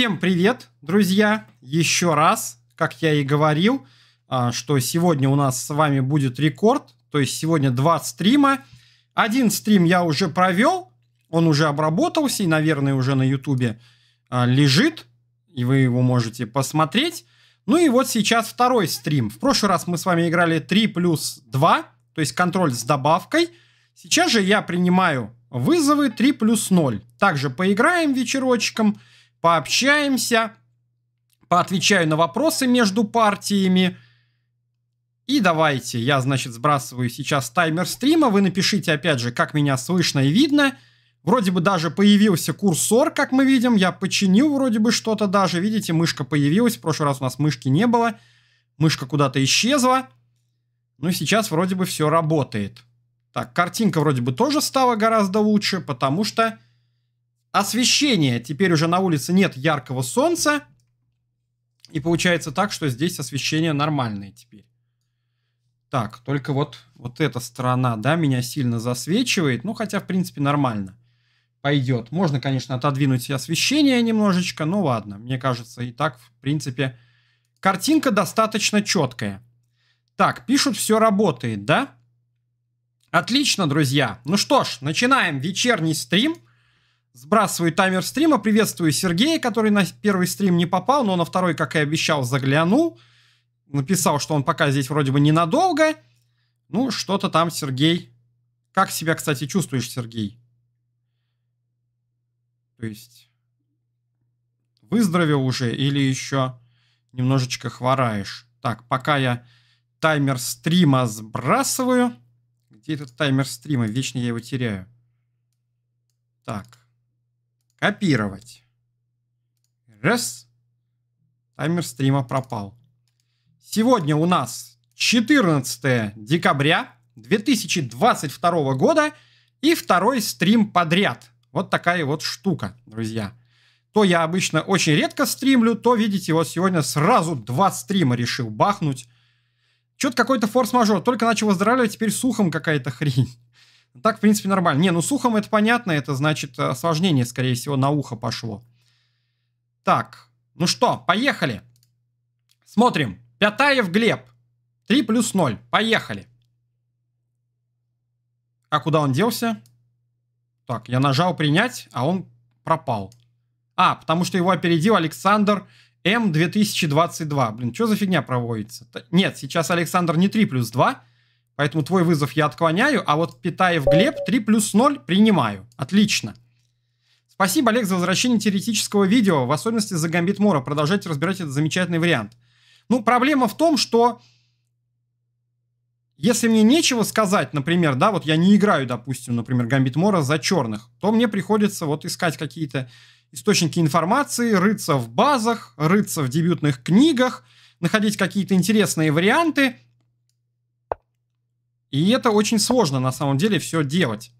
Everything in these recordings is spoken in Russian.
Всем привет, друзья! Еще раз, как я и говорил, а, что сегодня у нас с вами будет рекорд, то есть сегодня два стрима. Один стрим я уже провел, он уже обработался и, наверное, уже на ютубе а, лежит, и вы его можете посмотреть. Ну и вот сейчас второй стрим. В прошлый раз мы с вами играли 3 плюс 2, то есть контроль с добавкой. Сейчас же я принимаю вызовы 3 плюс 0. Также поиграем вечерочком пообщаемся, поотвечаю на вопросы между партиями. И давайте, я, значит, сбрасываю сейчас таймер стрима, вы напишите, опять же, как меня слышно и видно. Вроде бы даже появился курсор, как мы видим, я починил вроде бы что-то даже, видите, мышка появилась, в прошлый раз у нас мышки не было, мышка куда-то исчезла. Ну, сейчас вроде бы все работает. Так, картинка вроде бы тоже стала гораздо лучше, потому что Освещение. Теперь уже на улице нет яркого солнца. И получается так, что здесь освещение нормальное теперь. Так, только вот, вот эта сторона, да, меня сильно засвечивает. Ну, хотя, в принципе, нормально. Пойдет. Можно, конечно, отодвинуть освещение немножечко, но ладно. Мне кажется, и так, в принципе, картинка достаточно четкая. Так, пишут, все работает, да? Отлично, друзья. Ну что ж, начинаем вечерний стрим. Сбрасываю таймер стрима, приветствую Сергея, который на первый стрим не попал, но на второй, как и обещал, заглянул. Написал, что он пока здесь вроде бы ненадолго. Ну, что-то там Сергей... Как себя, кстати, чувствуешь, Сергей? То есть... Выздоровел уже или еще немножечко хвораешь? Так, пока я таймер стрима сбрасываю... Где этот таймер стрима? Вечно я его теряю. Так. Копировать. Раз. Таймер стрима пропал. Сегодня у нас 14 декабря 2022 года и второй стрим подряд. Вот такая вот штука, друзья. То я обычно очень редко стримлю, то, видите, вот сегодня сразу два стрима решил бахнуть. Что-то какой-то форс-мажор. Только начал выздоравливать, теперь сухом какая-то хрень. Так, в принципе, нормально. Не, ну с ухом это понятно, это значит э, осложнение, скорее всего, на ухо пошло. Так, ну что, поехали. Смотрим. Пятаев Глеб. 3 плюс 0. Поехали. А куда он делся? Так, я нажал принять, а он пропал. А, потому что его опередил Александр М2022. Блин, что за фигня проводится? Нет, сейчас Александр не 3 плюс 2, Поэтому твой вызов я отклоняю, а вот Питаев Глеб 3 плюс 0 принимаю. Отлично. Спасибо, Олег, за возвращение теоретического видео, в особенности за Гамбит Мора. Продолжайте разбирать этот замечательный вариант. Ну, проблема в том, что если мне нечего сказать, например, да, вот я не играю, допустим, например, Гамбит Мора за черных, то мне приходится вот искать какие-то источники информации, рыться в базах, рыться в дебютных книгах, находить какие-то интересные варианты – и это очень сложно на самом деле все делать.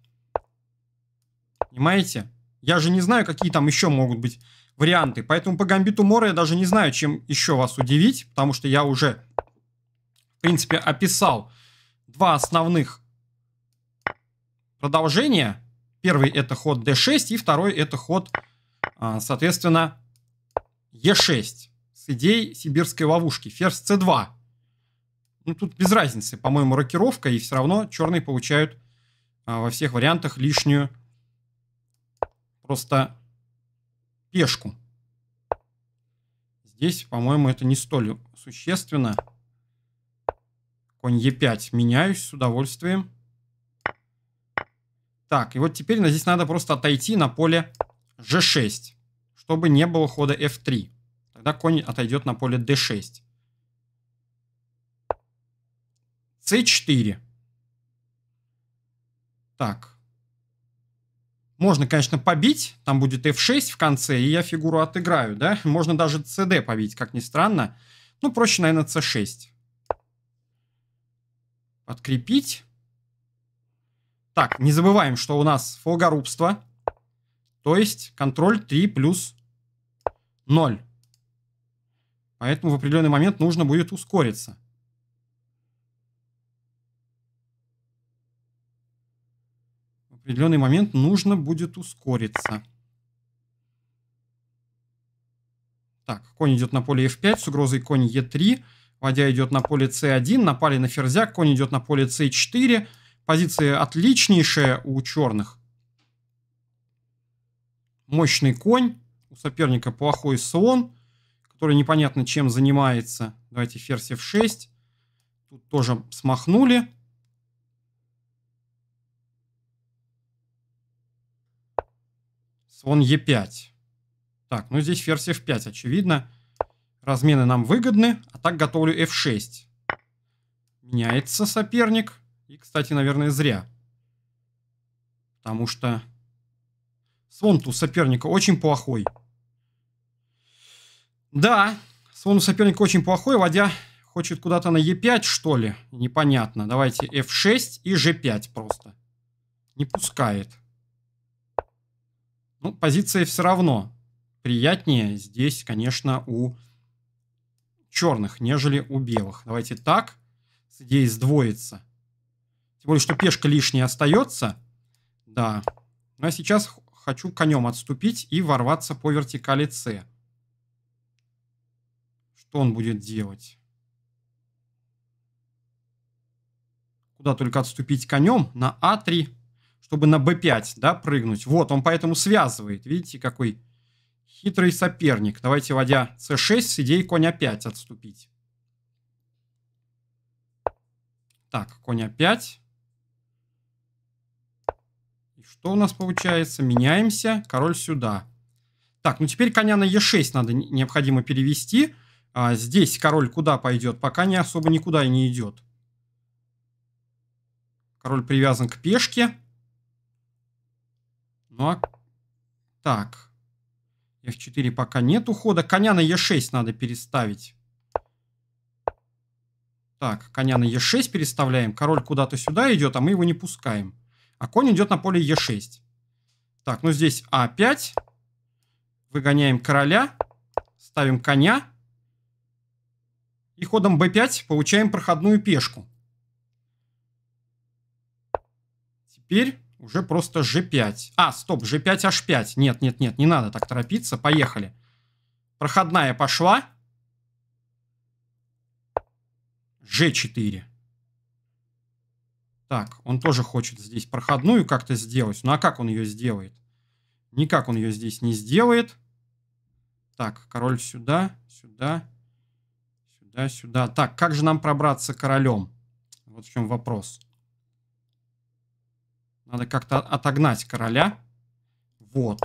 Понимаете? Я же не знаю, какие там еще могут быть варианты. Поэтому по Гамбиту Мора я даже не знаю, чем еще вас удивить, потому что я уже, в принципе, описал два основных продолжения. Первый это ход d6, и второй это ход, а, соответственно, e6 с идеей сибирской ловушки. Ферзь c2. Ну, тут без разницы, по-моему, рокировка, и все равно черные получают а, во всех вариантах лишнюю просто пешку. Здесь, по-моему, это не столь существенно. Конь Е5 меняюсь с удовольствием. Так, и вот теперь здесь надо просто отойти на поле G6, чтобы не было хода F3. Тогда конь отойдет на поле D6. c4. Так. Можно, конечно, побить. Там будет f6 в конце, и я фигуру отыграю, да? Можно даже cd побить, как ни странно. Ну, проще, наверное, c6. Подкрепить. Так, не забываем, что у нас фолгорубство. То есть контроль 3 плюс 0. Поэтому в определенный момент нужно будет ускориться. определенный момент нужно будет ускориться. Так, конь идет на поле f5 с угрозой конь e3. Ладья идет на поле c1, напали на ферзя, конь идет на поле c4. Позиция отличнейшая у черных. Мощный конь, у соперника плохой слон, который непонятно чем занимается. Давайте ферзь f6. Тут тоже смахнули. слон Е5. Так, ну здесь ферзь F5, очевидно. Размены нам выгодны, а так готовлю F6. Меняется соперник. И, кстати, наверное, зря. Потому что слон у соперника очень плохой. Да, слон у соперника очень плохой, ладья хочет куда-то на Е5, что ли? Непонятно. Давайте F6 и G5 просто. Не пускает. Ну, позиция все равно приятнее здесь, конечно, у черных, нежели у белых. Давайте так. С сдвоится. Тем более, что пешка лишняя остается. Да. Ну, а сейчас хочу конем отступить и ворваться по вертикали С. Что он будет делать? Куда только отступить конем? На А3 чтобы на b5 да, прыгнуть. Вот, он поэтому связывает. Видите, какой хитрый соперник. Давайте, водя c6, с идеей конь a5 отступить. Так, конь a5. И что у нас получается? Меняемся. Король сюда. Так, ну теперь коня на e6 надо необходимо перевести. А здесь король куда пойдет? Пока не особо никуда и не идет. Король привязан к пешке. Ну а так. F4 пока нет ухода. Коня на E6 надо переставить. Так, коня на Е6 переставляем. Король куда-то сюда идет, а мы его не пускаем. А конь идет на поле Е6. Так, ну здесь А5. Выгоняем короля. Ставим коня. И ходом б 5 получаем проходную пешку. Теперь уже просто G5. А, стоп, G5, H5. Нет, нет, нет, не надо так торопиться. Поехали. Проходная пошла. G4. Так, он тоже хочет здесь проходную как-то сделать. Ну а как он ее сделает? Никак он ее здесь не сделает. Так, король сюда, сюда, сюда, сюда. Так, как же нам пробраться королем? Вот в чем вопрос. Вопрос. Надо как-то отогнать короля. Вот.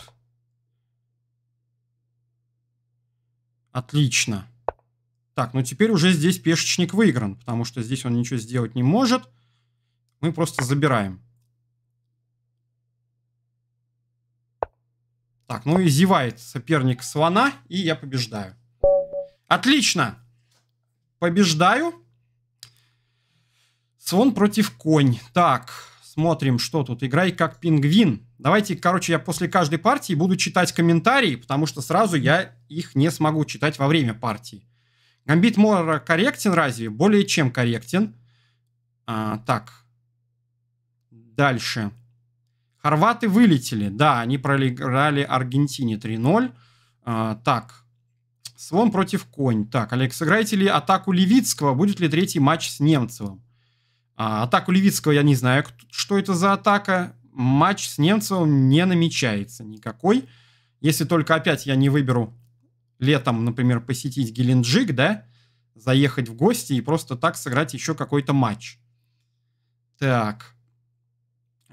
Отлично. Так, ну теперь уже здесь пешечник выигран, потому что здесь он ничего сделать не может. Мы просто забираем. Так, ну и зевает соперник слона, и я побеждаю. Отлично! Побеждаю. Слон против конь. Так, Смотрим, что тут. Играй как пингвин. Давайте, короче, я после каждой партии буду читать комментарии, потому что сразу я их не смогу читать во время партии. Гамбит Мора корректен разве? Более чем корректен. А, так. Дальше. Хорваты вылетели. Да, они проиграли Аргентине 3-0. А, так. Слон против конь. Так, Олег, сыграете ли атаку Левицкого? Будет ли третий матч с Немцевым? А, атаку Левицкого я не знаю, что это за атака. Матч с Немцевым не намечается никакой. Если только опять я не выберу летом, например, посетить Геленджик, да, заехать в гости и просто так сыграть еще какой-то матч. Так.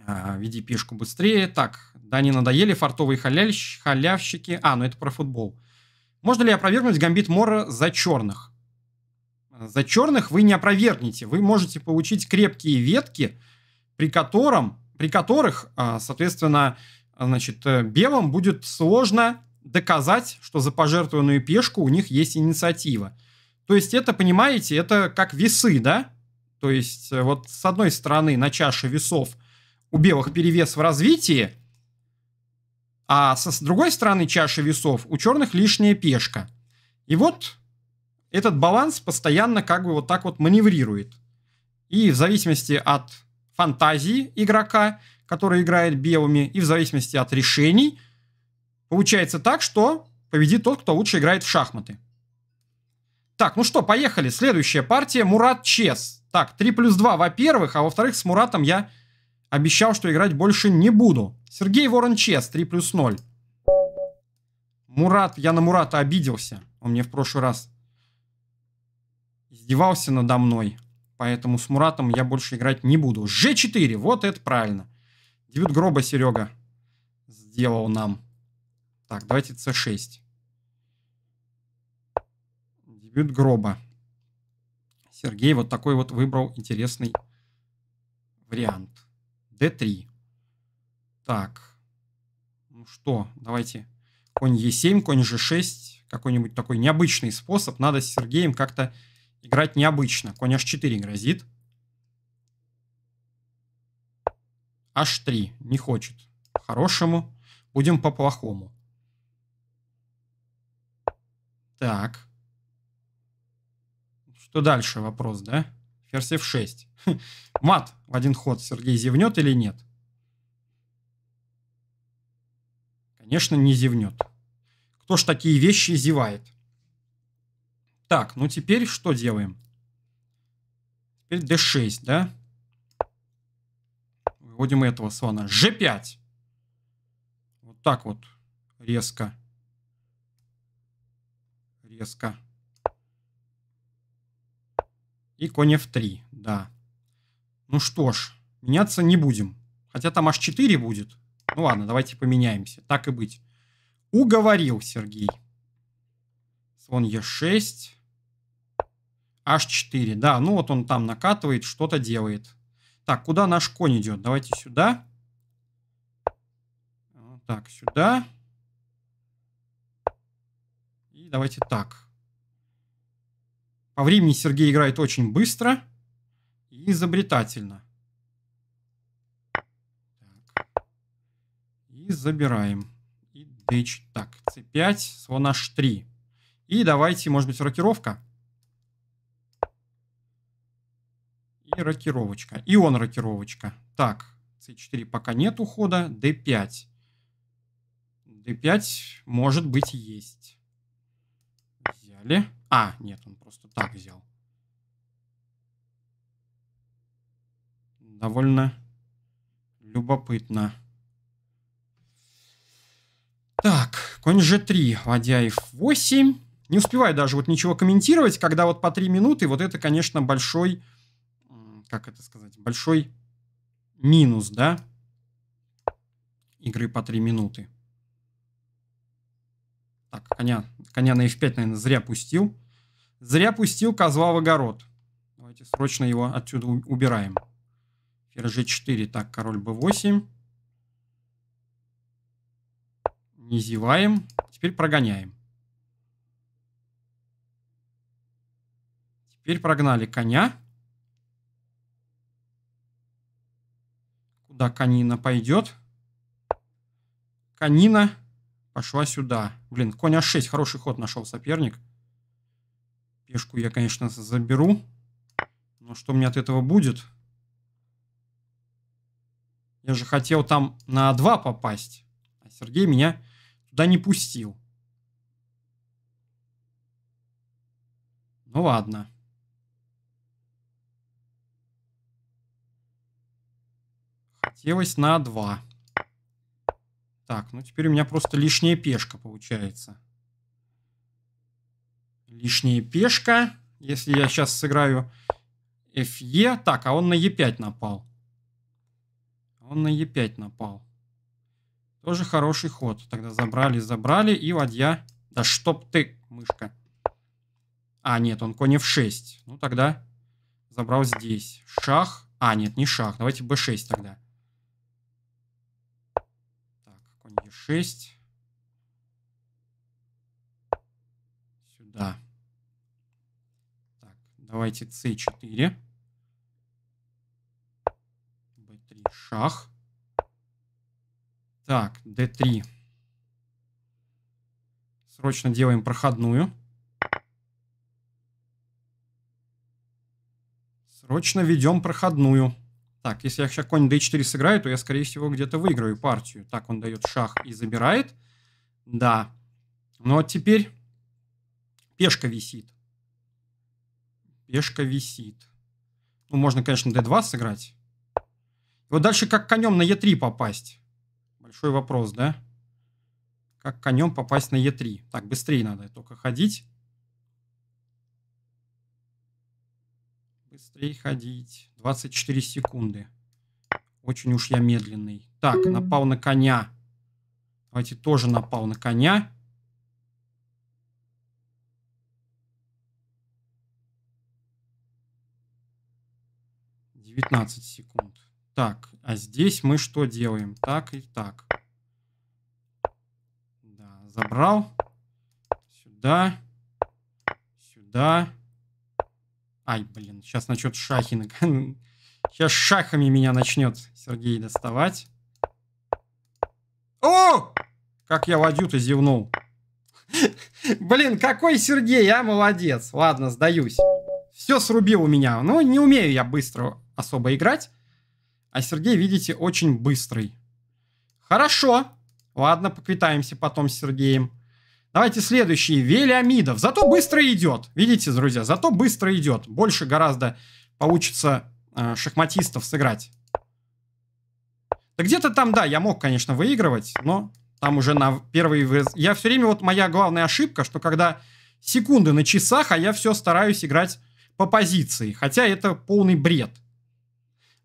А, веди пешку быстрее. Так, да, не надоели фартовые халявщики. А, ну это про футбол. Можно ли опровергнуть гамбит Мора за черных? За черных вы не опровергнете. Вы можете получить крепкие ветки, при, котором, при которых, а, соответственно, значит, э, белым будет сложно доказать, что за пожертвованную пешку у них есть инициатива. То есть это, понимаете, это как весы, да? То есть э, вот с одной стороны на чаше весов у белых перевес в развитии, а со, с другой стороны чаши весов у черных лишняя пешка. И вот этот баланс постоянно как бы вот так вот маневрирует. И в зависимости от фантазии игрока, который играет белыми, и в зависимости от решений, получается так, что победит тот, кто лучше играет в шахматы. Так, ну что, поехали. Следующая партия Мурат Чес. Так, 3 плюс 2, во-первых, а во-вторых, с Муратом я обещал, что играть больше не буду. Сергей Ворон Чес, 3 плюс 0. Мурат, я на Мурата обиделся. Он мне в прошлый раз издевался надо мной. Поэтому с Муратом я больше играть не буду. Ж 4 вот это правильно. Дебют гроба Серега сделал нам. Так, давайте С 6 Дебют гроба. Сергей вот такой вот выбрал интересный вариант. Д 3 Так. Ну что, давайте. Конь Е 7 конь g6. Какой-нибудь такой необычный способ. Надо с Сергеем как-то Играть необычно. Конь h4 грозит. h3 не хочет. Хорошему. Будем по-плохому. Так. Что дальше? Вопрос, да? Ферзь f6. Мат в один ход Сергей зевнет или нет? Конечно, не зевнет. Кто ж такие вещи зевает? Так, ну теперь что делаем? Теперь d6, да? Выводим этого слона. g5. Вот так вот. Резко. Резко. И конь f3, да. Ну что ж, меняться не будем. Хотя там аж 4 будет. Ну ладно, давайте поменяемся. Так и быть. Уговорил Сергей. Слон e6 h4. Да, ну вот он там накатывает, что-то делает. Так, куда наш конь идет? Давайте сюда. Так, сюда. И давайте так. По времени Сергей играет очень быстро и изобретательно. Так. И забираем. И дэч. Так, c5, слон h3. И давайте, может быть, рокировка. И рокировочка. И он рокировочка. Так, c4 пока нет ухода. d5. d5 может быть есть. Взяли. А, нет, он просто так взял. Довольно любопытно. Так, конь g3, ладья f8. Не успеваю даже вот ничего комментировать, когда вот по 3 минуты, вот это, конечно, большой как это сказать, большой минус, да, игры по 3 минуты. Так, коня, коня на f5, наверное, зря пустил. Зря пустил козла в огород. Давайте срочно его отсюда убираем. Ферзь g4, так, король b8. Не зеваем. Теперь прогоняем. Теперь прогнали коня. Куда конина пойдет? Конина пошла сюда. Блин, конь А6. Хороший ход нашел соперник. Пешку я, конечно, заберу. Но что мне от этого будет? Я же хотел там на А2 попасть. А Сергей меня туда не пустил. Ну ладно. Хотелось на 2. Так, ну теперь у меня просто лишняя пешка получается. Лишняя пешка. Если я сейчас сыграю фе, e, Так, а он на е e 5 напал. Он на е e 5 напал. Тоже хороший ход. Тогда забрали, забрали. И ладья... Да чтоб ты, мышка. А, нет, он конь в 6 Ну, тогда забрал здесь. Шах. А, нет, не шах. Давайте B6 тогда. 6 сюда. Так, давайте c4. b3 шах. Так, d3. Срочно делаем проходную. Срочно ведем проходную. Так, если я сейчас конь d4 сыграю, то я, скорее всего, где-то выиграю партию. Так, он дает шах и забирает. Да. Ну а теперь пешка висит. Пешка висит. Ну, можно, конечно, d2 сыграть. вот дальше как конем на e3 попасть? Большой вопрос, да? Как конем попасть на e3? Так, быстрее надо только ходить. Быстрее ходить. 24 секунды. Очень уж я медленный. Так, напал на коня. Давайте тоже напал на коня. Девятнадцать секунд. Так, а здесь мы что делаем? Так и так. Да, забрал. Сюда. Сюда. Ай, блин, сейчас начнет шахи. Сейчас шахами меня начнет Сергей доставать. О! Как я ладью-то зевнул. Блин, какой Сергей, я а, молодец. Ладно, сдаюсь. Все срубил у меня. Ну, не умею я быстро особо играть. А Сергей, видите, очень быстрый. Хорошо. Ладно, поквитаемся потом с Сергеем. Давайте следующий. Велиамидов. Зато быстро идет. Видите, друзья, зато быстро идет. Больше гораздо получится э, шахматистов сыграть. Да где-то там, да, я мог, конечно, выигрывать, но там уже на первый... Я все время, вот моя главная ошибка, что когда секунды на часах, а я все стараюсь играть по позиции. Хотя это полный бред.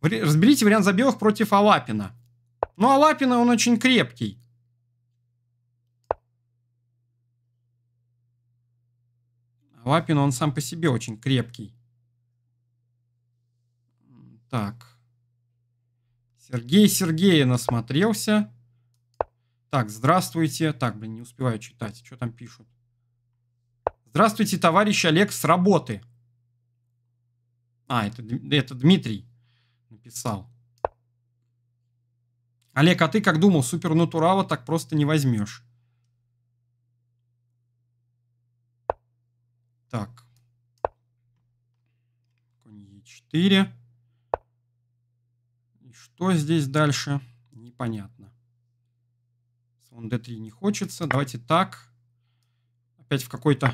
Разберите вариант забелых против Алапина. Ну, Алапина, он очень крепкий. Лапин, он сам по себе очень крепкий. Так. Сергей Сергея насмотрелся. Так, здравствуйте. Так, блин, не успеваю читать. Что там пишут? Здравствуйте, товарищ Олег с работы. А, это, это Дмитрий написал. Олег, а ты как думал, супернатурала так просто не возьмешь? Так. Конь Е4. И что здесь дальше? Непонятно. Слон d3 не хочется. Давайте так. Опять в какой-то...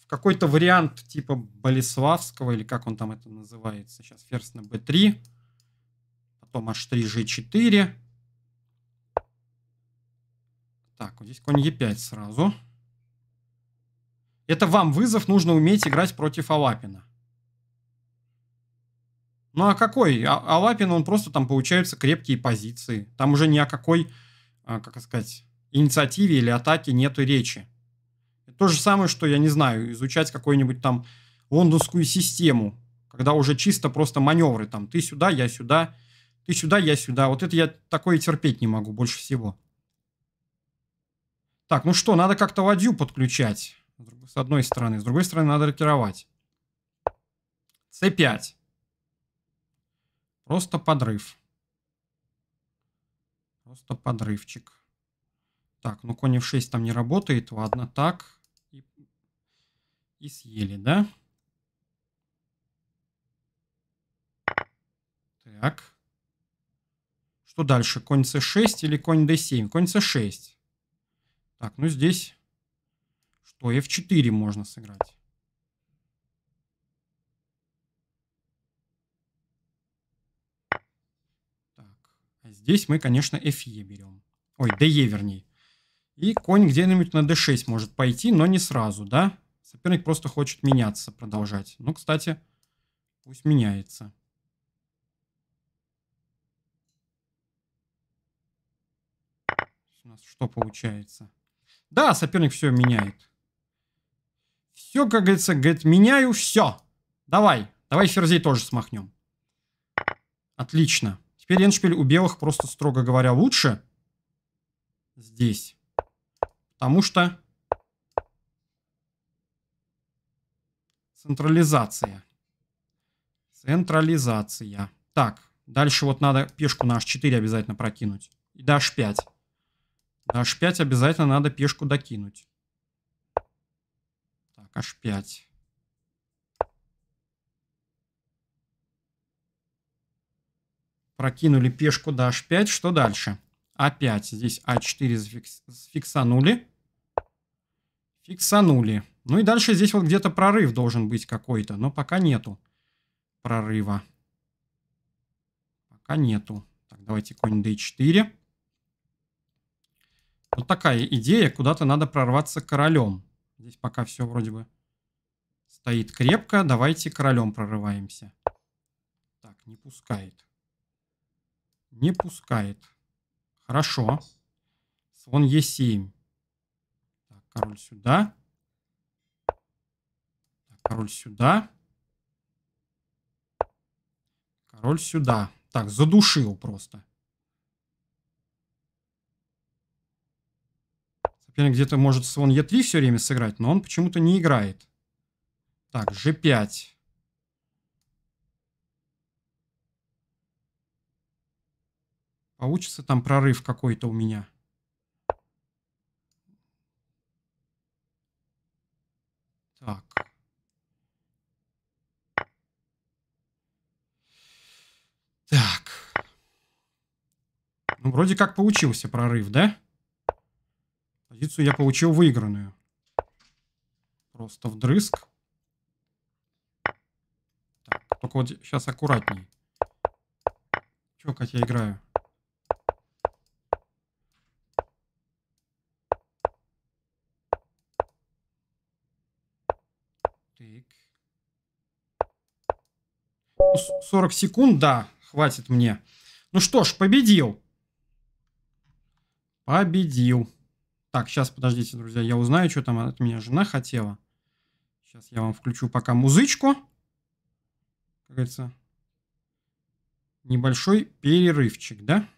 В какой-то вариант типа Болеславского, или как он там это называется. Сейчас ферзь на b3. Потом h3, g4. Так, вот здесь конь е 5 сразу. Это вам вызов, нужно уметь играть против Алапина. Ну а какой? А, Алапин, он просто там получаются крепкие позиции. Там уже ни о какой, а, как сказать, инициативе или атаке нету речи. То же самое, что, я не знаю, изучать какую-нибудь там лондонскую систему, когда уже чисто просто маневры там. Ты сюда, я сюда, ты сюда, я сюда. Вот это я такое терпеть не могу больше всего. Так, ну что, надо как-то ладью подключать. С одной стороны. С другой стороны, надо рокировать. С5. Просто подрыв. Просто подрывчик. Так, ну конь f6 там не работает. Ладно, так. И, и съели, да? Так. Что дальше? Конь c6 или конь d7? Конь c6. Так, ну здесь что f4 можно сыграть. Так, а здесь мы, конечно, fe берем. Ой, de вернее. И конь где-нибудь на d6 может пойти, но не сразу, да? Соперник просто хочет меняться, продолжать. Ну, кстати, пусть меняется. У нас что получается? Да, соперник все меняет. Все, как говорится, говорит, меняю все. Давай, давай ферзей тоже смахнем. Отлично. Теперь эншпиль у белых просто, строго говоря, лучше. Здесь. Потому что... Централизация. Централизация. Так, дальше вот надо пешку на h4 обязательно прокинуть. И до h5. До h5 обязательно надо пешку докинуть h5. Прокинули пешку до h5. Что дальше? А5. Здесь a а 4 зафикс... фиксанули. Фиксанули. Ну и дальше здесь вот где-то прорыв должен быть какой-то. Но пока нету прорыва. Пока нету. Так, давайте конь d4. Вот такая идея. Куда-то надо прорваться королем. Здесь пока все вроде бы стоит крепко. Давайте королем прорываемся. Так, не пускает. Не пускает. Хорошо. Слон Е7. Так, король сюда. Так, король сюда. Король сюда. Так, задушил просто. где-то может слон Е3 все время сыграть, но он почему-то не играет. Так, G5. Получится там прорыв какой-то у меня. Так. Так. Ну, вроде как получился прорыв, да? Да. Позицию я получил выигранную. Просто вдрызг. Так, только вот сейчас аккуратней. Чё, как я играю? Так. 40 ну, секунд, да, хватит мне. Ну что ж, победил. Победил. Так, сейчас, подождите, друзья, я узнаю, что там от меня жена хотела. Сейчас я вам включу пока музычку. Как говорится, небольшой перерывчик, да?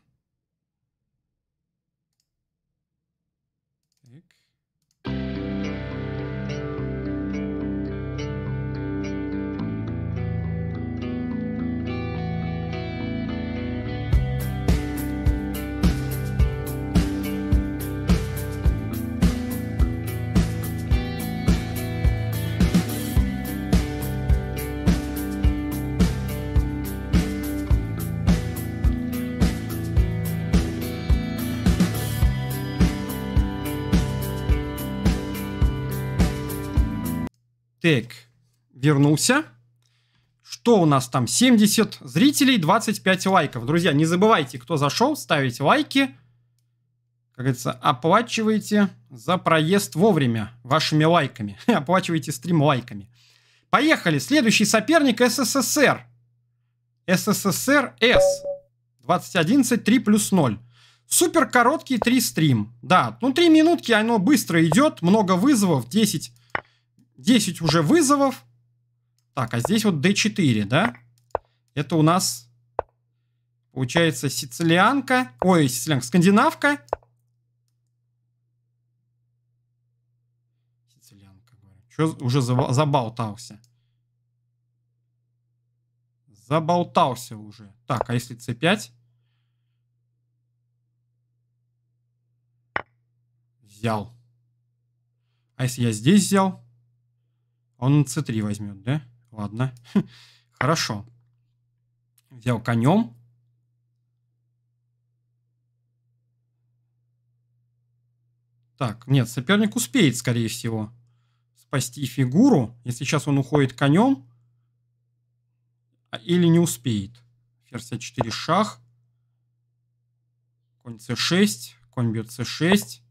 Так, вернулся. Что у нас там? 70 зрителей, 25 лайков. Друзья, не забывайте, кто зашел, ставить лайки. Как говорится, оплачивайте за проезд вовремя вашими лайками. оплачивайте стрим лайками. Поехали. Следующий соперник СССР. СССР С. 2011 3 плюс 0. Супер короткий 3 стрим. Да, ну 3 минутки, оно быстро идет, много вызовов, 10 10 уже вызовов. Так, а здесь вот D4, да? Это у нас, получается, сицилианка. Ой, сицилианка, скандинавка. Сицилианка, Что уже заболтался? Заболтался уже. Так, а если C5? Взял. А если я здесь взял? Он c3 возьмет, да? Ладно. Хорошо. Взял конем. Так, нет, соперник успеет, скорее всего, спасти фигуру. Если сейчас он уходит конем, а, или не успеет. Ферзь c4 а шах. Конь c6. Конь бьет c6.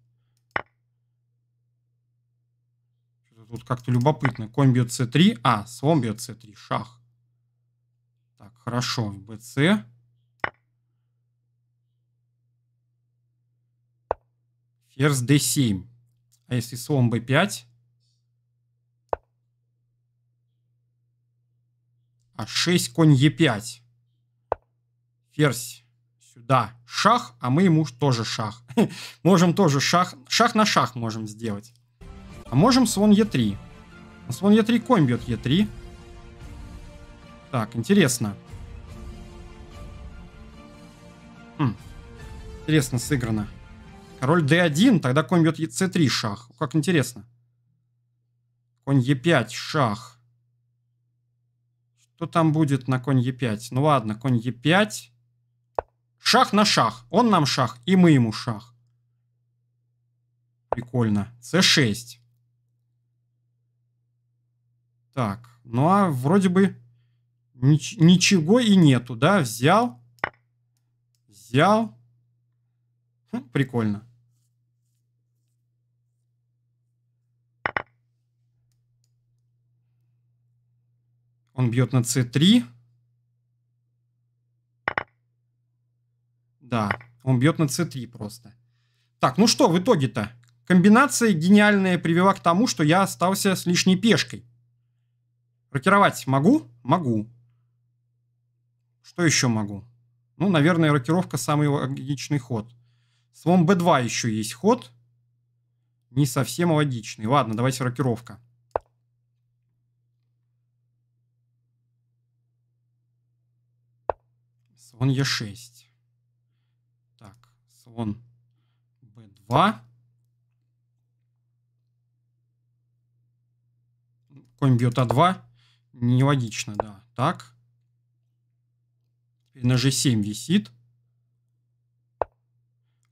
Тут как-то любопытно. Конь бьет c3. А, слон бьет c3. Шах. Так, хорошо. bc. Ферзь d7. А если слон b5? А 6 конь e5. Ферзь сюда шах, а мы ему тоже шах. можем тоже шах, шах на шах можем сделать. А можем слон Е3. Слон Е3 конь бьет Е3. Так, интересно. Хм. Интересно сыграно. Король d1, тогда конь бьет c3 шах. Как интересно. Конь e5 шах. Что там будет на конь e5? Ну ладно, конь e5. Шах на шах. Он нам шах, и мы ему шах. Прикольно. c6. Так, ну а вроде бы нич ничего и нету, да? Взял, взял. Хм, прикольно. Он бьет на c3. Да, он бьет на c3 просто. Так, ну что в итоге-то? Комбинация гениальная привела к тому, что я остался с лишней пешкой. Рокировать могу? Могу. Что еще могу? Ну, наверное, рокировка самый логичный ход. Слон b2 еще есть ход. Не совсем логичный. Ладно, давайте рокировка. Слон e6. Так, слон b2. Конь бьет а2. Нелогично, да. Так. Теперь на G7 висит.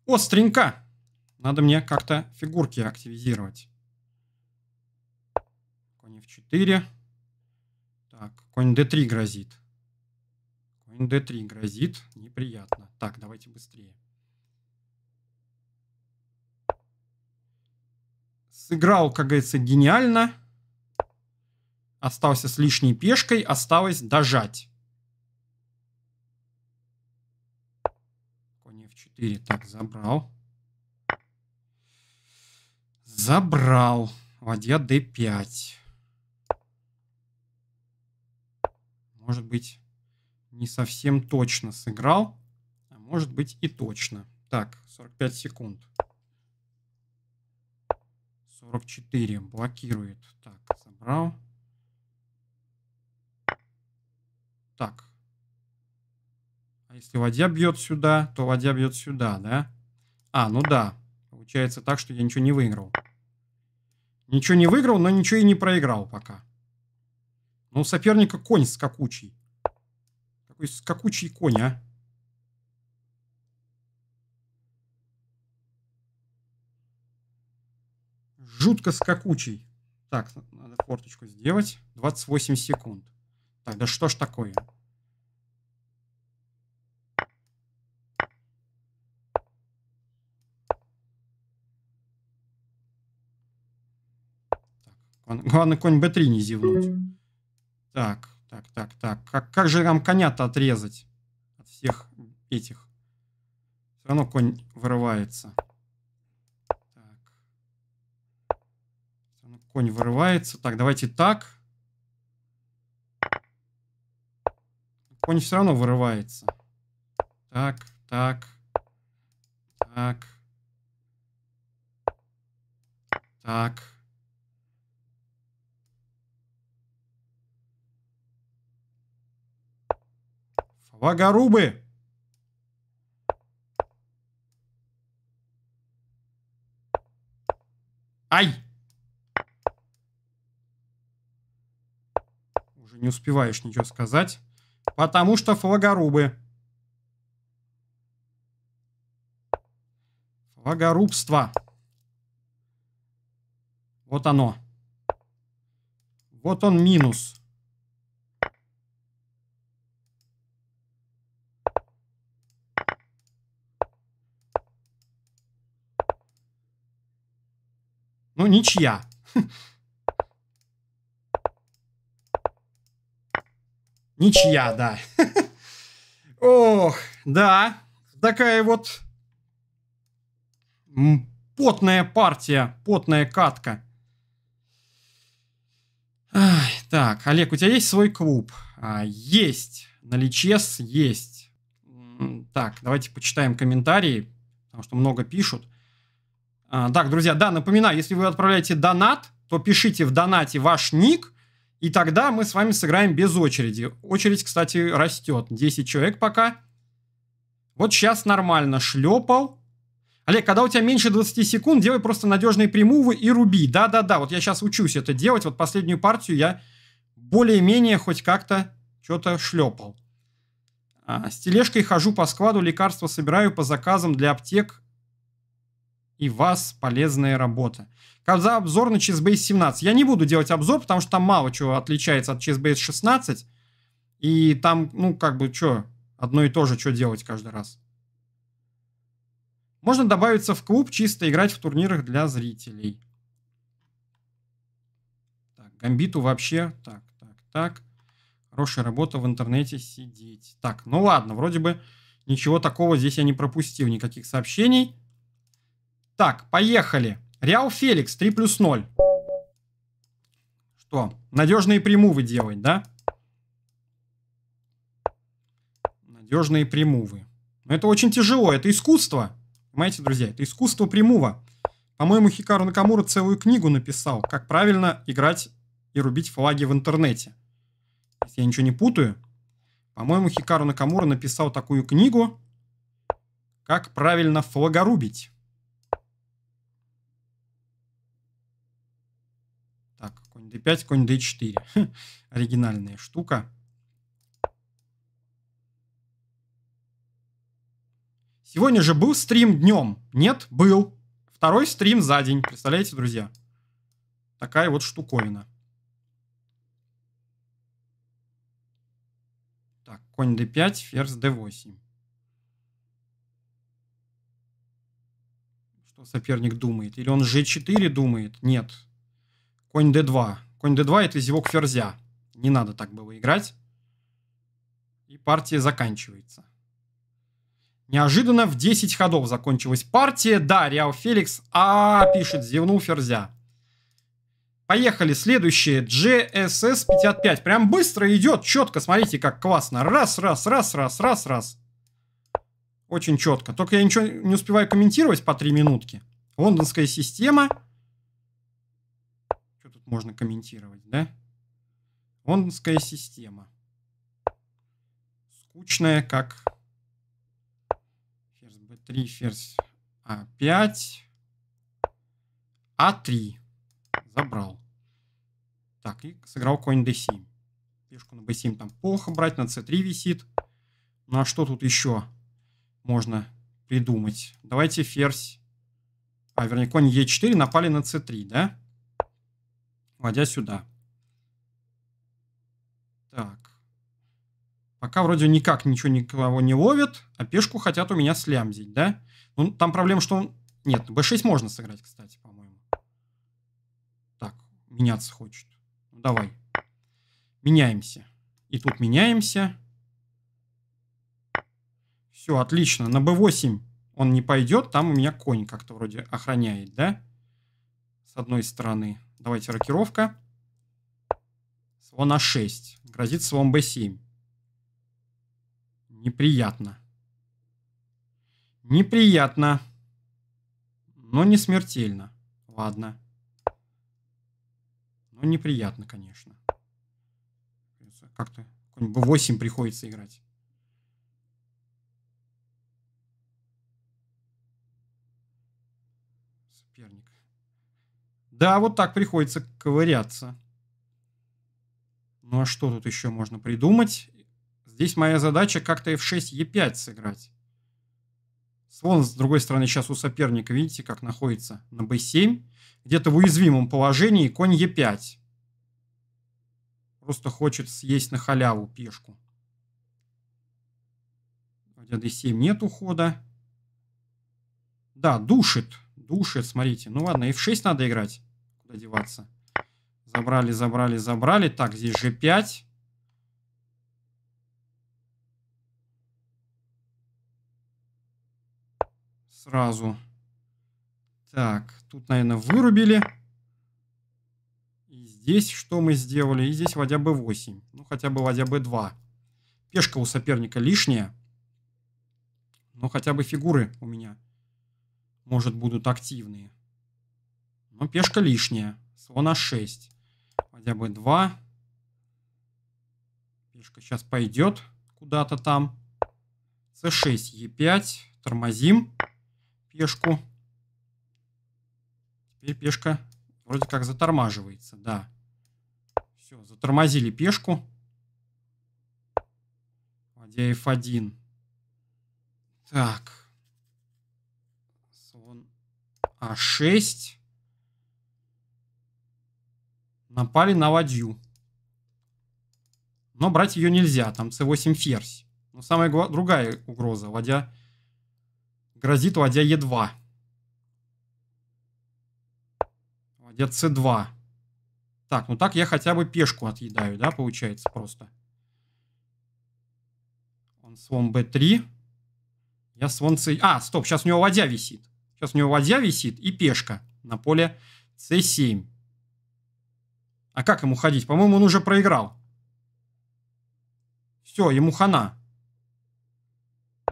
Остренько! Надо мне как-то фигурки активизировать. Конь F4. Так, конь D3 грозит. Конь D3 грозит. Неприятно. Так, давайте быстрее. Сыграл, как говорится, гениально остался с лишней пешкой, осталось дожать. Конь f4, так, забрал. Забрал. Ладья d5. Может быть, не совсем точно сыграл, а может быть и точно. Так, 45 секунд. 44 блокирует. Так, забрал. Так. А если ладья бьет сюда, то ладья бьет сюда, да? А, ну да. Получается так, что я ничего не выиграл. Ничего не выиграл, но ничего и не проиграл пока. Ну у соперника конь скакучий. Какой скакучий конь, а? Жутко скакучий. Так, надо форточку сделать. 28 секунд. Так, да что ж такое? Так, главное, конь b3 не зевнуть. Так, так, так, так. Как, как же нам коня-то отрезать от всех этих? Все равно конь вырывается. Так. Конь вырывается. Так, давайте так. Пони все равно вырывается. Так, так, так, так. Фавагорубы! Ай! Уже не успеваешь ничего сказать. Потому что флагорубы. Флагорубство. Вот оно. Вот он минус. Ну, ничья. Ничья, да. Ох, да. Такая вот потная партия, потная катка. Ах, так, Олег, у тебя есть свой клуб? А, есть. На Личес есть. Так, давайте почитаем комментарии, потому что много пишут. А, так, друзья, да, напоминаю, если вы отправляете донат, то пишите в донате ваш ник, и тогда мы с вами сыграем без очереди. Очередь, кстати, растет. 10 человек пока. Вот сейчас нормально шлепал. Олег, когда у тебя меньше 20 секунд, делай просто надежные примувы и руби. Да-да-да, вот я сейчас учусь это делать. Вот последнюю партию я более-менее хоть как-то что-то шлепал. А, с тележкой хожу по складу, лекарства собираю по заказам для аптек. И вас полезная работа когда обзор на ChessBase 17. Я не буду делать обзор, потому что там мало чего отличается от ChessBase 16. И там, ну, как бы, что, одно и то же, что делать каждый раз. Можно добавиться в клуб, чисто играть в турнирах для зрителей. Так, Гамбиту вообще... Так, так, так. Хорошая работа в интернете сидеть. Так, ну ладно, вроде бы ничего такого здесь я не пропустил, никаких сообщений. Так, поехали. Реал Феликс 3 плюс 0. Что? Надежные премувы делать, да? Надежные премувы. Но это очень тяжело, это искусство. Понимаете, друзья, это искусство премува. По-моему, Хикару Накамура целую книгу написал, как правильно играть и рубить флаги в интернете. Если я ничего не путаю. По-моему, Хикару Накамура написал такую книгу, как правильно флагорубить. d5, конь d4. Хм, оригинальная штука. Сегодня же был стрим днем. Нет, был. Второй стрим за день. Представляете, друзья? Такая вот штуковина. Так, конь d5, ферзь d8. Что соперник думает? Или он g4 думает? Нет. Конь d2. Конь d2 это зевок ферзя. Не надо так было играть. И партия заканчивается. Неожиданно в 10 ходов закончилась партия. Да, Реал Феликс А пишет, зевнул ферзя. Поехали, следующее. GSS 55. Прям быстро идет, четко. Смотрите, как классно. Раз, раз, раз, раз, раз, раз. Очень четко. Только я ничего не успеваю комментировать по 3 минутки. Лондонская система можно комментировать, да? Лондонская система. Скучная, как ферзь b3, ферзь a5, a 3 Забрал. Так, и сыграл конь d7. Пешку на b7 там плохо брать, на c3 висит. Ну а что тут еще можно придумать? Давайте ферзь... А, вернее, конь e4 напали на c3, да? входя сюда. Так. Пока вроде никак ничего никого не ловит, а пешку хотят у меня слямзить, да? Ну, там проблема, что он... Нет, b6 можно сыграть, кстати, по-моему. Так, меняться хочет. Ну, давай. Меняемся. И тут меняемся. Все, отлично. На b8 он не пойдет, там у меня конь как-то вроде охраняет, да? С одной стороны. Давайте рокировка. Слон А6. Грозит слон Б7. Неприятно. Неприятно. Но не смертельно. Ладно. Но неприятно, конечно. Как-то B8 приходится играть. Да, вот так приходится ковыряться. Ну а что тут еще можно придумать? Здесь моя задача как-то f6, e5 сыграть. Слон, с другой стороны, сейчас у соперника, видите, как находится на b7. Где-то в уязвимом положении конь e5. Просто хочет съесть на халяву пешку. Хотя d7 нет ухода. Да, душит. Душит, смотрите. Ну ладно, f6 надо играть одеваться, Забрали, забрали, забрали. Так, здесь же 5. Сразу. Так, тут, наверное, вырубили. И здесь что мы сделали? И здесь ладья b8. Ну, хотя бы ладья b2. Пешка у соперника лишняя. Но хотя бы фигуры у меня, может, будут активные. Но ну, пешка лишняя. слон Слона 6. Хотя бы 2. Пешка сейчас пойдет куда-то там. с 6 е 5 Тормозим пешку. Теперь пешка вроде как затормаживается, да. Все, затормозили пешку. Ладья f1. Так. Слон а6. Напали на ладью. Но брать ее нельзя, там c8 ферзь. Но самая другая угроза. Ладья грозит ладья e2. Ладья c2. Так, ну так я хотя бы пешку отъедаю, да, получается просто. Он слон b3. Я слон c... А, стоп, сейчас у него ладья висит. Сейчас у него ладья висит и пешка на поле c7. А как ему ходить? По-моему, он уже проиграл. Все, ему хана.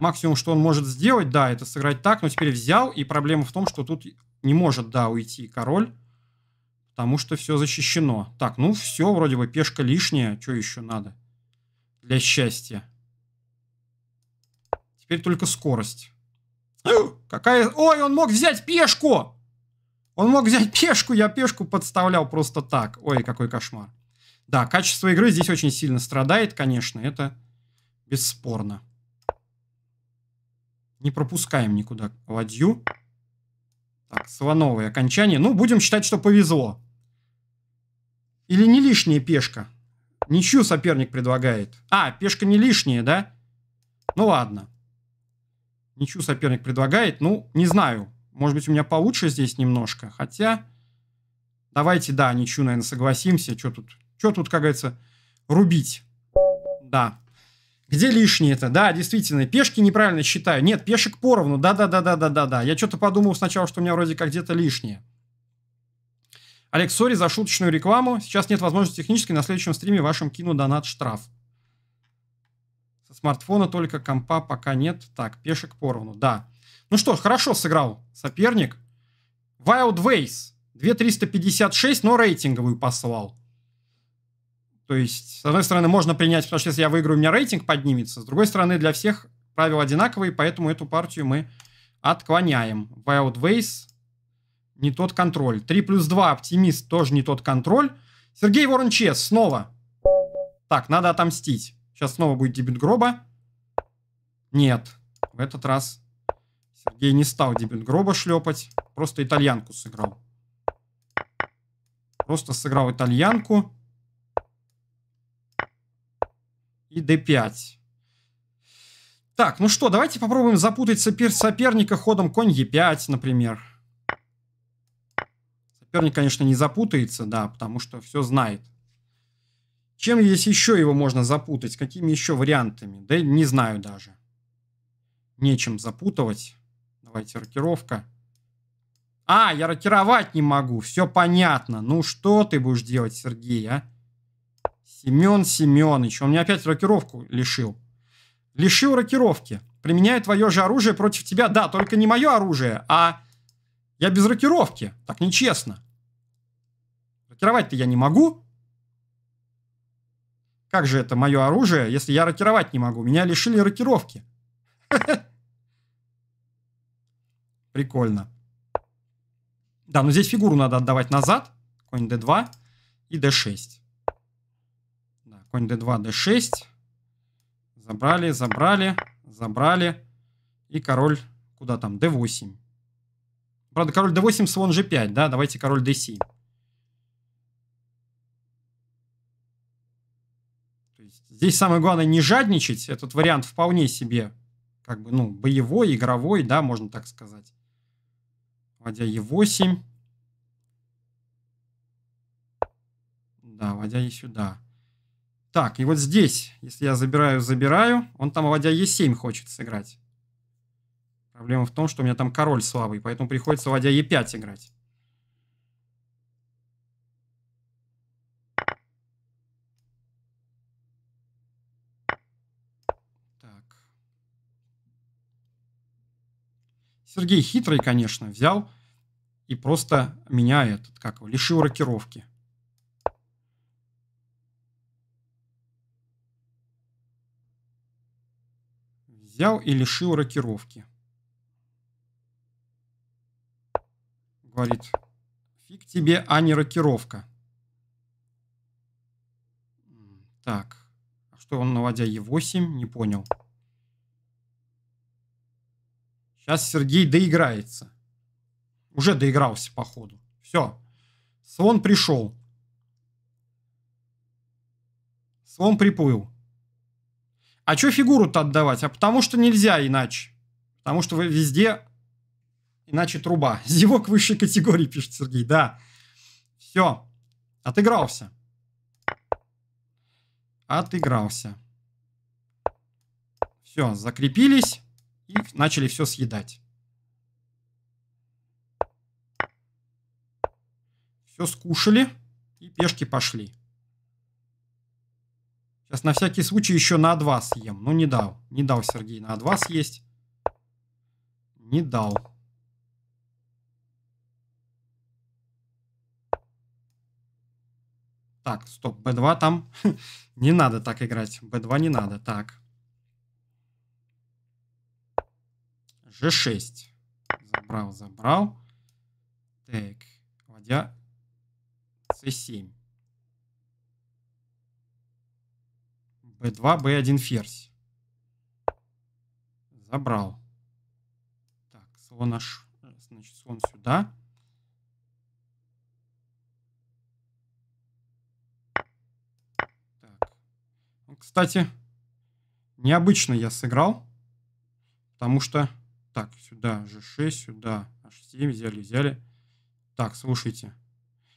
Максимум, что он может сделать, да, это сыграть так, но теперь взял, и проблема в том, что тут не может, да, уйти король, потому что все защищено. Так, ну все, вроде бы пешка лишняя, что еще надо для счастья? Теперь только скорость. Какая... Ой, он мог взять пешку! Он мог взять пешку, я пешку подставлял просто так. Ой, какой кошмар. Да, качество игры здесь очень сильно страдает, конечно, это бесспорно. Не пропускаем никуда ладью. Так, слоновые окончание. Ну, будем считать, что повезло. Или не лишняя пешка? Ничью соперник предлагает. А, пешка не лишняя, да? Ну ладно. Ничью соперник предлагает. Ну, не знаю. Может быть, у меня получше здесь немножко, хотя... Давайте, да, ничью, наверное, согласимся. Что тут, что тут, как говорится, рубить? Да. Где лишнее это? Да, действительно, пешки неправильно считаю. Нет, пешек поровну. Да-да-да-да-да-да-да. Я что-то подумал сначала, что у меня вроде как где-то лишнее. Олег, сори за шуточную рекламу. Сейчас нет возможности технически. На следующем стриме вашим кину донат штраф. Со смартфона только компа пока нет. Так, пешек поровну. Да. Ну что ж, хорошо сыграл соперник. Wild Ways. 2356, но рейтинговую послал. То есть, с одной стороны, можно принять, потому что если я выиграю, у меня рейтинг поднимется. С другой стороны, для всех правила одинаковые, поэтому эту партию мы отклоняем. Wild Ways не тот контроль. 3 плюс 2 оптимист тоже не тот контроль. Сергей Ворончес снова. Так, надо отомстить. Сейчас снова будет дебют гроба. Нет, в этот раз я не стал дебют гроба шлепать. Просто итальянку сыграл. Просто сыграл итальянку. И d5. Так, ну что, давайте попробуем запутать соперника ходом конь e5, например. Соперник, конечно, не запутается, да, потому что все знает. Чем здесь еще его можно запутать? Какими еще вариантами? Да не знаю даже. Нечем запутывать. Давайте рокировка. А, я рокировать не могу. Все понятно. Ну что ты будешь делать, Сергей, а? Семен Семенович. Он мне опять рокировку лишил. Лишил рокировки. Применяю твое же оружие против тебя. Да, только не мое оружие, а я без рокировки. Так нечестно. Рокировать-то я не могу. Как же это мое оружие, если я рокировать не могу? Меня лишили рокировки. Ha ha. Прикольно. Да, но здесь фигуру надо отдавать назад. Конь d2 и d6. Да, конь d2, d6. Забрали, забрали, забрали. И король куда там? d8. Правда, король d8, слон g5, да? Давайте король d7. Здесь самое главное не жадничать. Этот вариант вполне себе как бы, ну, боевой, игровой, да, можно так сказать. Ладья Е8. Да, ладья и сюда. Так, и вот здесь, если я забираю, забираю, он там ладья Е7 хочет сыграть. Проблема в том, что у меня там король слабый, поэтому приходится ладья Е5 играть. Сергей хитрый, конечно, взял и просто меня этот, как его, лишил рокировки. Взял и лишил рокировки. Говорит, фиг тебе, а не рокировка. Так, а что он, наводя Е8, не понял. Сейчас Сергей доиграется. Уже доигрался, походу. Все. Слон пришел. Слон приплыл. А что фигуру-то отдавать? А потому что нельзя иначе. Потому что вы везде иначе труба. Зевок высшей категории, пишет Сергей. Да. Все. Отыгрался. Отыгрался. Все, закрепились и начали все съедать. Все скушали и пешки пошли. Сейчас на всякий случай еще на А2 съем. Ну, не дал. Не дал Сергей на А2 съесть. Не дал. Так, стоп, b2 там не надо так играть. b2 не надо, так. g6. Забрал, забрал. Так, ладья функции 7. b2, b1 ферзь. Забрал. Так, слон аж, э, значит, слон сюда. Так. Ну, кстати, необычно я сыграл, потому что... Так, сюда g6, сюда h7, взяли, взяли. Так, слушайте.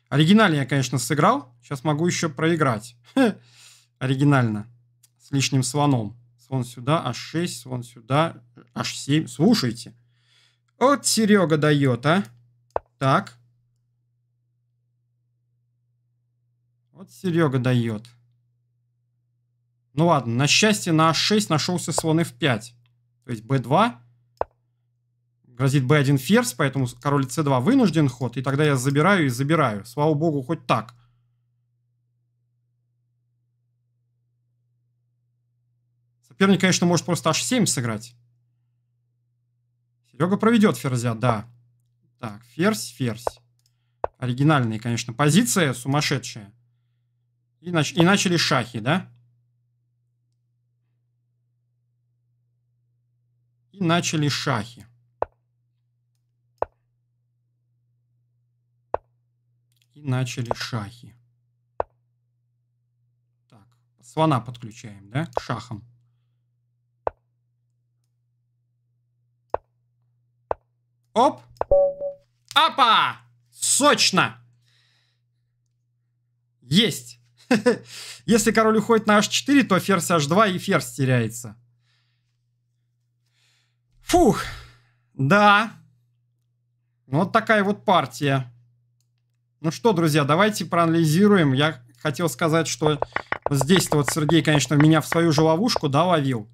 Оригинально я, конечно, сыграл. Сейчас могу еще проиграть. Хе. Оригинально. С лишним слоном. Слон сюда, h6, слон сюда, h7. Слушайте. Вот Серега дает, а. Так. Вот Серега дает. Ну ладно, на счастье на h6 нашелся слон f5. То есть b2, грозит b1 ферзь, поэтому король c2 вынужден ход, и тогда я забираю и забираю. Слава богу, хоть так. Соперник, конечно, может просто h7 сыграть. Серега проведет ферзя, да. Так, ферзь, ферзь. Оригинальная, конечно, позиция сумасшедшая. И, нач и начали шахи, да? И начали шахи. И начали шахи. Так, слона подключаем, да, к шахам. Оп! Апа! Сочно! Есть! Если король уходит на h4, то ферзь h2 и ферзь теряется. Фух! Да. Вот такая вот партия. Ну что, друзья, давайте проанализируем. Я хотел сказать, что здесь вот Сергей, конечно, меня в свою же ловушку, да, ловил.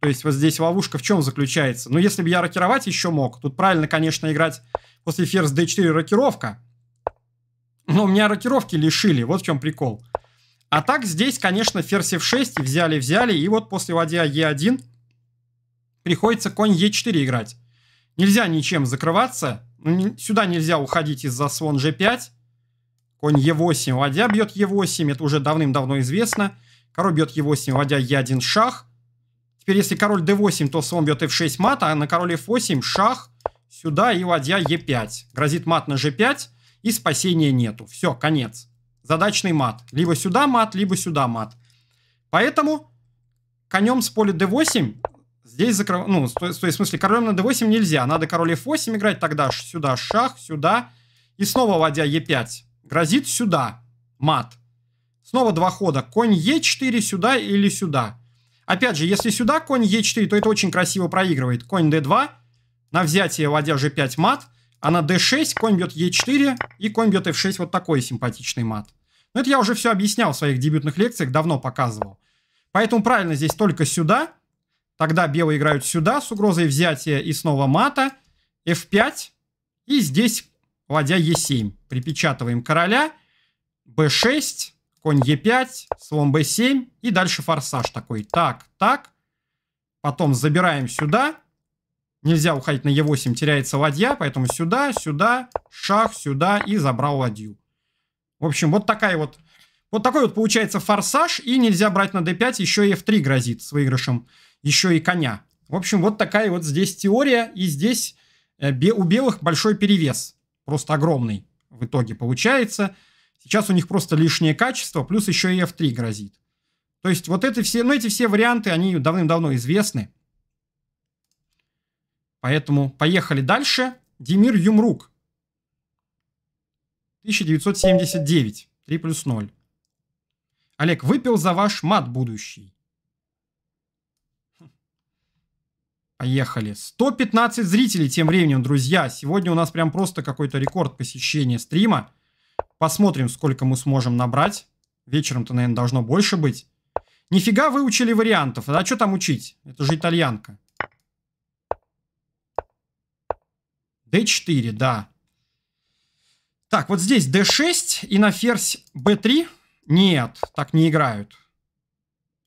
То есть вот здесь ловушка в чем заключается? Ну, если бы я рокировать еще мог, тут правильно, конечно, играть после ферзь d4 рокировка. Но меня рокировки лишили, вот в чем прикол. А так здесь, конечно, ферзь f6 взяли-взяли, и вот после ладья e1 приходится конь e4 играть. Нельзя ничем закрываться, ну, сюда нельзя уходить из-за слон g5, Конь Е8, ладья бьет Е8, это уже давным-давно известно. Король бьет Е8, ладья Е1, шах. Теперь, если король д 8 то слон бьет f6 мат, а на короле ф 8 шах сюда и ладья е 5 Грозит мат на ж 5 и спасения нету. Все, конец. Задачный мат. Либо сюда мат, либо сюда мат. Поэтому конем с поля д 8 здесь закрывать... Ну, то, то есть, в смысле, королем на д 8 нельзя. Надо король ф 8 играть, тогда сюда шах, сюда. И снова ладья е 5 Грозит сюда. Мат. Снова два хода. Конь Е4 сюда или сюда. Опять же, если сюда конь Е4, то это очень красиво проигрывает. Конь d2. На взятие ладья G5 мат. А на d6 конь бьет Е4 и конь бьет F6. Вот такой симпатичный мат. Но это я уже все объяснял в своих дебютных лекциях, давно показывал. Поэтому правильно здесь только сюда. Тогда белые играют сюда с угрозой взятия и снова мата. F5. И здесь ладья Е7 припечатываем короля, b6, конь e5, слон b7 и дальше форсаж такой. Так, так. Потом забираем сюда. Нельзя уходить на e8, теряется ладья, поэтому сюда, сюда, шах, сюда и забрал ладью. В общем, вот такая вот... Вот такой вот получается форсаж, и нельзя брать на d5, еще и f3 грозит с выигрышем, еще и коня. В общем, вот такая вот здесь теория, и здесь э, у белых большой перевес, просто огромный в итоге получается. Сейчас у них просто лишнее качество, плюс еще и F3 грозит. То есть вот это все, ну эти все варианты, они давным-давно известны. Поэтому поехали дальше. Демир Юмрук. 1979. 3 плюс 0. Олег, выпил за ваш мат будущий. Поехали. 115 зрителей тем временем, друзья. Сегодня у нас прям просто какой-то рекорд посещения стрима. Посмотрим, сколько мы сможем набрать. Вечером-то, наверное, должно больше быть. Нифига выучили вариантов. А что там учить? Это же итальянка. D4, да. Так, вот здесь D6 и на ферзь B3. Нет, так не играют.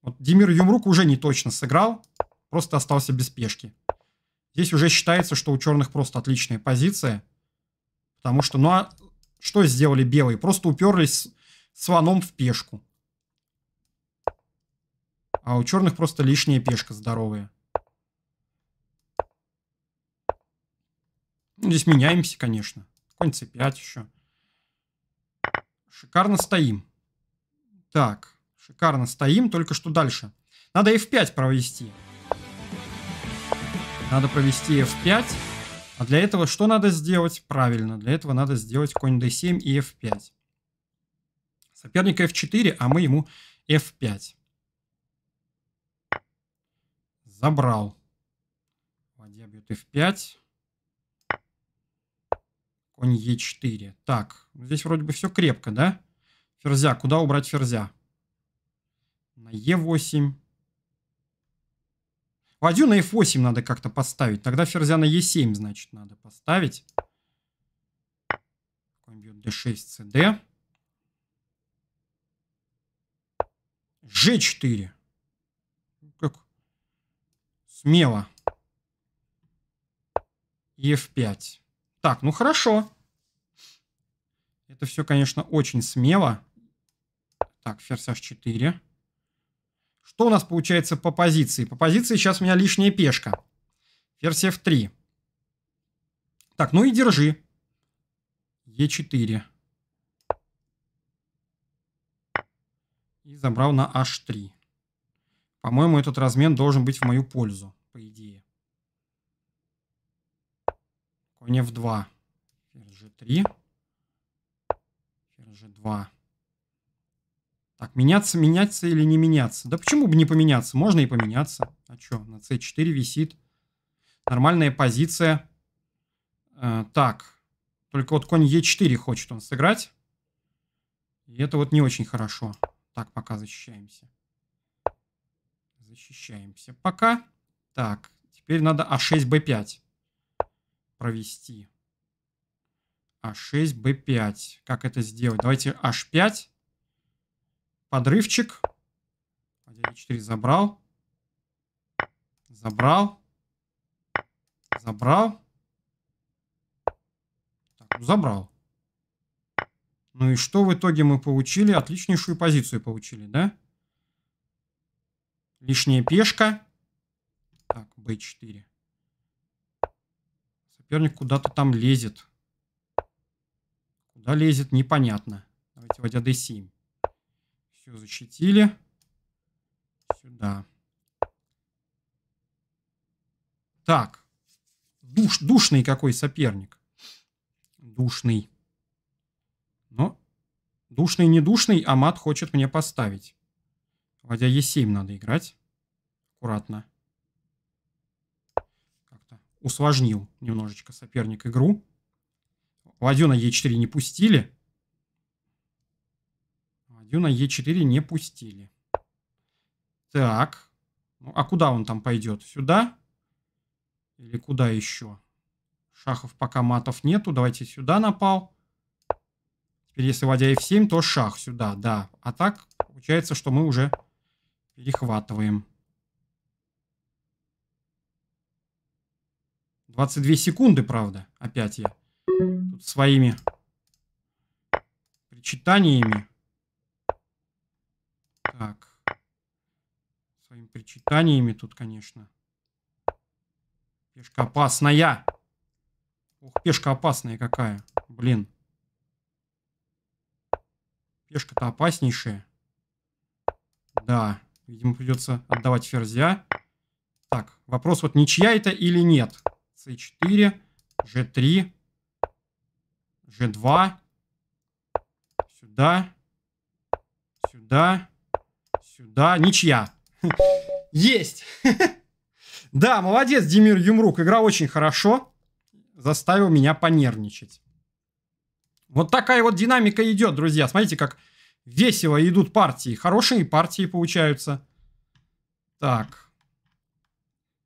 Вот Демир Юмрук уже не точно сыграл просто остался без пешки. Здесь уже считается, что у черных просто отличная позиция. Потому что, ну а что сделали белые? Просто уперлись слоном в пешку. А у черных просто лишняя пешка здоровая. Ну, здесь меняемся, конечно. Конь c5 еще. Шикарно стоим. Так, шикарно стоим, только что дальше. Надо f5 провести. Надо провести f5. А для этого что надо сделать? Правильно, для этого надо сделать конь d7 и f5. Соперник f4, а мы ему f5. Забрал. Ладья бьет f5. Конь e4. Так, здесь вроде бы все крепко, да? Ферзя, куда убрать ферзя? На e8. Ладью на f8 надо как-то поставить. Тогда ферзя на e7, значит, надо поставить. Конь бьет d6, cd. g4. Как смело. И f5. Так, ну хорошо. Это все, конечно, очень смело. Так, ферзь h4. Что у нас получается по позиции? По позиции сейчас у меня лишняя пешка. Ферзь f3. Так, ну и держи. e4. И забрал на h3. По-моему, этот размен должен быть в мою пользу, по идее. Конь f2. Ферзь g3. Ферзь g2. Так, меняться, меняться или не меняться? Да почему бы не поменяться? Можно и поменяться. А что, на c4 висит. Нормальная позиция. Э, так, только вот конь e4 хочет он сыграть. И это вот не очень хорошо. Так, пока защищаемся. Защищаемся пока. Так, теперь надо а6, b5 провести. а6, b5. Как это сделать? Давайте h5. Подрывчик. b4 забрал. Забрал. Забрал. Так, ну забрал. Ну и что в итоге мы получили? Отличнейшую позицию получили, да? Лишняя пешка. Так, b4. Соперник куда-то там лезет. Куда лезет, непонятно. Давайте вводя а d7. Все защитили. Сюда. Так. Душ, душный какой соперник. Душный. Но душный не душный, а мат хочет мне поставить. Хотя Е7 надо играть. Аккуратно. Как-то усложнил немножечко соперник игру. на Е4 не пустили. Юна Е4 не пустили. Так. Ну, а куда он там пойдет? Сюда? Или куда еще? Шахов пока матов нету. Давайте сюда напал. Теперь, если ладья f7, то шах сюда, да. А так, получается, что мы уже перехватываем. 22 секунды, правда, опять я. Тут своими читаниями. Так. Своими причитаниями тут, конечно. Пешка опасная. Ух, пешка опасная какая. Блин. Пешка-то опаснейшая. Да. Видимо, придется отдавать ферзя. Так, вопрос вот ничья это или нет. c4, g3, g2. Сюда. Сюда. Сюда ничья. Есть. Да, молодец, Демир Юмрук. Игра очень хорошо. Заставил меня понервничать. Вот такая вот динамика идет, друзья. Смотрите, как весело идут партии. Хорошие партии получаются. Так.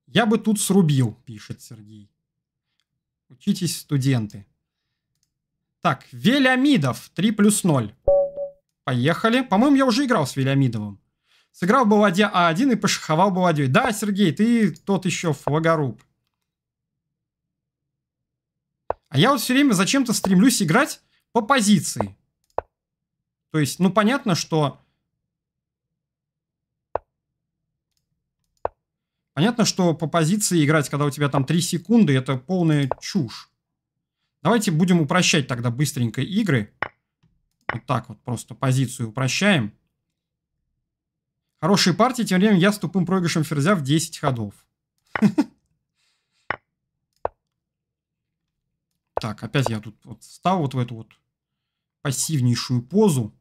Я бы тут срубил, пишет Сергей. Учитесь, студенты. Так, Велямидов 3 плюс 0. Поехали. По-моему, я уже играл с Велямидовым. Сыграл бы ладья А1 и пошаховал бы ладьей. Да, Сергей, ты тот еще флагоруб. А я вот все время зачем-то стремлюсь играть по позиции. То есть, ну понятно, что... Понятно, что по позиции играть, когда у тебя там 3 секунды, это полная чушь. Давайте будем упрощать тогда быстренько игры. Вот так вот просто позицию упрощаем. Хорошие партии, тем временем я с тупым проигрышем ферзя в 10 ходов. Так, опять я тут встал вот в эту вот пассивнейшую позу.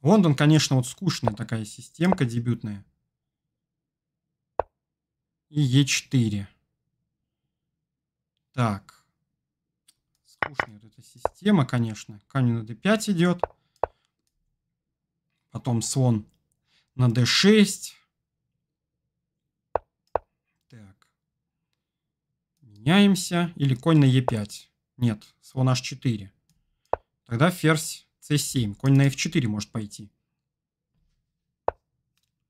Лондон, конечно, вот скучная такая системка дебютная. И Е4. Так. Скучная вот эта система, конечно. Камень на d5 идет. Потом а слон на d6. Так. Меняемся. Или конь на e5. Нет, слон h4. Тогда ферзь c7. Конь на f4 может пойти.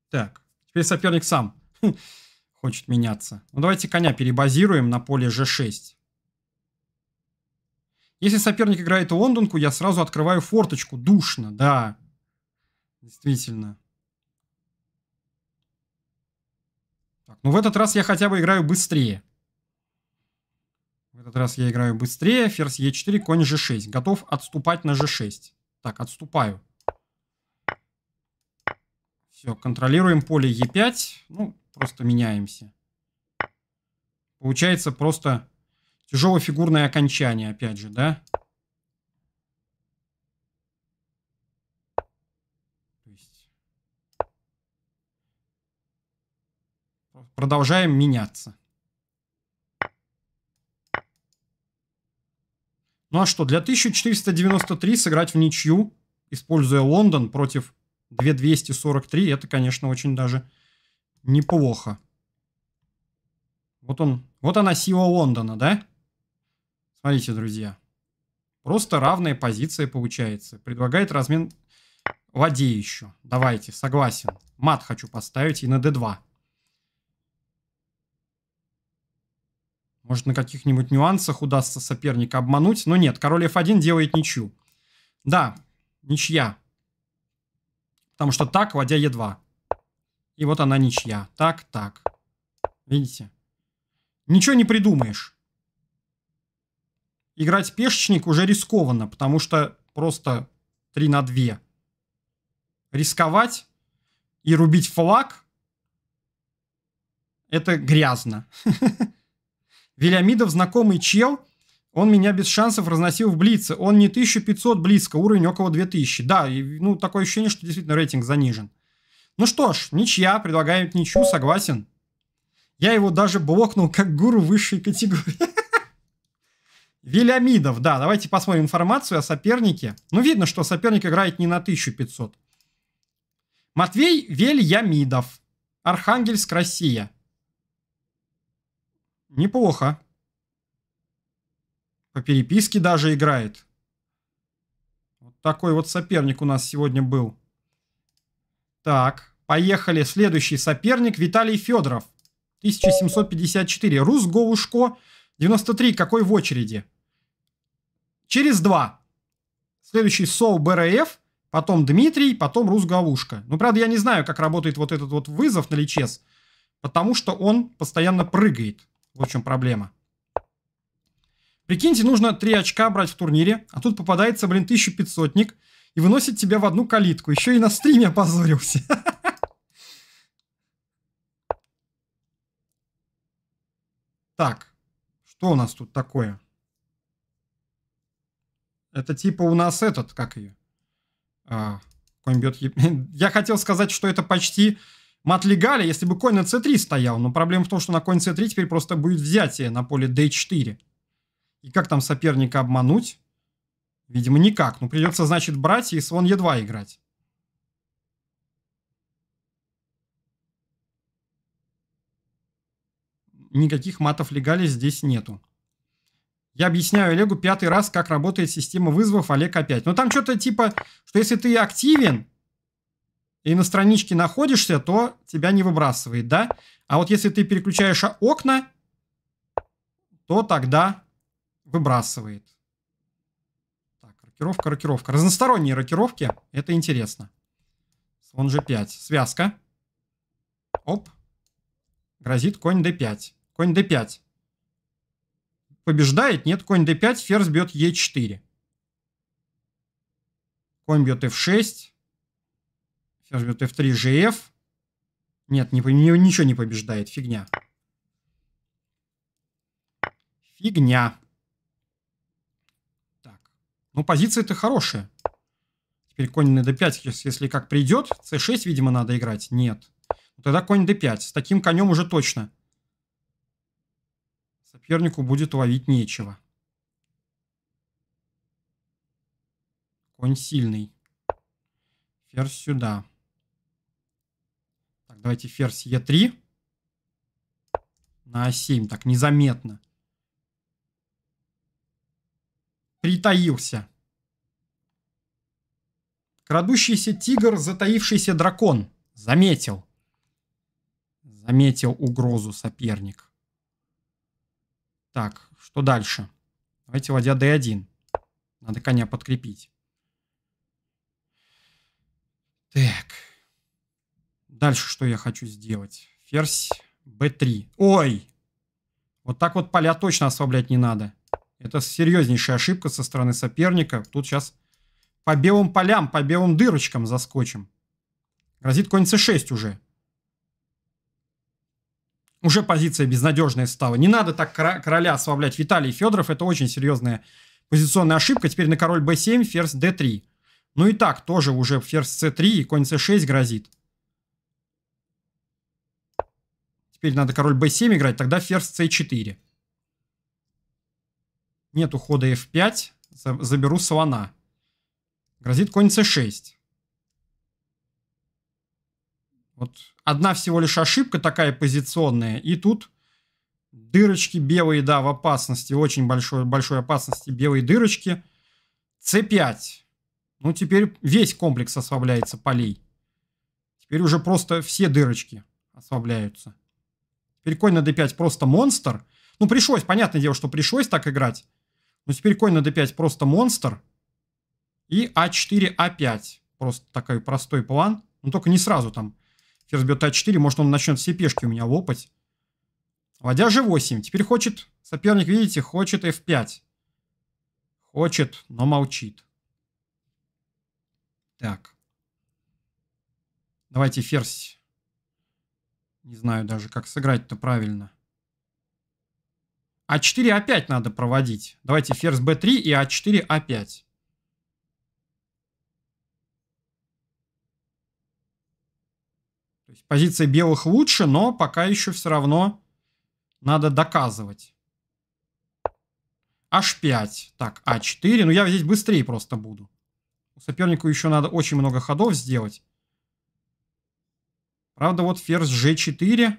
Так. Теперь соперник сам хочет меняться. Ну, давайте коня перебазируем на поле g6. Если соперник играет лондонку, я сразу открываю форточку. Душно, да. Действительно. Так, ну в этот раз я хотя бы играю быстрее. В этот раз я играю быстрее. Ферзь Е4, конь G6. Готов отступать на G6. Так, отступаю. Все, контролируем поле Е5. Ну, просто меняемся. Получается просто тяжело фигурное окончание, опять же, да? Да. продолжаем меняться. Ну а что, для 1493 сыграть в ничью, используя Лондон против 2243, это, конечно, очень даже неплохо. Вот он, вот она сила Лондона, да? Смотрите, друзья. Просто равная позиция получается. Предлагает размен ладей еще. Давайте, согласен. Мат хочу поставить и на d2. Может, на каких-нибудь нюансах удастся соперника обмануть. Но нет, король f1 делает ничью. Да, ничья. Потому что так, ладья e2. И вот она ничья. Так, так. Видите? Ничего не придумаешь. Играть пешечник уже рискованно, потому что просто 3 на 2. Рисковать и рубить флаг – это грязно. Вильямидов знакомый чел, он меня без шансов разносил в блице. Он не 1500 близко, уровень около 2000. Да, и, ну такое ощущение, что действительно рейтинг занижен. Ну что ж, ничья, предлагает ничью, согласен. Я его даже блокнул как гуру высшей категории. Вильямидов, да, давайте посмотрим информацию о сопернике. Ну, видно, что соперник играет не на 1500. Матвей Вельямидов, Архангельск, Россия. Неплохо. По переписке даже играет. Вот такой вот соперник у нас сегодня был. Так, поехали. Следующий соперник Виталий Федоров. 1754. Рус Голушко. 93. Какой в очереди? Через два. Следующий Соу БРФ. Потом Дмитрий, потом Рус Голушка. Ну, правда, я не знаю, как работает вот этот вот вызов на Личес, потому что он постоянно прыгает. Вот в чем проблема. Прикиньте, нужно 3 очка брать в турнире, а тут попадается, блин, 1500-ник и выносит тебя в одну калитку. Еще и на стриме опозорился. Так, что у нас тут такое? Это типа у нас этот, как ее? А, конь бьет... Я хотел сказать, что это почти Мат легали, если бы конь на c3 стоял, но проблема в том, что на конь c3 теперь просто будет взятие на поле d4. И как там соперника обмануть? Видимо, никак. Ну, придется, значит, брать и слон e2 играть. Никаких матов легали здесь нету. Я объясняю Олегу пятый раз, как работает система вызовов Олег опять. Но там что-то типа, что если ты активен, и на страничке находишься, то тебя не выбрасывает, да? А вот если ты переключаешь окна, то тогда выбрасывает. Так, рокировка, рокировка. Разносторонние рокировки, это интересно. Он же 5. Связка. Оп. Грозит конь d5. Конь d5. Побеждает? Нет, конь d5, ферзь бьет e4. Конь бьет f6. Все жмет F3, GF. Нет, не, ничего не побеждает. Фигня. Фигня. Так. Ну, позиция-то хорошая. Теперь конь на d5, если как придет. c6, видимо, надо играть. Нет. Ну, тогда конь d5. С таким конем уже точно. Сопернику будет ловить нечего. Конь сильный. Ферзь сюда. Давайте ферзь Е3 на А7. Так, незаметно. Притаился. Крадущийся тигр, затаившийся дракон. Заметил. Заметил угрозу соперник. Так, что дальше? Давайте ладья d1. Надо коня подкрепить. Так. Дальше что я хочу сделать? Ферзь b3. Ой! Вот так вот поля точно ослаблять не надо. Это серьезнейшая ошибка со стороны соперника. Тут сейчас по белым полям, по белым дырочкам заскочим. Грозит конь c6 уже. Уже позиция безнадежная стала. Не надо так короля ослаблять. Виталий Федоров это очень серьезная позиционная ошибка. Теперь на король b7, ферзь d3. Ну и так тоже уже ферзь c3 и конь c6 грозит. Теперь надо король b7 играть, тогда ферзь c4. Нет ухода f5, заберу слона. Грозит конь c6. Вот одна всего лишь ошибка такая позиционная, и тут дырочки белые, да, в опасности, очень большой, большой опасности белые дырочки. c5. Ну, теперь весь комплекс ослабляется полей. Теперь уже просто все дырочки ослабляются. Теперь конь на d5 просто монстр. Ну, пришлось, понятное дело, что пришлось так играть. Но теперь конь на d5 просто монстр. И а4, а5. Просто такой простой план. Но ну, только не сразу там. Ферзь бьет а4, может он начнет все пешки у меня лопать. Ладья g8. Теперь хочет, соперник, видите, хочет f5. Хочет, но молчит. Так. Давайте ферзь не знаю даже, как сыграть-то правильно. А4 опять надо проводить. Давайте ферзь b3 и а4 опять. То есть позиция белых лучше, но пока еще все равно надо доказывать. h5. Так, а4. Ну я здесь быстрее просто буду. У соперника еще надо очень много ходов сделать. Правда, вот ферзь g4.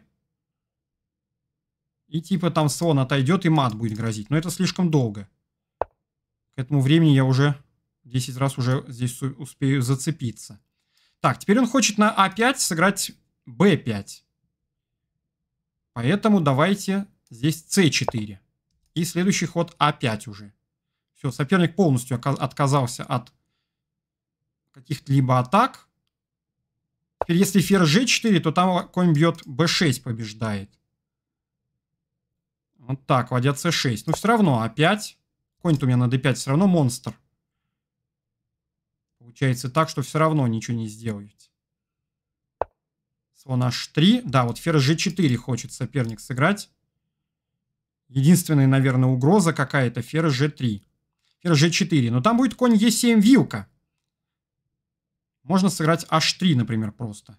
И типа там слон отойдет и мат будет грозить. Но это слишком долго. К этому времени я уже 10 раз уже здесь успею зацепиться. Так, теперь он хочет на a а 5 сыграть b5. Поэтому давайте здесь c4. И следующий ход a а 5 уже. Все, соперник полностью отказался от каких-либо атак. Если ферзь g4, то там конь бьет b6 побеждает. Вот так, ладья c6. Но все равно, опять. А Конь-то у меня на d5, все равно монстр. Получается так, что все равно ничего не сделаете. Слон h3. Да, вот ферзь g4 хочет соперник сыграть. Единственная, наверное, угроза какая-то ферзь g3. Ферзь g4. Но там будет конь e7 вилка. Можно сыграть h3, например, просто.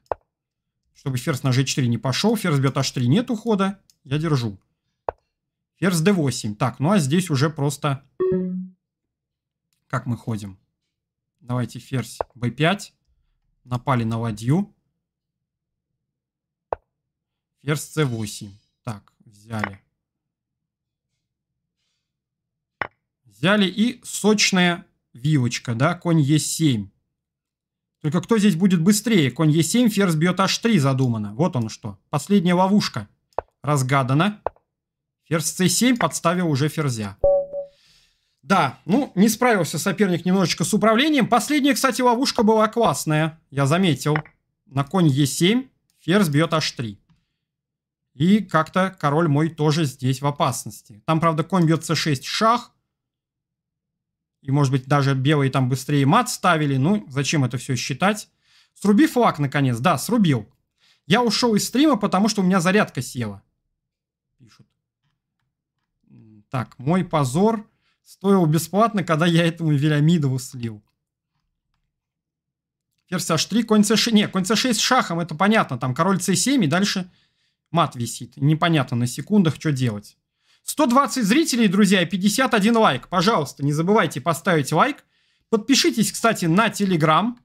Чтобы ферзь на g4 не пошел. Ферзь бьет h3, нет ухода. Я держу. Ферзь d8. Так, ну а здесь уже просто... Как мы ходим? Давайте ферзь b5. Напали на ладью. Ферзь c8. Так, взяли. Взяли и сочная вилочка, да, конь e7. Только кто здесь будет быстрее? Конь Е7, ферзь бьет H3 задумано. Вот он что. Последняя ловушка. Разгадана. Ферзь c7 подставил уже ферзя. Да, ну, не справился соперник немножечко с управлением. Последняя, кстати, ловушка была классная. Я заметил. На конь e7, ферзь бьет h3. И как-то король мой тоже здесь в опасности. Там, правда, конь бьет c6, шах и, может быть, даже белые там быстрее мат ставили. Ну, зачем это все считать? Сруби флаг, наконец. Да, срубил. Я ушел из стрима, потому что у меня зарядка села. Пишут. Так, мой позор стоил бесплатно, когда я этому Велямидову слил. Ферзь h3, конь c6. Не, конь c6 с шахом, это понятно. Там король c7 и дальше мат висит. Непонятно на секундах, что делать. 120 зрителей, друзья, и 51 лайк. Пожалуйста, не забывайте поставить лайк. Подпишитесь, кстати, на Телеграм.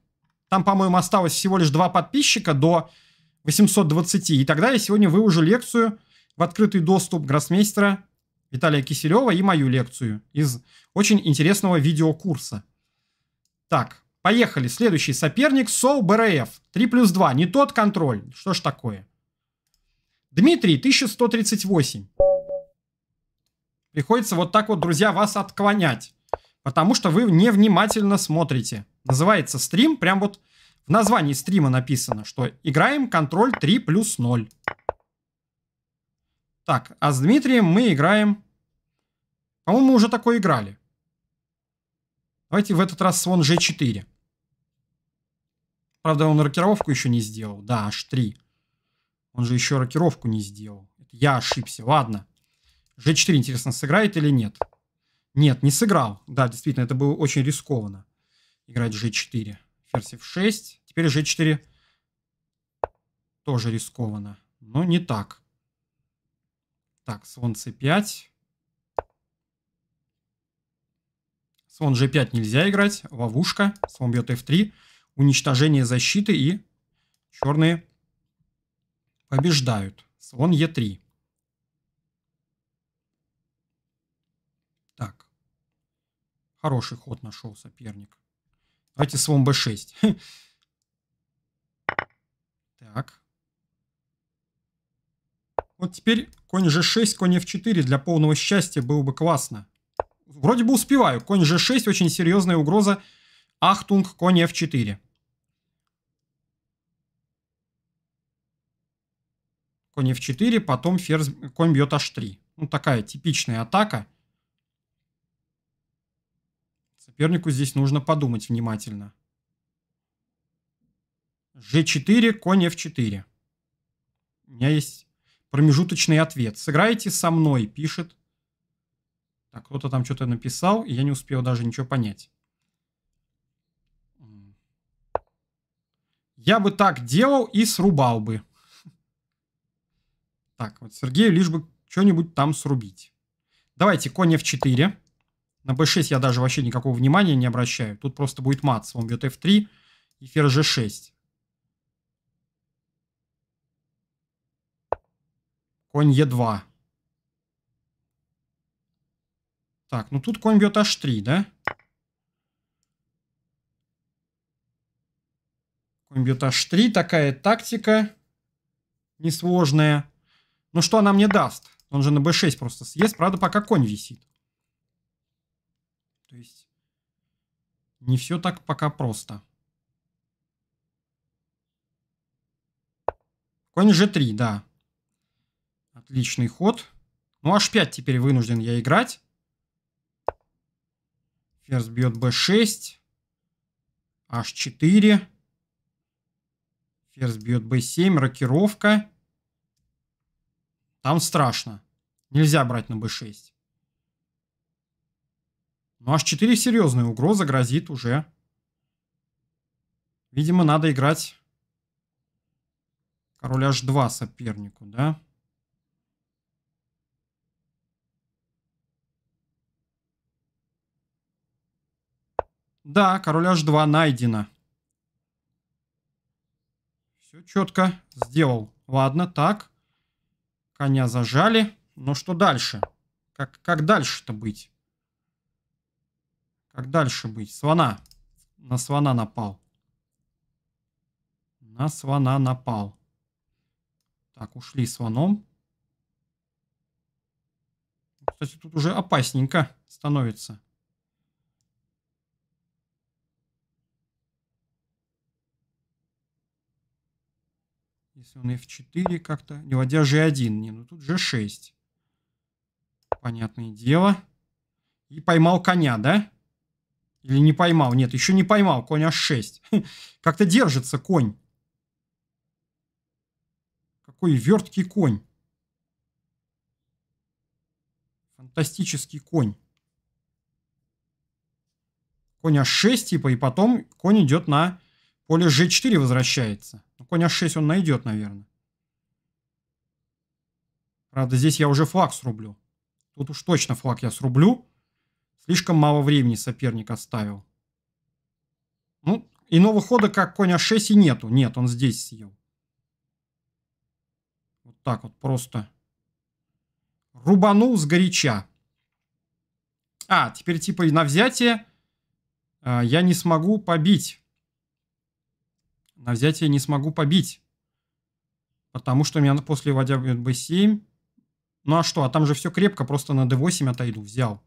Там, по-моему, осталось всего лишь два подписчика до 820. И тогда я сегодня выложу лекцию в открытый доступ гроссмейстера Виталия Киселева и мою лекцию из очень интересного видеокурса. Так, поехали. Следующий соперник Сол БРФ. 3 плюс 2. Не тот контроль. Что ж такое? Дмитрий, 1138. Приходится вот так вот, друзья, вас отклонять. Потому что вы невнимательно смотрите. Называется стрим, прям вот в названии стрима написано, что играем контроль 3 плюс 0. Так, а с Дмитрием мы играем... По-моему, мы уже такое играли. Давайте в этот раз слон g4. Правда, он рокировку еще не сделал. Да, h3. Он же еще рокировку не сделал. Я ошибся. Ладно. G4, интересно, сыграет или нет? Нет, не сыграл. Да, действительно, это было очень рискованно. Играть G4. Ферзь F6. Теперь G4 тоже рискованно. Но не так. Так, слон C5. Слон G5 нельзя играть. Ловушка. Слон бьет F3. Уничтожение защиты и черные побеждают. Слон e 3 Хороший ход нашел соперник. Давайте слон b6. Так. Вот теперь конь g6, конь f4 для полного счастья было бы классно. Вроде бы успеваю. Конь g6 очень серьезная угроза. Ахтунг, конь f4. Конь f4, потом ферзь, конь бьет h3. Ну такая типичная атака. Сопернику здесь нужно подумать внимательно. G4, конь F4. У меня есть промежуточный ответ. Сыграете со мной, пишет. Так, кто-то там что-то написал, и я не успел даже ничего понять. Я бы так делал и срубал бы. Так, вот Сергею лишь бы что-нибудь там срубить. Давайте конь F4. На b6 я даже вообще никакого внимания не обращаю. Тут просто будет мат. Он бьет f3 и ферзь g6. Конь e2. Так, ну тут конь бьет h3, да? Конь бьет h3. Такая тактика несложная. Ну что она мне даст? Он же на b6 просто съест. Правда, пока конь висит. То есть не все так пока просто. Конь g3, да. Отличный ход. Ну, h5 теперь вынужден я играть. Ферзь бьет b6. h4. Ферзь бьет b7. Рокировка. Там страшно. Нельзя брать на b6. Ну аж 4 серьезная угроза грозит уже. Видимо, надо играть король h2 сопернику, да? Да, король h2 найдено. Все четко сделал. Ладно, так. Коня зажали. Но ну, что дальше? Как, как дальше-то быть? Как дальше быть? Свана. На свана напал. На свана напал. Так, ушли сваном. Кстати, тут уже опасненько становится. Если он f4 как-то... Не водя g1. Не, ну тут g6. Понятное дело. И поймал коня, да? Или не поймал. Нет, еще не поймал. Конь h6. Как-то держится конь. Какой верткий конь. Фантастический конь. Конь h6 типа, и потом конь идет на поле g4 возвращается. Но ну, конь h6 он найдет, наверное. Правда, здесь я уже флаг срублю. Тут уж точно флаг я срублю. Слишком мало времени соперник оставил. Ну, иного хода, как конь А6 и нету. Нет, он здесь съел. Вот так вот просто. Рубанул сгоряча. А, теперь типа на взятие э, я не смогу побить. На взятие не смогу побить. Потому что меня после ладья b7. Ну а что, а там же все крепко, просто на d8 отойду, взял.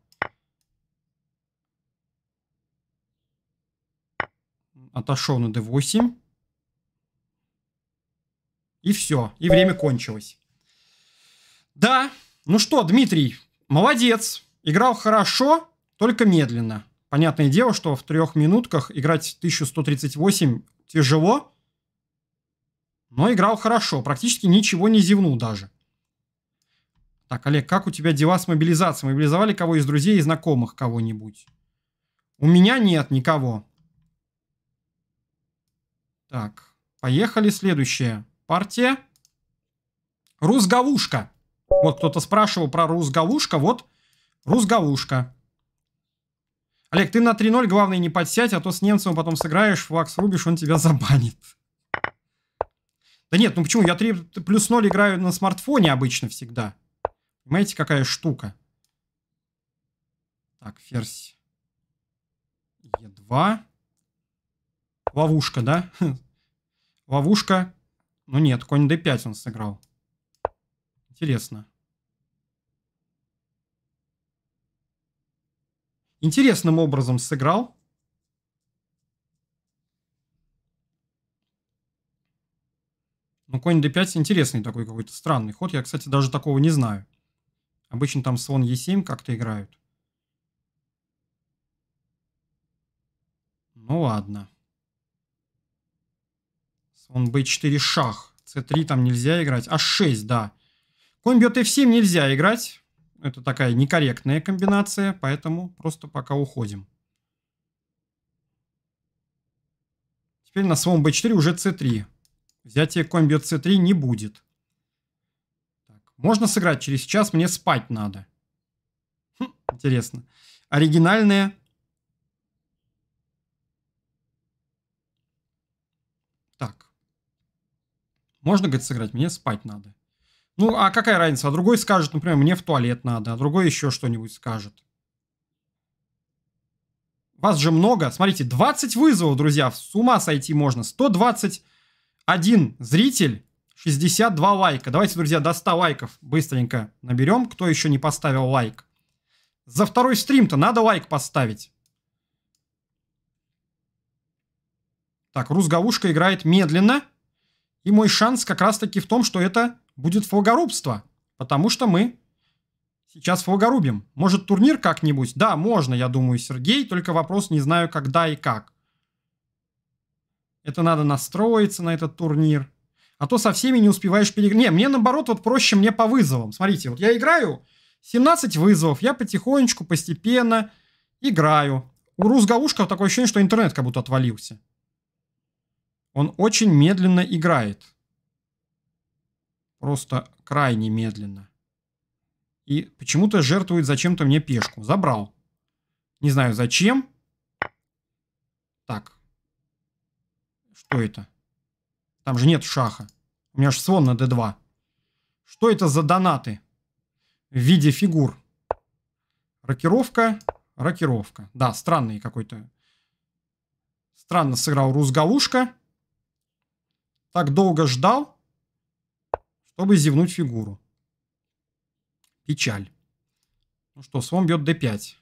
отошел на d8. И все, и время кончилось. Да, ну что, Дмитрий, молодец. Играл хорошо, только медленно. Понятное дело, что в трех минутках играть 1138 тяжело, но играл хорошо, практически ничего не зевнул даже. Так, Олег, как у тебя дела с мобилизацией? Мобилизовали кого из друзей и знакомых кого-нибудь? У меня нет никого. Так, поехали следующая Партия. Русговушка. Вот кто-то спрашивал про Русговушка. Вот Русговушка. Олег, ты на 3-0, главное, не подсядь, а то с немцем потом сыграешь, флаг срубишь, он тебя забанит. Да нет, ну почему? Я 3 плюс 0 играю на смартфоне обычно всегда. Понимаете, какая штука? Так, ферзь. Е2. Ловушка, да? Ловушка. Ну нет, конь d5 он сыграл. Интересно. Интересным образом сыграл. Ну, конь d5 интересный такой какой-то, странный ход. Я, кстати, даже такого не знаю. Обычно там слон e7 как-то играют. Ну ладно. Он b4 шах. c3 там нельзя играть. h6, а да. Конь бьет f7 нельзя играть. Это такая некорректная комбинация, поэтому просто пока уходим. Теперь на своем b4 уже c3. Взятие конь бьет c3 не будет. Так, можно сыграть через час, мне спать надо. Хм, интересно. Оригинальная Можно, говорит, сыграть, мне спать надо. Ну, а какая разница? А другой скажет, например, мне в туалет надо, а другой еще что-нибудь скажет. Вас же много. Смотрите, 20 вызовов, друзья. С ума сойти можно. 121 зритель, 62 лайка. Давайте, друзья, до 100 лайков быстренько наберем. Кто еще не поставил лайк? За второй стрим-то надо лайк поставить. Так, Русгавушка играет медленно. И мой шанс как раз-таки в том, что это будет флагорубство. Потому что мы сейчас флагорубим. Может, турнир как-нибудь? Да, можно, я думаю, Сергей. Только вопрос не знаю, когда и как. Это надо настроиться на этот турнир. А то со всеми не успеваешь переиграть. Не, мне наоборот вот проще мне по вызовам. Смотрите, вот я играю 17 вызовов. Я потихонечку, постепенно играю. У Русгалушка такое ощущение, что интернет как будто отвалился. Он очень медленно играет. Просто крайне медленно. И почему-то жертвует зачем-то мне пешку. Забрал. Не знаю зачем. Так. Что это? Там же нет шаха. У меня же слон на d2. Что это за донаты? В виде фигур. Рокировка, рокировка. Да, странный какой-то. Странно сыграл Русгалушка так долго ждал, чтобы зевнуть фигуру. Печаль. Ну что, слон бьет d5.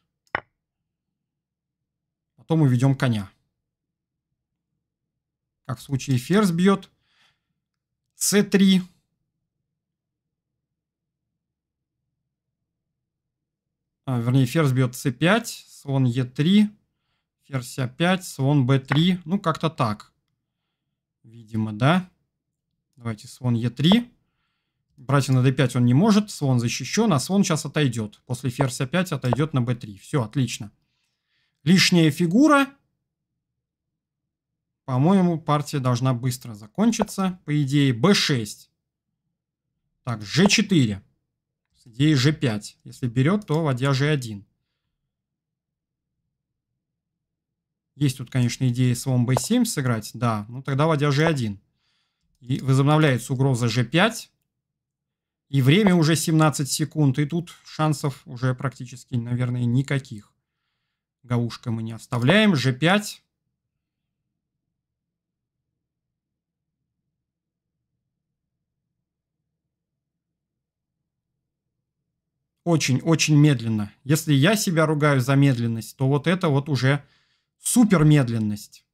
Потом уведем коня. Как в случае ферзь бьет. c3. А, вернее, ферзь бьет c5, слон e3, ферзь a5, слон b3. Ну, как-то так. Видимо, да. Давайте слон Е3. Брать на d5 он не может, слон защищен, а слон сейчас отойдет. После ферзь 5 отойдет на b3. Все, отлично. Лишняя фигура. По-моему, партия должна быстро закончиться. По идее, b6. Так, g4. С идеей g5. Если берет, то ладья g1. Есть тут, конечно, идея слон b7 сыграть, да, ну тогда ладья g1. И возобновляется угроза g5. И время уже 17 секунд, и тут шансов уже практически, наверное, никаких. Гаушка мы не оставляем, g5. Очень-очень медленно. Если я себя ругаю за медленность, то вот это вот уже супер медленность.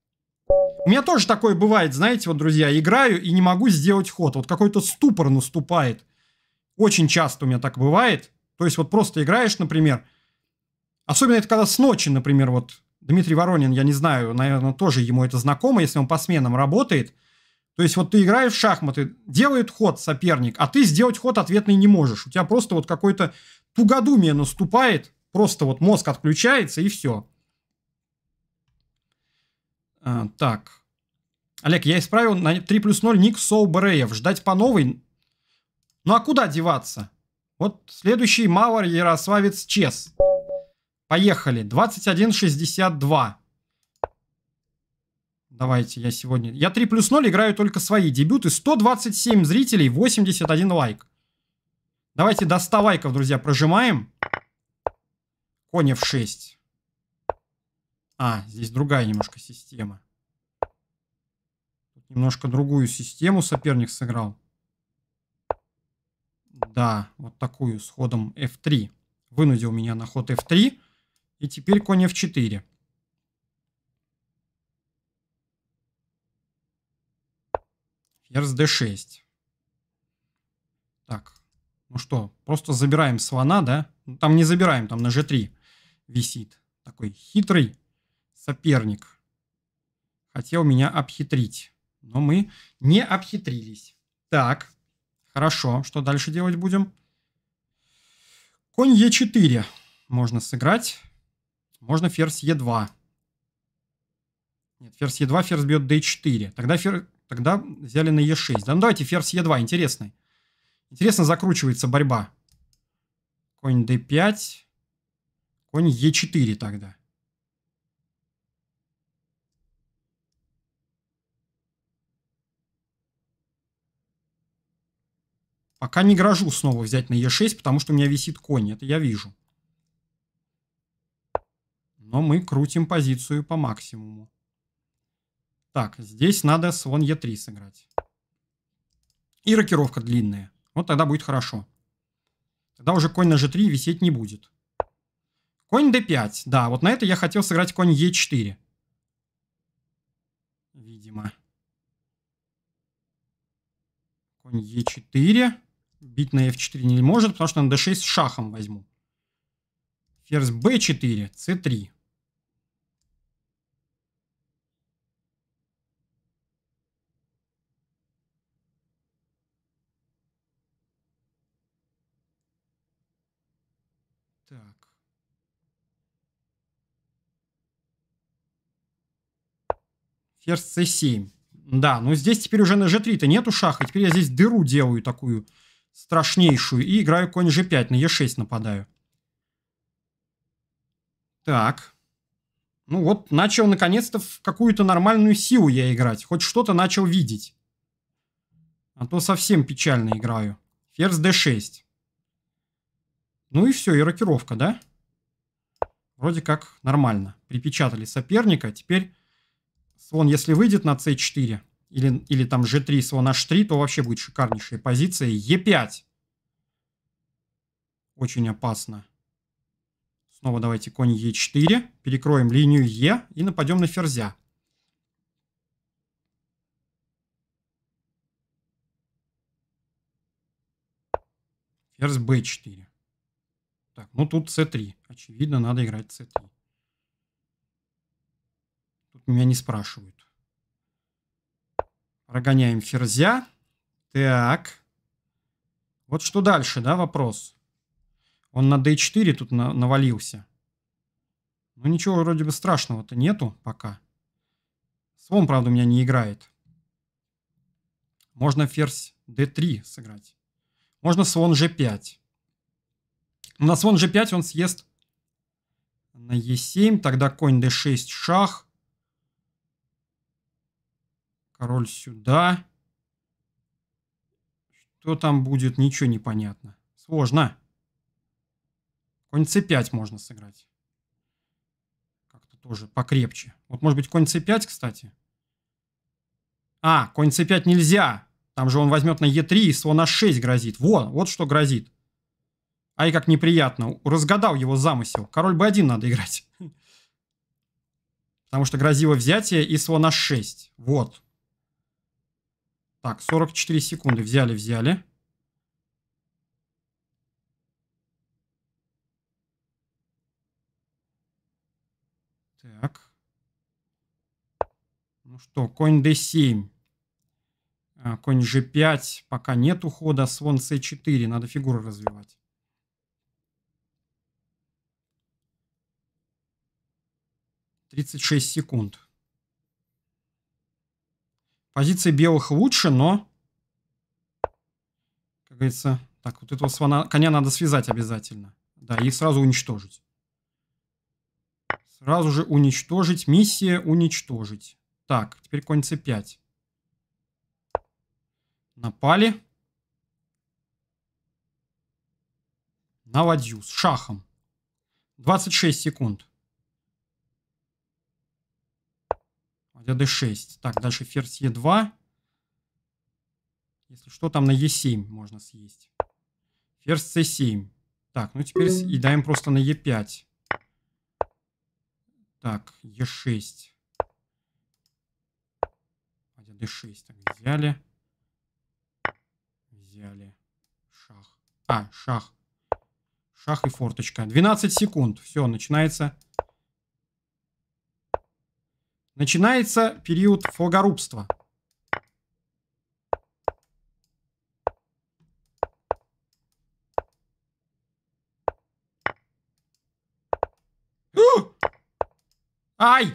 У меня тоже такое бывает, знаете, вот, друзья, играю и не могу сделать ход. Вот какой-то ступор наступает. Очень часто у меня так бывает. То есть вот просто играешь, например, особенно это когда с ночи, например, вот Дмитрий Воронин, я не знаю, наверное, тоже ему это знакомо, если он по сменам работает. То есть вот ты играешь в шахматы, делает ход соперник, а ты сделать ход ответный не можешь. У тебя просто вот какое-то тугодумие наступает, просто вот мозг отключается и все. А, так. Олег, я исправил на 3 плюс 0 ник Соу Ждать по новой? Ну а куда деваться? Вот следующий Мавр Ярославец Чес. Поехали. 21.62. Давайте я сегодня... Я 3 плюс 0 играю только свои дебюты. 127 зрителей, 81 лайк. Давайте до 100 лайков, друзья, прожимаем. Коня в 6. А, здесь другая немножко система. Немножко другую систему соперник сыграл. Да, вот такую с ходом f3. Вынудил меня на ход f3. И теперь конь f4. Ферзь d6. Так, ну что, просто забираем слона, да? Ну, там не забираем, там на g3 висит. Такой хитрый соперник хотел меня обхитрить. Но мы не обхитрились. Так, хорошо. Что дальше делать будем? Конь Е4 можно сыграть. Можно ферзь Е2. Нет, ферзь Е2, ферзь бьет d4. Тогда, фер... Тогда взяли на Е6. Да ну давайте ферзь Е2, интересный. Интересно закручивается борьба. Конь d5. Конь Е4 тогда. Пока не грожу снова взять на Е6, потому что у меня висит конь, это я вижу. Но мы крутим позицию по максимуму. Так, здесь надо слон Е3 сыграть. И рокировка длинная. Вот тогда будет хорошо. Тогда уже конь на G3 висеть не будет. Конь D5. Да, вот на это я хотел сыграть конь E4. Видимо. Конь Е4 бить на f4 не может, потому что на d6 шахом возьму. Ферзь b4, c3. Так. Ферзь c7. Да, ну здесь теперь уже на g3-то нету шаха. Теперь я здесь дыру делаю такую страшнейшую и играю конь g5, на e6 нападаю. Так. Ну вот, начал наконец-то в какую-то нормальную силу я играть. Хоть что-то начал видеть. А то совсем печально играю. Ферзь d6. Ну и все, и рокировка, да? Вроде как нормально. Припечатали соперника. Теперь слон, если выйдет на c4, или, или там G3, слон H3, то вообще будет шикарнейшая позиция. E5. Очень опасно. Снова давайте конь Е4. Перекроем линию Е и нападем на ферзя. Ферзь b4. Так, ну тут c3. Очевидно, надо играть c3. Тут меня не спрашивают. Прогоняем ферзя. Так. Вот что дальше, да, вопрос. Он на d4 тут на навалился. Ну ничего вроде бы страшного-то нету пока. Слон, правда, у меня не играет. Можно ферзь d3 сыграть. Можно слон g5. На слон g5 он съест на e7. Тогда конь d6 шах. Король сюда. Что там будет, ничего не понятно. Сложно. Конь c5 можно сыграть. Как-то тоже покрепче. Вот может быть конь c5, кстати. А, конь c5 нельзя. Там же он возьмет на e3 и слон h6 грозит. Вот, вот что грозит. Ай, как неприятно. Разгадал его замысел. Король b1 надо играть. Потому что грозило взятие и слон h6. Вот. Так, 44 секунды. Взяли, взяли. Так. Ну что, конь d7. А, конь g5. Пока нет ухода. свон c4. Надо фигуру развивать. Тридцать шесть секунд. Позиции белых лучше, но... Как говорится... Так, вот этого свана... коня надо связать обязательно. Да, и сразу уничтожить. Сразу же уничтожить. Миссия уничтожить. Так, теперь конь c5. Напали. На ладью с шахом. 26 секунд. для d6. Так, дальше ферзь e2. Если что, там на e7 можно съесть. Ферзь c7. Так, ну теперь съедаем просто на e5. Так, e6. А d6? Так, взяли. Взяли. Шах. А, шах. Шах и форточка. 12 секунд. Все, начинается Начинается период флагорубства. Ай!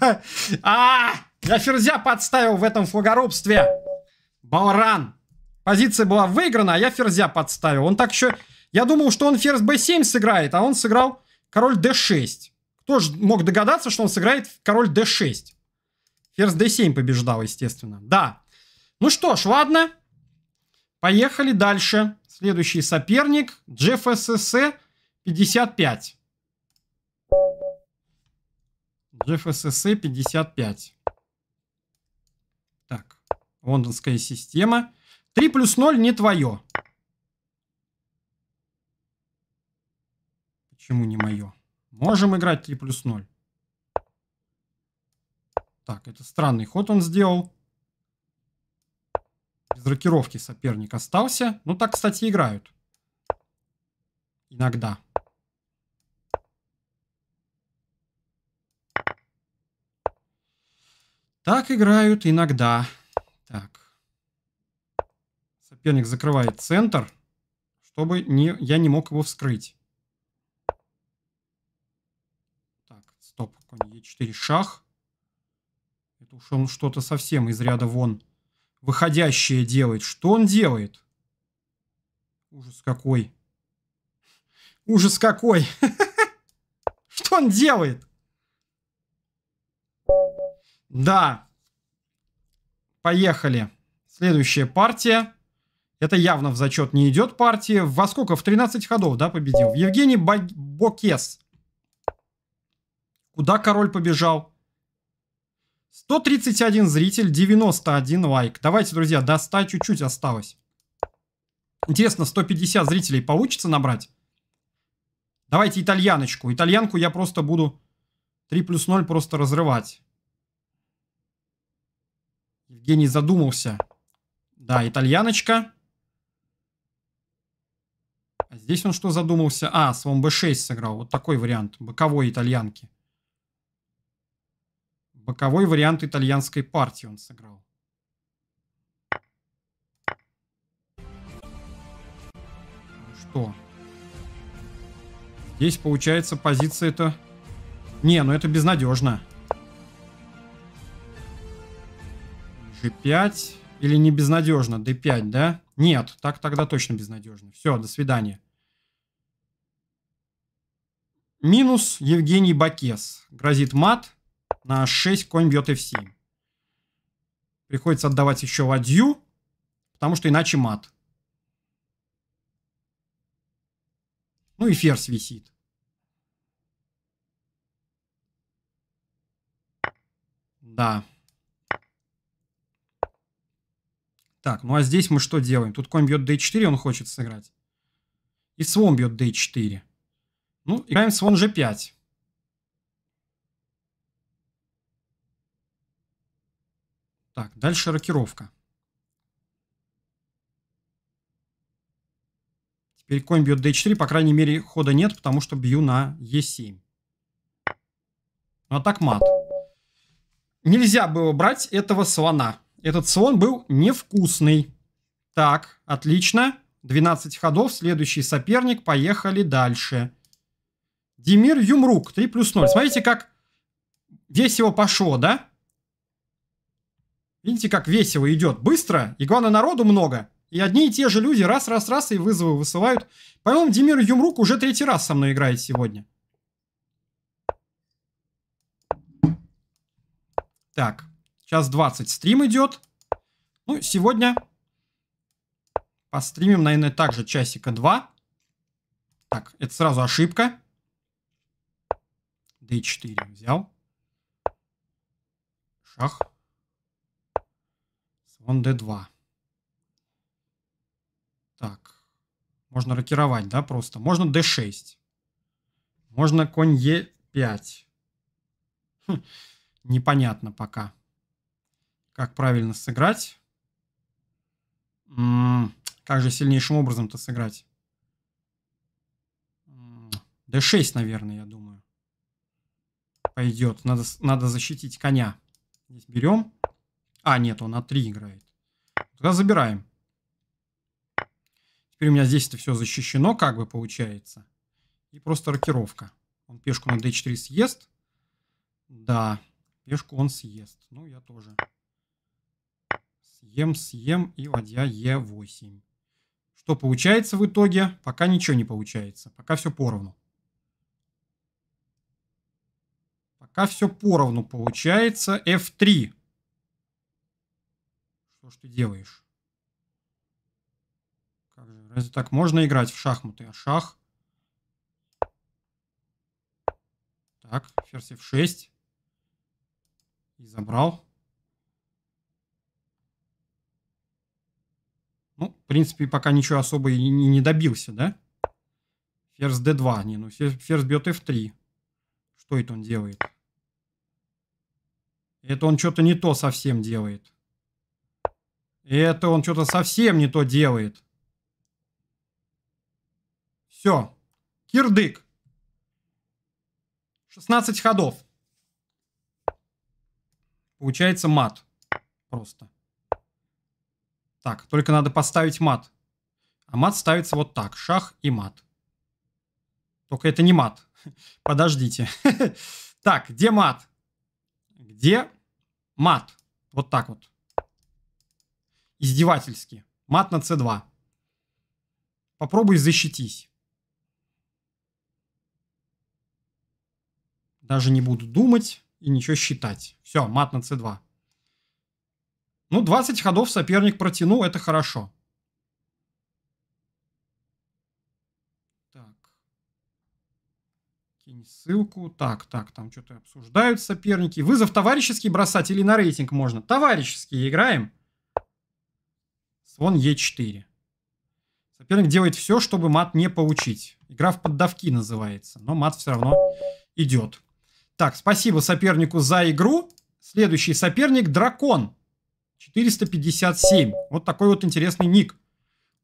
а, я ферзя подставил в этом флагорубстве. Балран. Позиция была выиграна, а я ферзя подставил. Он так еще... Я думал, что он ферзь b7 сыграет, а он сыграл король d6. Кто же мог догадаться, что он сыграет король d6? Ферзь d7 побеждал, естественно. Да. Ну что ж, ладно. Поехали дальше. Следующий соперник. Джефф ССС 55. Э, Джефф ССС 55. Э, так. Лондонская система. 3 плюс 0 не твое. Почему не мое? Можем играть 3 плюс 0. Так, это странный ход он сделал. Без рокировки соперник остался. Ну, так, кстати, играют. Иногда. Так играют иногда. Так. Соперник закрывает центр, чтобы не, я не мог его вскрыть. Конь Е4 шах. Это уж он что-то совсем из ряда вон выходящее делает. Что он делает? Ужас какой. Ужас какой. Что он делает? Да. Поехали. Следующая партия. Это явно в зачет не идет партия. Во сколько? В 13 ходов, да, победил. Евгений Бокес. Куда король побежал? 131 зритель, 91 лайк. Давайте, друзья, до 100 чуть-чуть осталось. Интересно, 150 зрителей получится набрать? Давайте итальяночку. Итальянку я просто буду 3 плюс 0 просто разрывать. Евгений задумался. Да, итальяночка. А здесь он что задумался? А, слон b6 сыграл. Вот такой вариант. Боковой итальянки. Боковой вариант итальянской партии он сыграл. Ну что? Здесь получается позиция это Не, ну это безнадежно. G5 или не безнадежно? D5, да? Нет, так тогда точно безнадежно. Все, до свидания. Минус Евгений Бакес. Грозит мат на 6 конь бьет f7. Приходится отдавать еще ладью, потому что иначе мат. Ну и ферзь висит. Да. Так, ну а здесь мы что делаем? Тут конь бьет d4, он хочет сыграть. И слон бьет d4. Ну, играем слон g5. Так, дальше рокировка. Теперь конь бьет d4, по крайней мере хода нет, потому что бью на e7. Ну а так мат. Нельзя было брать этого слона. Этот слон был невкусный. Так, отлично. 12 ходов, следующий соперник, поехали дальше. Димир Юмрук, 3 плюс 0. Смотрите, как весело пошло, да? Видите, как весело идет. Быстро. И главное, народу много. И одни и те же люди раз-раз-раз и вызовы высылают. По-моему, Демир Юмрук уже третий раз со мной играет сегодня. Так, сейчас 20 стрим идет. Ну, сегодня постримим, наверное, также часика 2. Так, это сразу ошибка. D4 взял. Шах. Он d2. Так. Можно рокировать, да, просто. Можно d6. Можно конь e5. Хм, непонятно пока. Как правильно сыграть? М м-м, -м, как же сильнейшим образом-то сыграть? М м-м, d6, наверное, я думаю. Пойдет. Надо, надо защитить коня. Здесь берем. А, нет, он на 3 играет. Тогда забираем. Теперь у меня здесь это все защищено, как бы получается. И просто рокировка. Он пешку на d4 съест. Да, пешку он съест. Ну, я тоже. Съем, съем и ладья e8. Что получается в итоге? Пока ничего не получается. Пока все поровну. Пока все поровну получается. f3 то, что ты делаешь. Как же, разве так можно играть в шахматы? А шах? Так, ферзь f6. И забрал. Ну, в принципе, пока ничего особо и не добился, да? Ферзь d2. Не, ну ферзь бьет f3. Что это он делает? Это он что-то не то совсем делает. И это он что-то совсем не то делает. Все. Кирдык. 16 ходов. Получается мат. Просто. Так, только надо поставить мат. А мат ставится вот так. Шах и мат. Только это не мат. Подождите. Так, где мат? Где мат? Вот так вот издевательски. Мат на c2. Попробуй защитись. Даже не буду думать и ничего считать. Все, мат на c2. Ну, 20 ходов соперник протянул, это хорошо. Так. Кинь ссылку. Так, так, там что-то обсуждают соперники. Вызов товарищеский бросать или на рейтинг можно? Товарищеский играем слон Е4. Соперник делает все, чтобы мат не получить. Игра в поддавки называется, но мат все равно идет. Так, спасибо сопернику за игру. Следующий соперник Дракон. 457. Вот такой вот интересный ник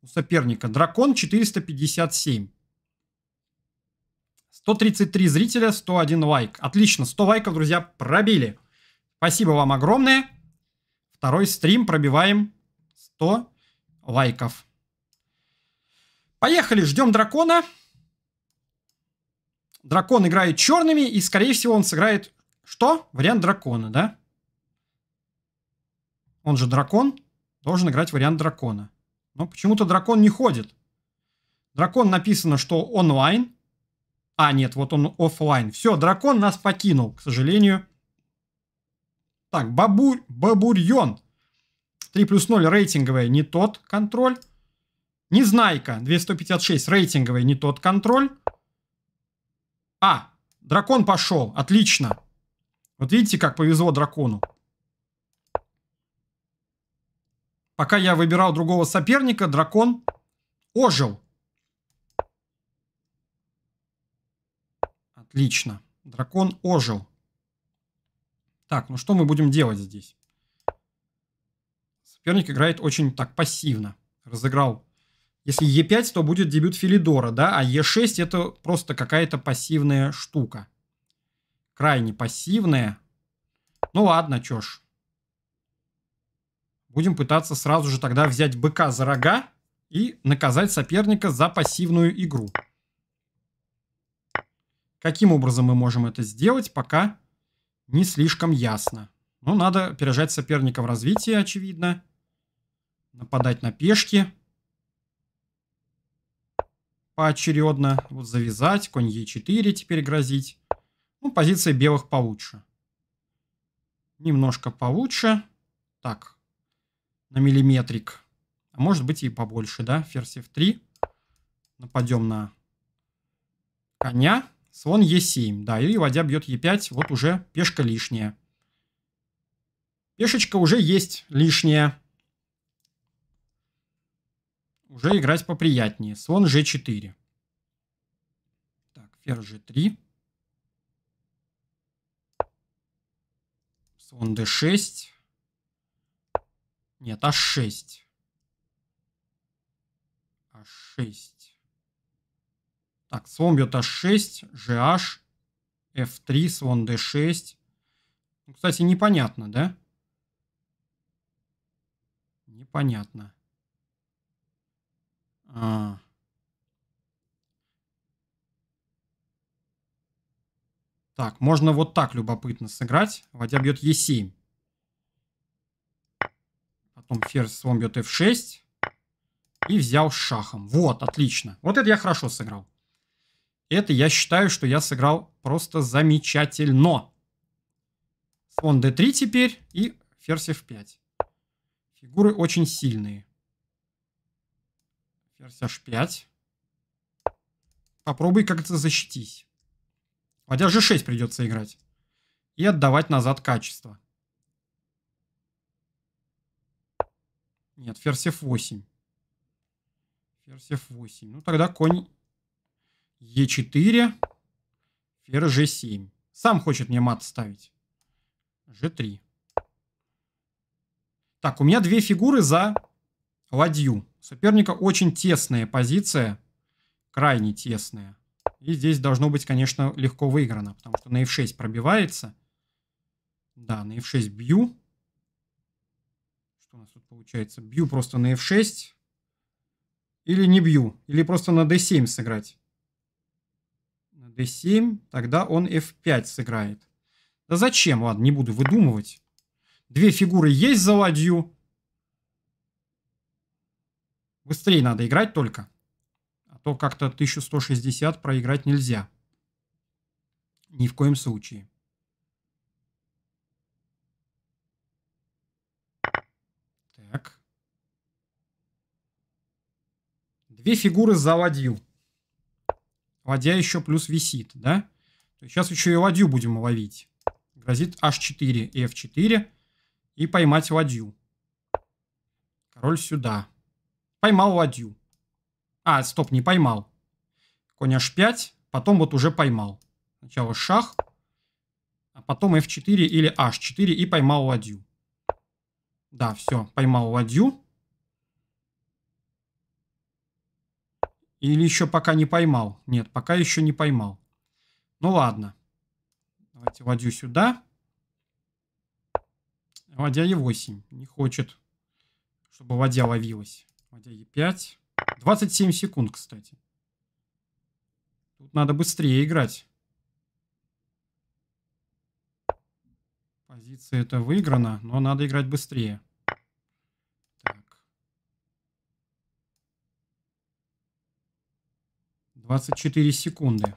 у соперника. Дракон 457. 133 зрителя, 101 лайк. Отлично, 100 лайков, друзья, пробили. Спасибо вам огромное. Второй стрим пробиваем 100 лайков. Поехали, ждем дракона. Дракон играет черными, и, скорее всего, он сыграет что? Вариант дракона, да? Он же дракон, должен играть вариант дракона. Но почему-то дракон не ходит. Дракон написано, что онлайн. А, нет, вот он офлайн. Все, дракон нас покинул, к сожалению. Так, бабурь, бабурьон. 3 плюс 0 рейтинговая не тот контроль. Незнайка 256 рейтинговая не тот контроль. А, дракон пошел. Отлично. Вот видите, как повезло дракону. Пока я выбирал другого соперника, дракон ожил. Отлично. Дракон ожил. Так, ну что мы будем делать здесь? Соперник играет очень так пассивно. Разыграл. Если Е5, то будет дебют Филидора, да? А Е6 это просто какая-то пассивная штука. Крайне пассивная. Ну ладно, чё ж. Будем пытаться сразу же тогда взять быка за рога и наказать соперника за пассивную игру. Каким образом мы можем это сделать, пока не слишком ясно. Но ну, надо опережать соперника в развитии, очевидно нападать на пешки. Поочередно. Вот завязать. Конь Е4 теперь грозить. Ну, позиции белых получше. Немножко получше. Так. На миллиметрик. А может быть и побольше, да? Ферзь F3. Нападем на коня. Слон Е7. Да, и водя бьет Е5. Вот уже пешка лишняя. Пешечка уже есть лишняя уже играть поприятнее. Слон g4. Так, ферзь g3. Слон d6. Нет, h6. А h6. А так, слон бьет h6, gh, f3, слон d6. Ну, кстати, непонятно, да? Непонятно. А. Так, можно вот так любопытно сыграть. Ладья бьет Е7. Потом ферзь слон бьет F6. И взял шахом. Вот, отлично. Вот это я хорошо сыграл. Это я считаю, что я сыграл просто замечательно. Слон d3 теперь и ферзь f5. Фигуры очень сильные. Ферзь h5. Попробуй как-то защитись. Ладья g6 придется играть. И отдавать назад качество. Нет, ферзь f8. Ферзь f8. Ну тогда конь e4. Ферзь g7. Сам хочет мне мат ставить. g3. Так, у меня две фигуры за ладью соперника очень тесная позиция, крайне тесная. И здесь должно быть, конечно, легко выиграно, потому что на f6 пробивается. Да, на f6 бью. Что у нас тут получается? Бью просто на f6. Или не бью. Или просто на d7 сыграть. На d7. Тогда он f5 сыграет. Да зачем? Ладно, не буду выдумывать. Две фигуры есть за ладью. Быстрее надо играть только. А то как-то 1160 проиграть нельзя. Ни в коем случае. Так. Две фигуры за заводил. Ладья еще плюс висит, да? Сейчас еще и ладью будем ловить. Грозит h4 и f4. И поймать ладью. Король сюда. Поймал ладью. А, стоп, не поймал. Конь h5, потом вот уже поймал. Сначала шах, а потом f4 или h4 и поймал ладью. Да, все, поймал ладью. Или еще пока не поймал. Нет, пока еще не поймал. Ну ладно. Давайте ладью сюда. Ладья e8. Не хочет, чтобы ладья ловилась. Ладья Е5. 27 секунд, кстати. Тут надо быстрее играть. Позиция это выиграна, но надо играть быстрее. Так. 24 секунды.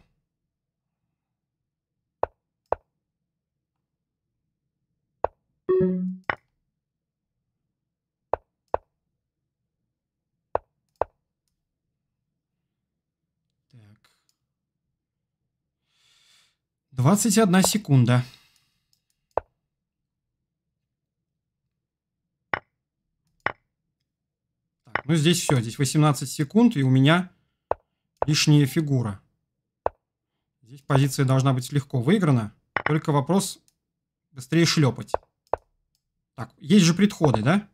21 секунда. Так, ну здесь все, здесь 18 секунд, и у меня лишняя фигура. Здесь позиция должна быть легко выиграна. Только вопрос быстрее шлепать. Так, есть же предходы, да?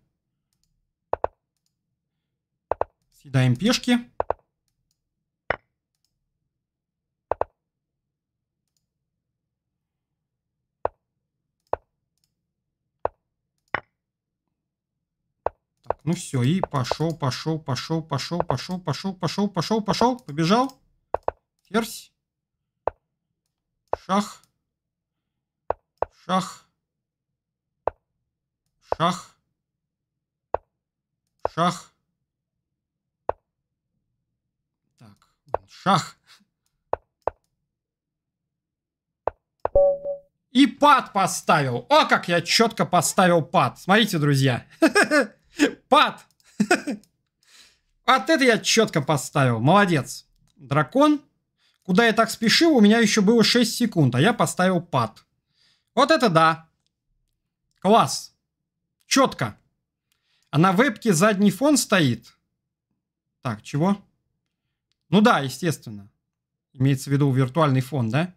Съедаем пешки. Ну все, и пошел, пошел, пошел, пошел, пошел, пошел, пошел, пошел, пошел, побежал. Ферзь. Шах. Шах. Шах. Шах. Так, шах. И пад поставил. О, как я четко поставил пад. Смотрите, друзья. Пад! От это я четко поставил. Молодец. Дракон. Куда я так спешил, у меня еще было 6 секунд, а я поставил пад. Вот это да. Класс. Четко. А на вебке задний фон стоит. Так, чего? Ну да, естественно. Имеется в виду виртуальный фон, да?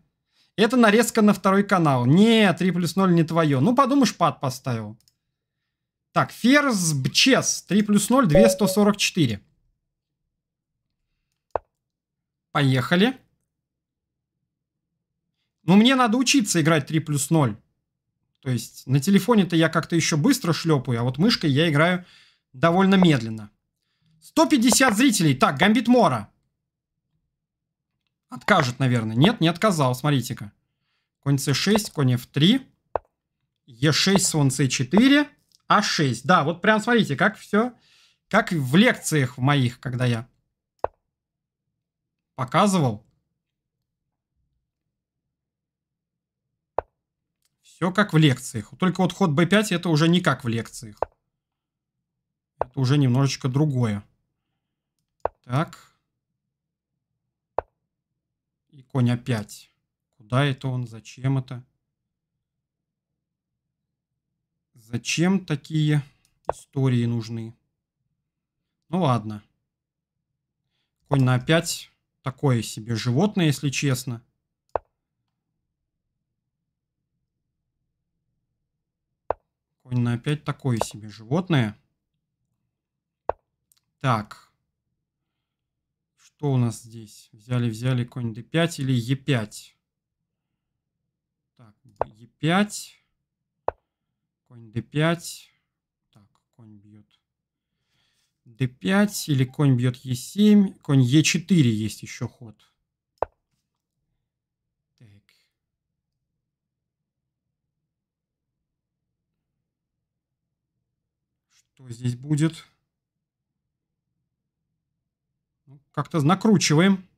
Это нарезка на второй канал. Не, 3 плюс 0 не твое. Ну, подумаешь, пад поставил. Так, Ферзь, Бчес. 3 плюс 0, 2144. Поехали. Ну, мне надо учиться играть 3 плюс 0. То есть на телефоне-то я как-то еще быстро шлепаю, а вот мышкой я играю довольно медленно. 150 зрителей. Так, Гамбит Мора. Откажет, наверное. Нет, не отказал. Смотрите-ка. Конь c6, конь f3. е 6 слон c4. А6. Да, вот прям смотрите, как все, как в лекциях моих, когда я показывал. Все как в лекциях. Только вот ход b5 это уже не как в лекциях. Это уже немножечко другое. Так. И конь а Куда это он? Зачем это? Зачем такие истории нужны? Ну ладно. Конь на 5. Такое себе животное, если честно. Конь на 5 такое себе животное. Так. Что у нас здесь? Взяли, взяли конь d5 или e5. Так, e5. Конь d5. Так, конь бьет d5 или конь бьет e7. Конь e4 есть еще ход. Так. Что здесь будет? Ну, как-то накручиваем.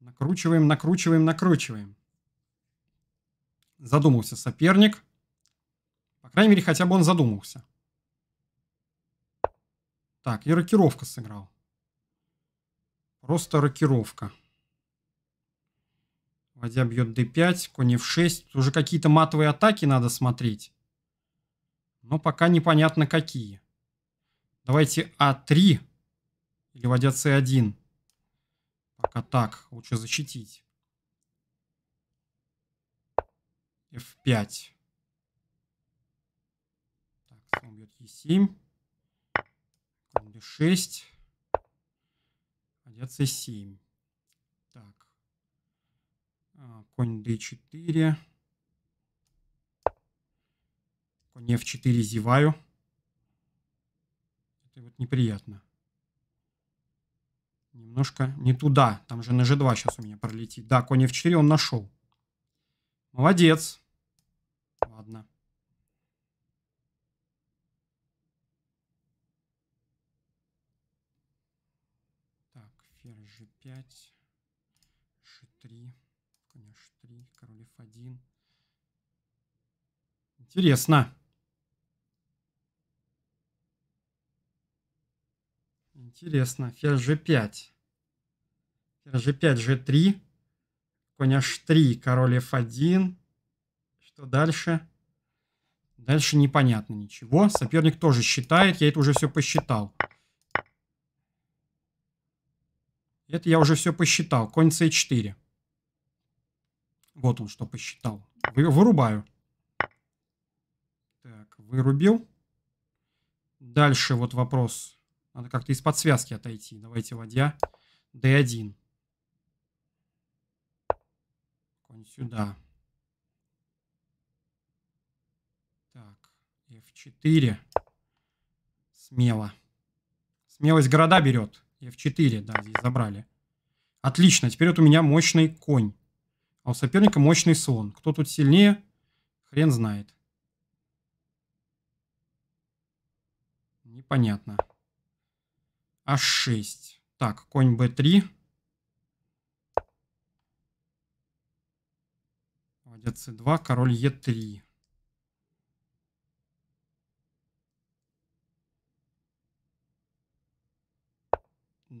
Накручиваем, накручиваем, накручиваем. Задумался соперник крайней мере, хотя бы он задумался. Так, и рокировка сыграл. Просто рокировка. Ладья бьет d5, конь f6. Уже какие-то матовые атаки надо смотреть. Но пока непонятно какие. Давайте а3 или ладья c1. Пока так, лучше защитить. f5. 7, 6, ладья 7 Так. А, конь d4. Конь f4 зеваю. Это вот неприятно. Немножко не туда. Там же на g2 сейчас у меня пролетит. Да, конь f4 он нашел. Молодец. Ладно. 5, Ш3, конь ш 3 король F1. Интересно. Интересно. Ферзь G5. Ферзь G5, G3. Конь H3, король F1. Что дальше? Дальше непонятно ничего. Соперник тоже считает. Я это уже все посчитал. Это я уже все посчитал. Конь c4. Вот он что посчитал. Вы, вырубаю. Так, вырубил. Дальше вот вопрос. Надо как-то из под связки отойти. Давайте ладья d1. Конь сюда. Так, f4. Смело. Смелость города берет f4, да, здесь забрали. Отлично, теперь вот у меня мощный конь. А у соперника мощный слон. Кто тут сильнее, хрен знает. Непонятно. А6. Так, конь b3. Молодец, c2, король e3.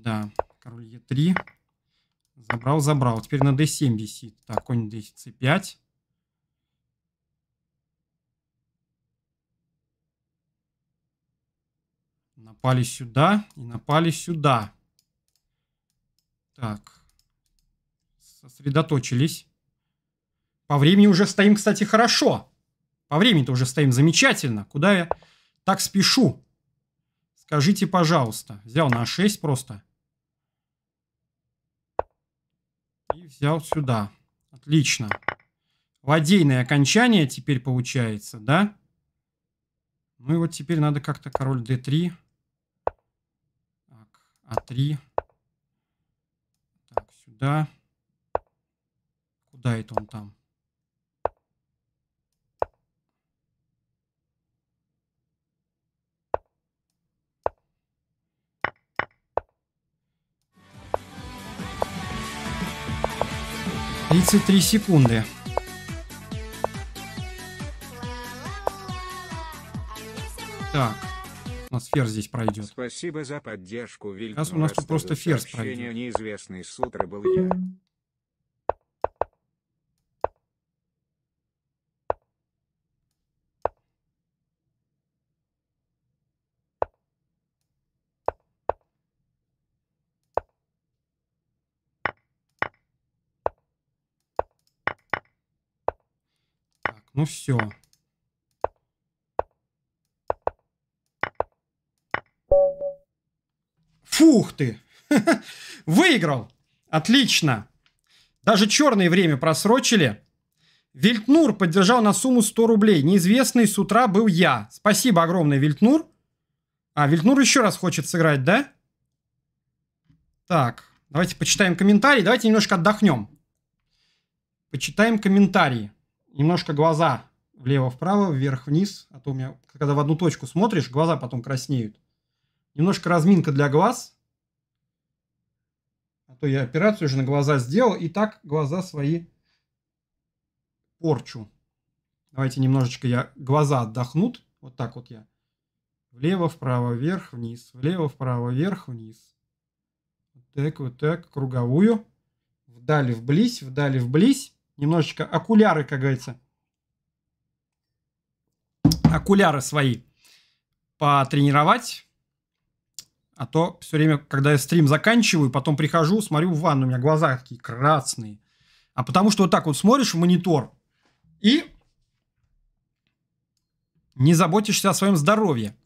Да, король Е3. Забрал, забрал. Теперь на d7 висит. Так, конь d 5 Напали сюда и напали сюда. Так. Сосредоточились. По времени уже стоим, кстати, хорошо. По времени-то уже стоим замечательно. Куда я так спешу? Скажите, пожалуйста. Взял на 6 просто. взял сюда. Отлично. Ладейное окончание теперь получается, да? Ну и вот теперь надо как-то король d3. Так, а3. Так, сюда. Куда это он там? 33 секунды. Так, у нас ферзь здесь пройдет. Спасибо за поддержку, Вильгельм. Сейчас у нас тут просто ферзь пройдет. Неизвестный с утра был я. Ну все. Фух ты! Выиграл! Отлично! Даже черное время просрочили. Вильтнур поддержал на сумму 100 рублей. Неизвестный с утра был я. Спасибо огромное, Вильтнур. А, Вильтнур еще раз хочет сыграть, да? Так, давайте почитаем комментарии. Давайте немножко отдохнем. Почитаем комментарии немножко глаза влево-вправо, вверх-вниз, а то у меня, когда в одну точку смотришь, глаза потом краснеют. Немножко разминка для глаз, а то я операцию уже на глаза сделал, и так глаза свои порчу. Давайте немножечко я глаза отдохнут, вот так вот я. Влево-вправо, вверх-вниз, влево-вправо, вверх-вниз. Вот так, вот так, круговую. Вдали-вблизь, вдали-вблизь немножечко окуляры, как говорится. Окуляры свои потренировать. А то все время, когда я стрим заканчиваю, потом прихожу, смотрю в ванну, у меня глаза такие красные. А потому что вот так вот смотришь в монитор и не заботишься о своем здоровье.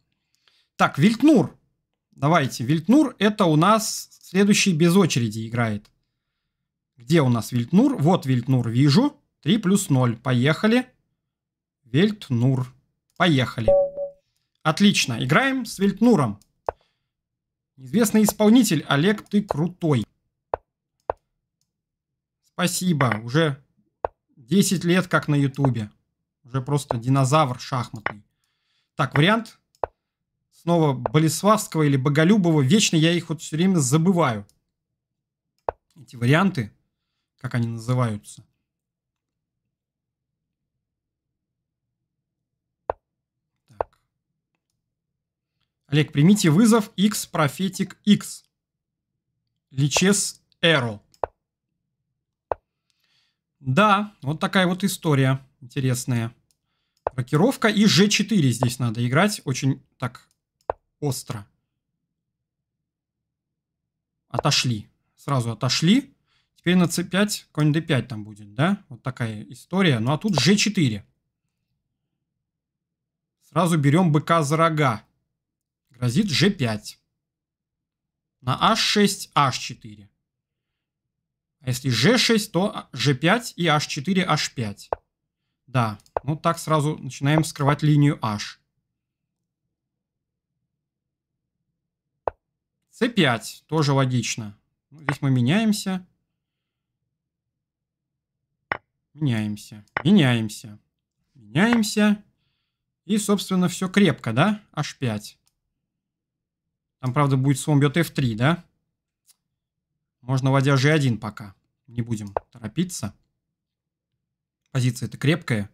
Так, Вильтнур. Давайте. Вильтнур это у нас следующий без очереди играет. Где у нас Вильтнур? Вот Вильтнур вижу. 3 плюс 0. Поехали. Вельтнур. Поехали. Отлично. Играем с Вельтнуром. Известный исполнитель. Олег, ты крутой. Спасибо. Уже 10 лет как на ютубе. Уже просто динозавр шахматный. Так, вариант снова Болеславского или Боголюбова. Вечно я их вот все время забываю. Эти варианты как они называются. Так. Олег, примите вызов X Prophetic X. Личес Arrow. Да, вот такая вот история интересная. Рокировка и G4 здесь надо играть очень так остро. Отошли. Сразу отошли. Теперь на c5, конь d5 там будет, да? Вот такая история. Ну а тут g4. Сразу берем быка за рога. Грозит g5. На h6, а h4. А если g6, то g5 и h4, h5. Да, ну так сразу начинаем скрывать линию h. c5, тоже логично. Ну, здесь мы меняемся. Меняемся, меняемся, меняемся. И, собственно, все крепко, да? H5. Там, правда, будет слон бьет F3, да? Можно ладья G1 пока. Не будем торопиться. Позиция-то крепкая.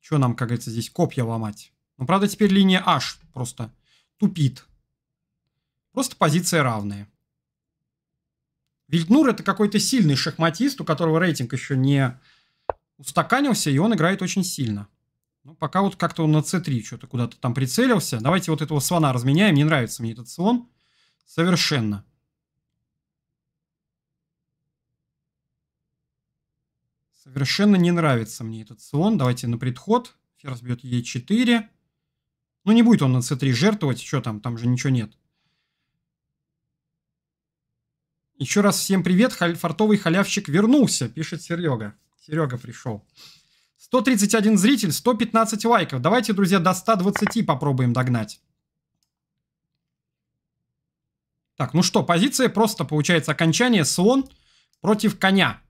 Что нам, как говорится, здесь копья ломать? Ну, правда, теперь линия H просто тупит. Просто позиция равная. Вильднур это какой-то сильный шахматист, у которого рейтинг еще не устаканился, и он играет очень сильно. Ну, пока вот как-то он на c3 что-то куда-то там прицелился. Давайте вот этого слона разменяем. Не нравится мне этот слон. Совершенно. Совершенно не нравится мне этот слон. Давайте на предход. Ферзь бьет e4. Ну, не будет он на c3 жертвовать. Что там? Там же ничего нет. Еще раз всем привет. Фартовый халявщик вернулся, пишет Серега. Серега пришел. 131 зритель, 115 лайков. Давайте, друзья, до 120 попробуем догнать. Так, ну что, позиция просто получается окончание. Слон против коня.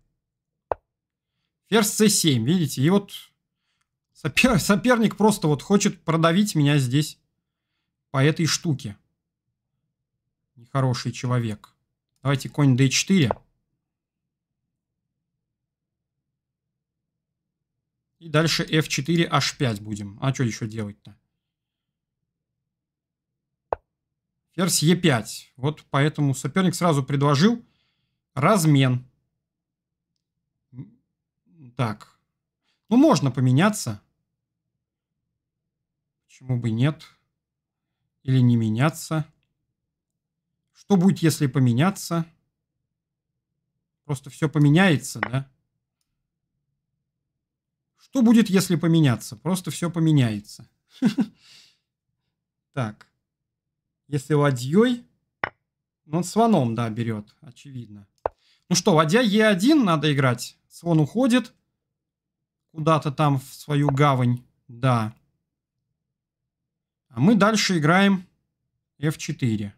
Ферзь c7, видите? И вот сопер... соперник просто вот хочет продавить меня здесь по этой штуке. Нехороший человек. Давайте конь d4. И дальше f4, h5 будем. А что еще делать-то? Ферзь e5. Вот поэтому соперник сразу предложил размен. Так. Ну, можно поменяться. Почему бы нет? Или не меняться? Что будет, если поменяться? Просто все поменяется, да? Что будет, если поменяться? Просто все поменяется. Так. Если ладьей... Ну, он слоном, да, берет, очевидно. Ну что, ладья Е1 надо играть. Слон уходит куда-то там в свою гавань. Да. А мы дальше играем F4.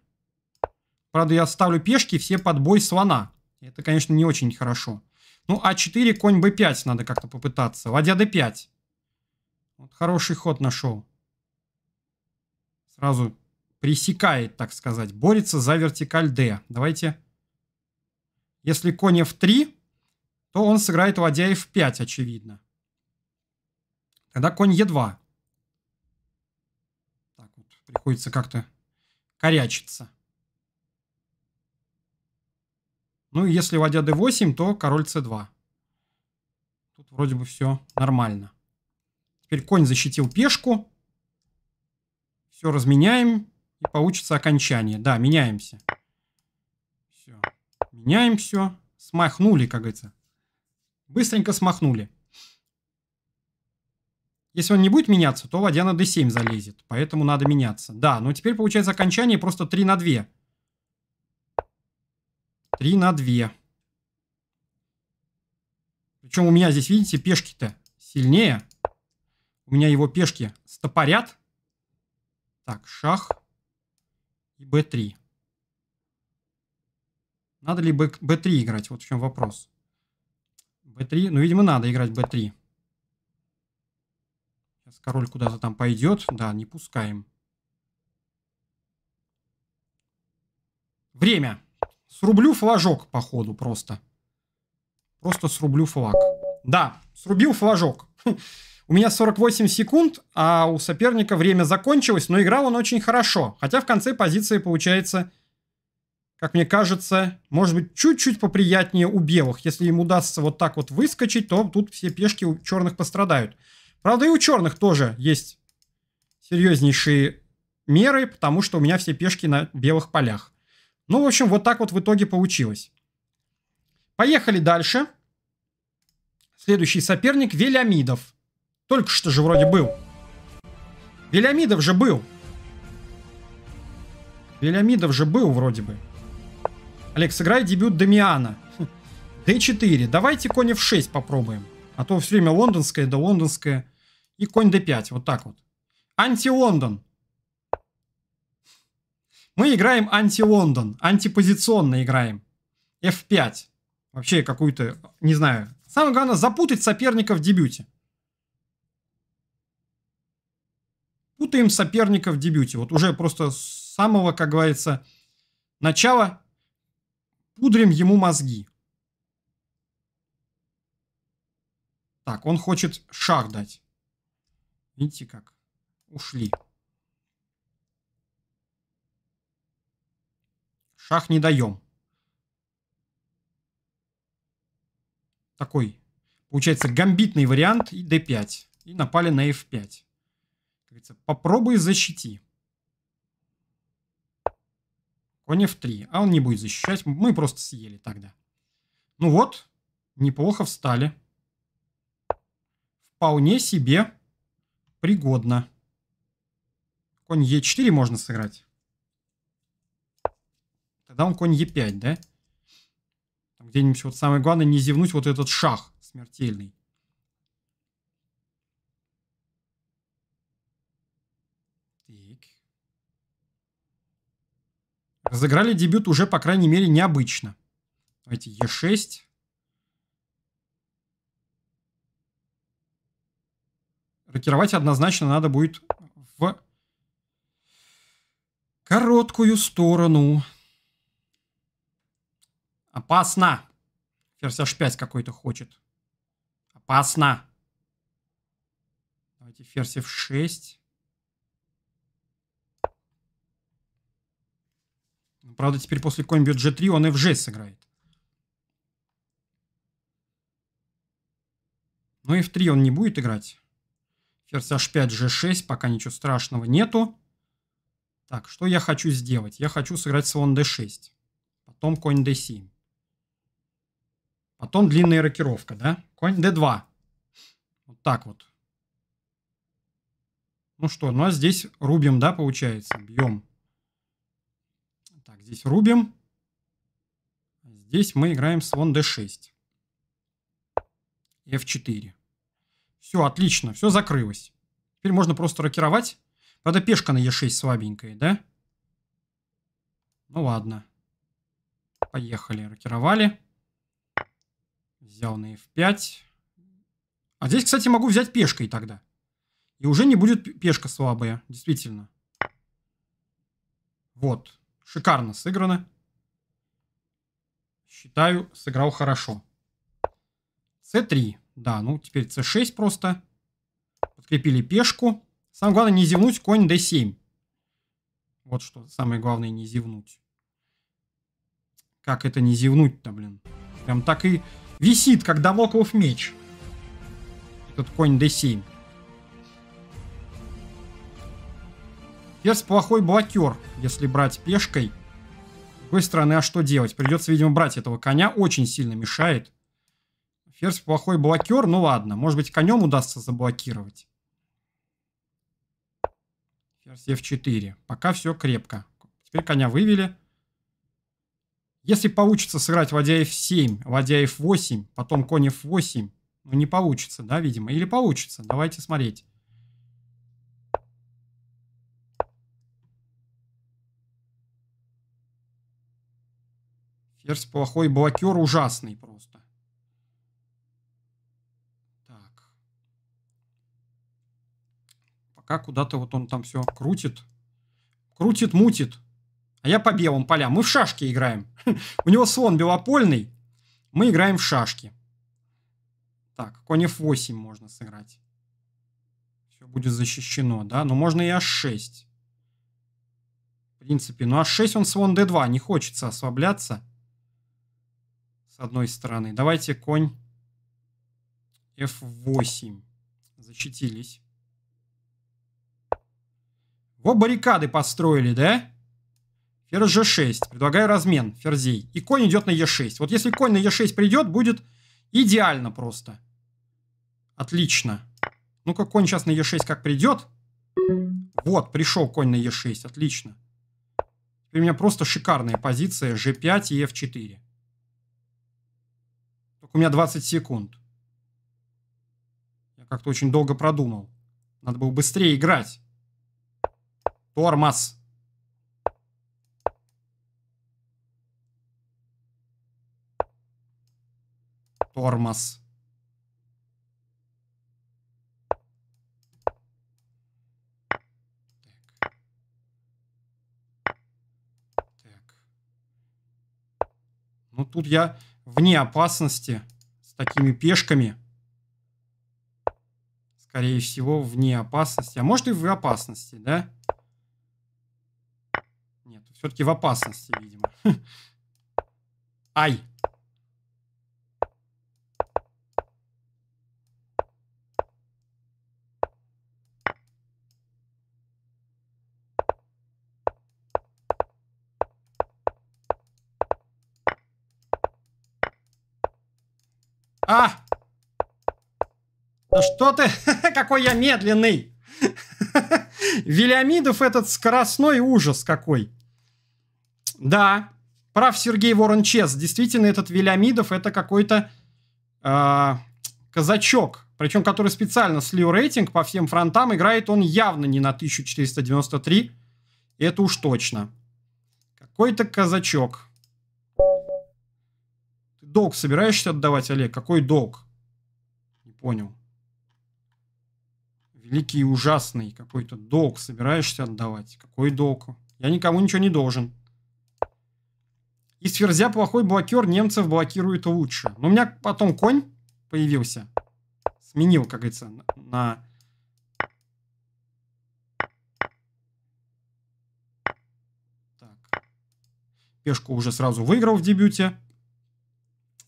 Правда, я ставлю пешки, все под бой слона. Это, конечно, не очень хорошо. Ну, А4, конь b 5 надо как-то попытаться. Ладья d 5 Вот хороший ход нашел. Сразу пресекает, так сказать. Борется за вертикаль d. Давайте. Если конь F3, то он сыграет ладья F5, очевидно. Тогда конь e 2 Так вот, приходится как-то корячиться. Ну, если ладья d8, то король c2. Тут вроде бы все нормально. Теперь конь защитил пешку. Все разменяем. И получится окончание. Да, меняемся. Все. Меняем все. Смахнули, как говорится. Быстренько смахнули. Если он не будет меняться, то ладья на d7 залезет. Поэтому надо меняться. Да, но теперь получается окончание просто 3 на 2. 3 на 2. Причем у меня здесь, видите, пешки-то сильнее. У меня его пешки стопорят. Так, шах и b3. Надо ли b3 играть? Вот в чем вопрос. b3, ну, видимо, надо играть b3. Сейчас король куда-то там пойдет. Да, не пускаем. Время. Срублю флажок, походу, просто. Просто срублю флаг. Да, срубил флажок. Хм. У меня 48 секунд, а у соперника время закончилось, но играл он очень хорошо. Хотя в конце позиции получается, как мне кажется, может быть чуть-чуть поприятнее у белых. Если им удастся вот так вот выскочить, то тут все пешки у черных пострадают. Правда и у черных тоже есть серьезнейшие меры, потому что у меня все пешки на белых полях. Ну, в общем, вот так вот в итоге получилось. Поехали дальше. Следующий соперник Велямидов. Только что же вроде был. Велямидов же был. Велямидов же был вроде бы. Олег, сыграй дебют Дамиана. D4. Давайте конь в 6 попробуем. А то все время лондонское да лондонское. И конь D5. Вот так вот. Анти-Лондон. Мы играем анти-Лондон, антипозиционно играем. F5. Вообще какую-то, не знаю. Самое главное, запутать соперника в дебюте. Путаем соперника в дебюте. Вот уже просто с самого, как говорится, начала пудрим ему мозги. Так, он хочет шах дать. Видите как? Ушли. Шах не даем. Такой, получается, гамбитный вариант и d5. И напали на f5. Как попробуй защити. Конь f3. А он не будет защищать. Мы просто съели тогда. Ну вот, неплохо встали. Вполне себе пригодно. Конь e4 можно сыграть. Тогда он конь Е5, да? Где-нибудь вот самое главное не зевнуть вот этот шах смертельный. Разыграли дебют уже, по крайней мере, необычно. Давайте Е6. Рокировать однозначно надо будет в короткую сторону. Опасно. Ферзь h5 какой-то хочет. Опасно. Давайте ферзь f6. Ну, правда, теперь после конь бьет g3 он f6 сыграет. Но ну f3 он не будет играть. Ферзь h5, g6, пока ничего страшного нету. Так, что я хочу сделать? Я хочу сыграть слон d6. Потом конь d7. Потом длинная рокировка, да? Конь d2. Вот так вот. Ну что, ну а здесь рубим, да, получается? Бьем. Так, здесь рубим. Здесь мы играем слон d6. f4. Все, отлично, все закрылось. Теперь можно просто рокировать. Правда, пешка на e6 слабенькая, да? Ну ладно. Поехали, рокировали. Взял на f5. А здесь, кстати, могу взять пешкой тогда. И уже не будет пешка слабая, действительно. Вот. Шикарно сыграно. Считаю, сыграл хорошо. c3. Да, ну теперь c6 просто. Подкрепили пешку. Самое главное не зевнуть конь d7. Вот что самое главное не зевнуть. Как это не зевнуть-то, блин? Прям так и Висит, как дамоклов меч. Этот конь d7. Перс плохой блокер, если брать пешкой. С другой стороны, а что делать? Придется, видимо, брать этого коня. Очень сильно мешает. Ферзь плохой блокер. Ну ладно, может быть, конем удастся заблокировать. Ферзь f4. Пока все крепко. Теперь коня вывели. Если получится сыграть ладья f7, ладья f8, потом конь f8, ну не получится, да, видимо? Или получится? Давайте смотреть. Ферзь плохой, блокер ужасный просто. Так. Пока куда-то вот он там все крутит. Крутит-мутит а я по белым полям. Мы в шашки играем. У него слон белопольный, мы играем в шашки. Так, конь f8 можно сыграть. Все будет защищено, да? Но можно и h6. В принципе, ну h6 он слон d2, не хочется ослабляться. С одной стороны. Давайте конь f8. Защитились. Вот баррикады построили, да? Да. Ферзь g6. Предлагаю размен ферзей. И конь идет на e6. Вот если конь на e6 придет, будет идеально просто. Отлично. Ну-ка, конь сейчас на e6 как придет. Вот, пришел конь на e6. Отлично. Теперь у меня просто шикарная позиция g5 и f4. Только у меня 20 секунд. Я как-то очень долго продумал. Надо было быстрее играть. Тормоз. Тормоз. Так. Так. Ну тут я вне опасности с такими пешками. Скорее всего, вне опасности. А может и в опасности, да? Нет, все-таки в опасности, видимо. Ай! А! Да что ты? Какой я медленный! Велиамидов этот скоростной ужас какой. Да, прав Сергей Ворончес. Действительно, этот Велиамидов это какой-то э, казачок. Причем, который специально слил рейтинг по всем фронтам. Играет он явно не на 1493. Это уж точно. Какой-то казачок долг собираешься отдавать, Олег? Какой долг? Не понял. Великий и ужасный какой-то долг собираешься отдавать. Какой долг? Я никому ничего не должен. И Сверзя плохой блокер немцев блокирует лучше. Но у меня потом конь появился. Сменил, как говорится, на... Так. Пешку уже сразу выиграл в дебюте.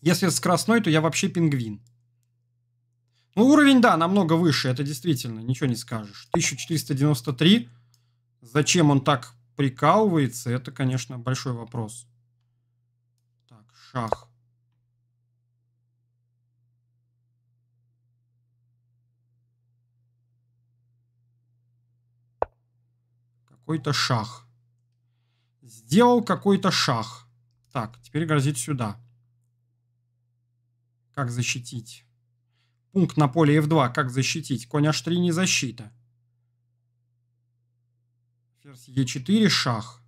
Если с красной, то я вообще пингвин. Ну, уровень, да, намного выше, это действительно, ничего не скажешь. 1493. Зачем он так прикалывается, это, конечно, большой вопрос. Так, шах. Какой-то шах. Сделал какой-то шах. Так, теперь грозит сюда. Как защитить? Пункт на поле F2. Как защитить? Конь H3 не защита. Ферзь E4, шах.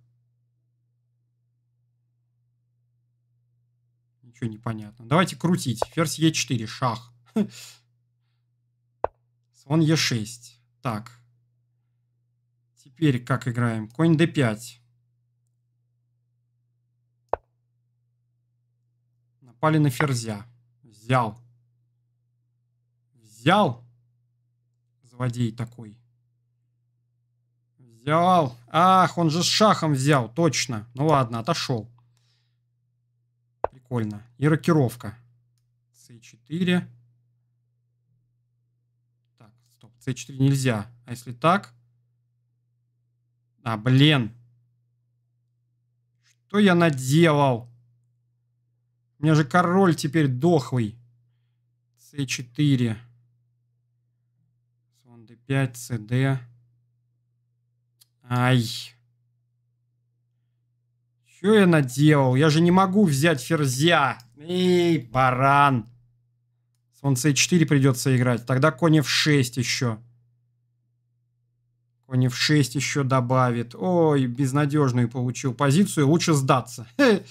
Ничего непонятно. Давайте крутить. Ферзь e 4 шах. Слон e 6 Так. Теперь как играем? Конь d5. Напали на ферзя. Взял. Взял. Злодей такой. Взял. Ах, он же с шахом взял, точно. Ну ладно, отошел. Прикольно. И рокировка. С4. Так, стоп, С4 нельзя. А если так? А, блин. Что я наделал? У меня же король теперь дохлый. С4, слон d5, cd. Ай. Что я наделал? Я же не могу взять ферзя. Эй, баран. Слон c4 придется играть. Тогда конь f6 еще. Конь f6 еще добавит. Ой, безнадежную получил позицию. Лучше сдаться.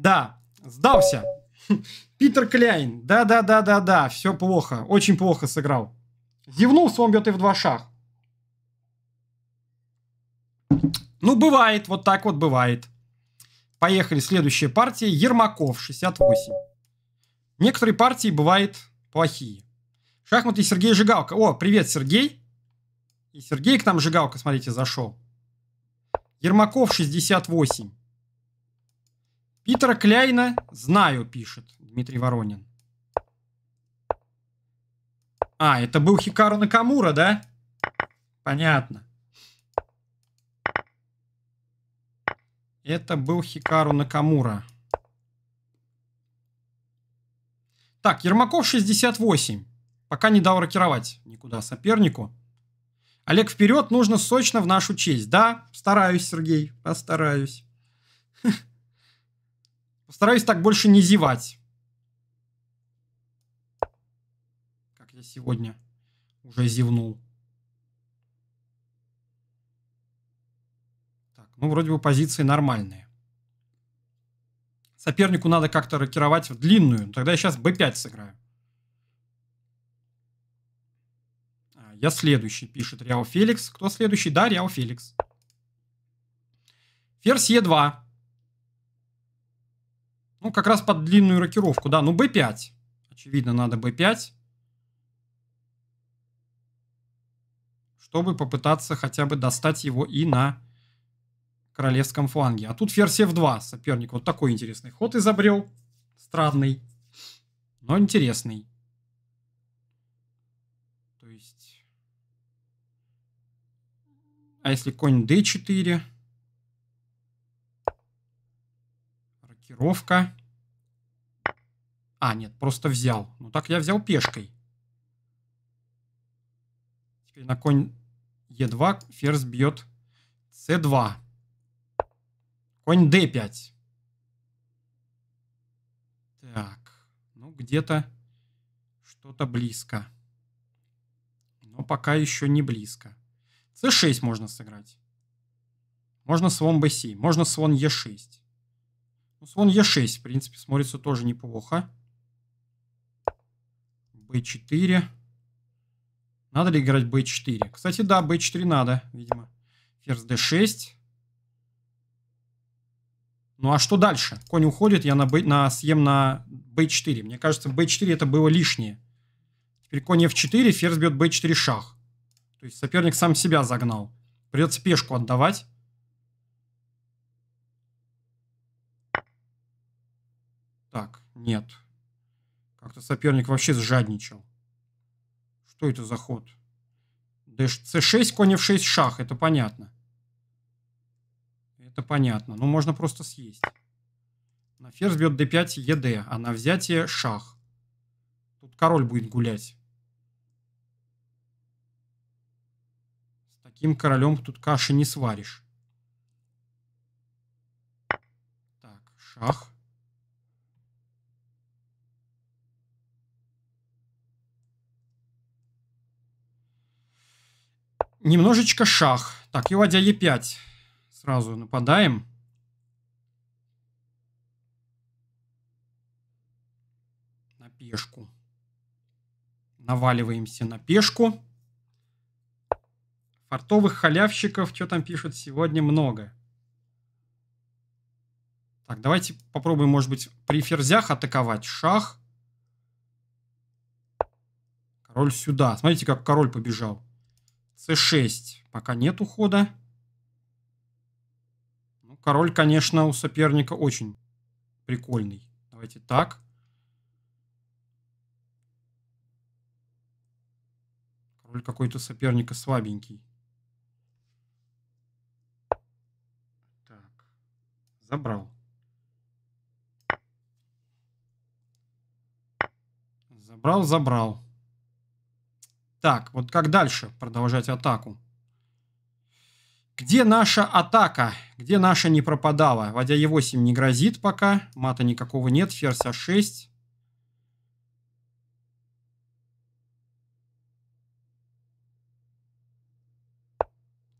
Да, сдался. Питер Кляйн. Да-да-да-да-да, все плохо. Очень плохо сыграл. Зевнул он бьет и в два шах. Ну, бывает, вот так вот бывает. Поехали, следующая партия. Ермаков, 68. Некоторые партии бывают плохие. Шахматы Сергей Жигалка. О, привет, Сергей. И Сергей к нам Жигалка, смотрите, зашел. Ермаков, 68. Питера Кляйна знаю, пишет Дмитрий Воронин. А, это был Хикару Накамура, да? Понятно. Это был Хикару Накамура. Так, Ермаков 68. Пока не дал рокировать никуда сопернику. Олег, вперед, нужно сочно в нашу честь. Да, стараюсь, Сергей, постараюсь. Постараюсь так больше не зевать. Как я сегодня уже зевнул. Так, ну вроде бы позиции нормальные. Сопернику надо как-то рокировать в длинную. Тогда я сейчас b5 сыграю. А, я следующий, пишет Реал Феликс. Кто следующий? Да, Реал Феликс. Ферзь Е2. Ну, как раз под длинную рокировку, да. Ну, b5. Очевидно, надо b5. Чтобы попытаться хотя бы достать его и на королевском фланге. А тут ферзь f2 соперник. Вот такой интересный ход изобрел. Странный, но интересный. То есть... А если конь d4... Экипировка. А, нет, просто взял. Ну так я взял пешкой. Теперь на конь Е2 ферзь бьет С2. Конь d5. Так, ну где-то что-то близко. Но пока еще не близко. с 6 можно сыграть. Можно слон b7, можно слон е 6 ну, слон Е6, в принципе, смотрится тоже неплохо. Б4. Надо ли играть Б4? Кстати, да, Б4 надо, видимо. Ферзь Д6. Ну а что дальше? Конь уходит, я на, B, на съем на б 4 Мне кажется, б 4 это было лишнее. Теперь конь f4, ферзь бьет б 4 шах. То есть соперник сам себя загнал. Придется пешку отдавать. Нет. Как-то соперник вообще сжадничал. Что это за ход? Дэш c6, конь f6, шах. Это понятно. Это понятно. Ну, можно просто съесть. На ферзь бьет d5, ед, а на взятие шах. Тут король будет гулять. С таким королем тут каши не сваришь. Так, шах. Немножечко шах. Так, и ладья Е5. Сразу нападаем. На пешку. Наваливаемся на пешку. Фартовых халявщиков, что там пишут, сегодня много. Так, давайте попробуем, может быть, при ферзях атаковать. Шах. Король сюда. Смотрите, как король побежал c6. Пока нет ухода. Ну, король, конечно, у соперника очень прикольный. Давайте так. Король какой-то соперника слабенький. Так. Забрал. Забрал, забрал. Так, вот как дальше продолжать атаку? Где наша атака? Где наша не пропадала? Ладья Е8 не грозит пока. Мата никакого нет. Ферзь А6.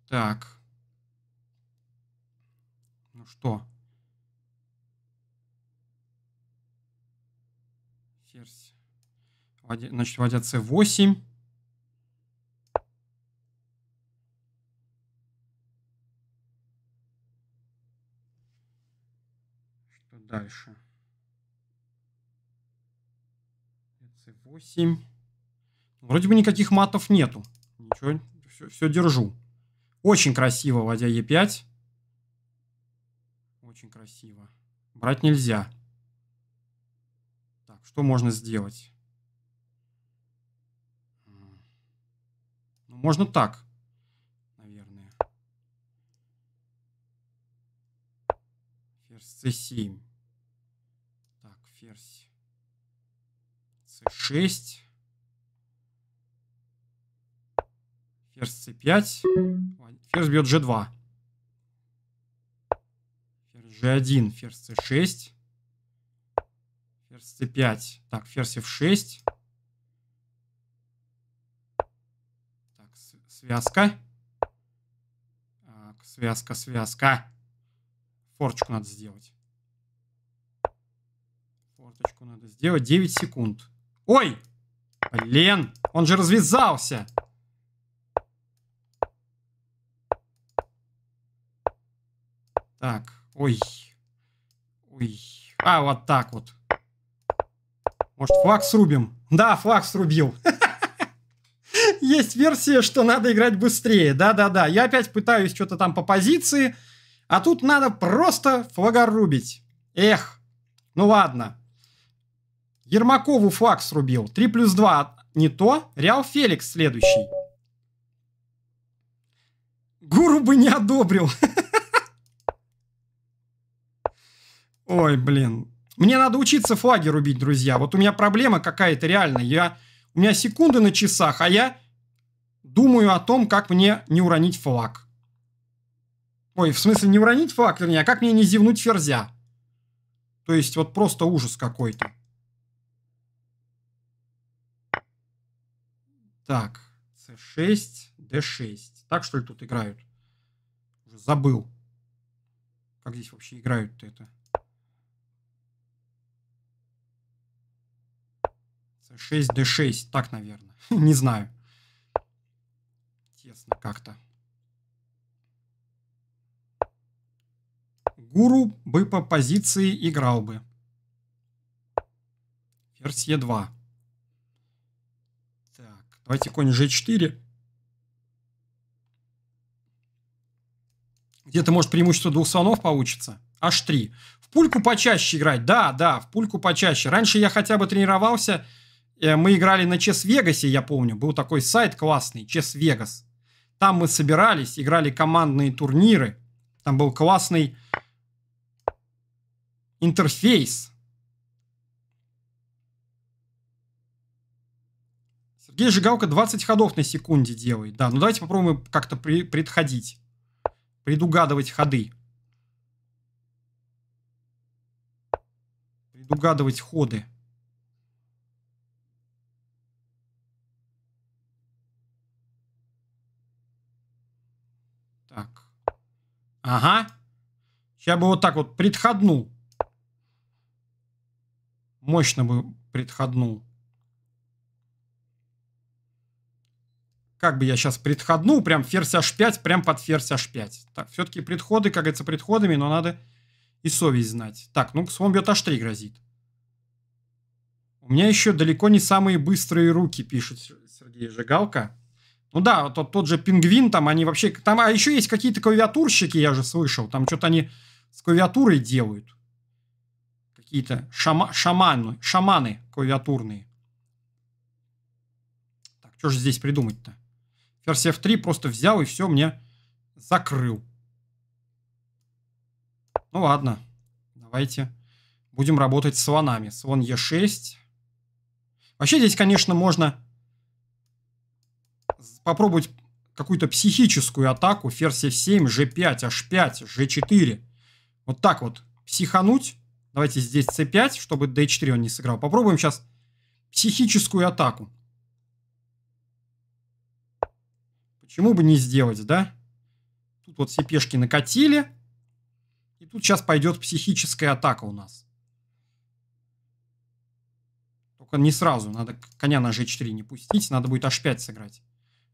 Так. Ну что? Ферзь. Ладья, значит, ладья С8. Что дальше? c8. Ну, вроде бы никаких матов нету. Ничего, все, все держу. Очень красиво, ладья e5. Очень красиво. Брать нельзя. Так, что можно сделать? Ну, можно так. ферзь c7. Так, ферзь c6. Ферзь c5. Ферзь бьет g2. Ферзь g1, ферзь c6. Ферзь c5. Так, ферзь f6. Так, связка. Так, связка, связка. Форчку надо сделать. Форточку надо сделать. 9 секунд. Ой! Блин! Он же развязался! Так, ой. Ой. А, вот так вот. Может, флаг срубим? Да, флаг срубил. Есть версия, что надо играть быстрее. Да-да-да. Я опять пытаюсь что-то там по позиции. А тут надо просто флагорубить. Эх, ну ладно. Ермакову флаг срубил. 3 плюс 2 не то. Реал Феликс следующий. Гуру бы не одобрил. Ой, блин. Мне надо учиться флаги рубить, друзья. Вот у меня проблема какая-то реально. Я... У меня секунды на часах, а я думаю о том, как мне не уронить флаг. Ой, в смысле, не уронить флаг, вернее, а как мне не зевнуть ферзя? То есть, вот просто ужас какой-то. Так, c6, d6. Так, что ли, тут играют? Уже забыл. Как здесь вообще играют-то это? c6, d6. Так, наверное. Не знаю. Тесно как-то. Гуру бы по позиции играл бы. Ферзь Е2. Так, давайте конь G4. Где-то, может, преимущество двух слонов получится. H3. В пульку почаще играть. Да, да, в пульку почаще. Раньше я хотя бы тренировался. Э, мы играли на Чес Вегасе, я помню. Был такой сайт классный, Чес Вегас. Там мы собирались, играли командные турниры. Там был классный интерфейс. Сергей Жигалка 20 ходов на секунде делает. Да, ну давайте попробуем как-то предходить. Предугадывать ходы. Предугадывать ходы. Так. Ага. Сейчас бы вот так вот предходнул мощно бы предходнул. Как бы я сейчас предходнул, прям ферзь h5, прям под ферзь h5. Так, все-таки предходы, как говорится, предходами, но надо и совесть знать. Так, ну, слон бьет h3 грозит. У меня еще далеко не самые быстрые руки, пишет Сергей Жигалка. Ну да, тот, тот же пингвин, там они вообще... Там, а еще есть какие-то клавиатурщики, я же слышал. Там что-то они с клавиатурой делают какие-то шама, шаманы, шаманы клавиатурные. Так, что же здесь придумать-то? Ферзь F3 просто взял и все мне закрыл. Ну ладно, давайте будем работать с слонами. Слон Е6. Вообще здесь, конечно, можно попробовать какую-то психическую атаку. Ферзь F7, G5, H5, G4. Вот так вот психануть Давайте здесь c5, чтобы d4 он не сыграл. Попробуем сейчас психическую атаку. Почему бы не сделать, да? Тут вот все пешки накатили. И тут сейчас пойдет психическая атака у нас. Только не сразу. Надо коня на g4 не пустить. Надо будет h5 сыграть.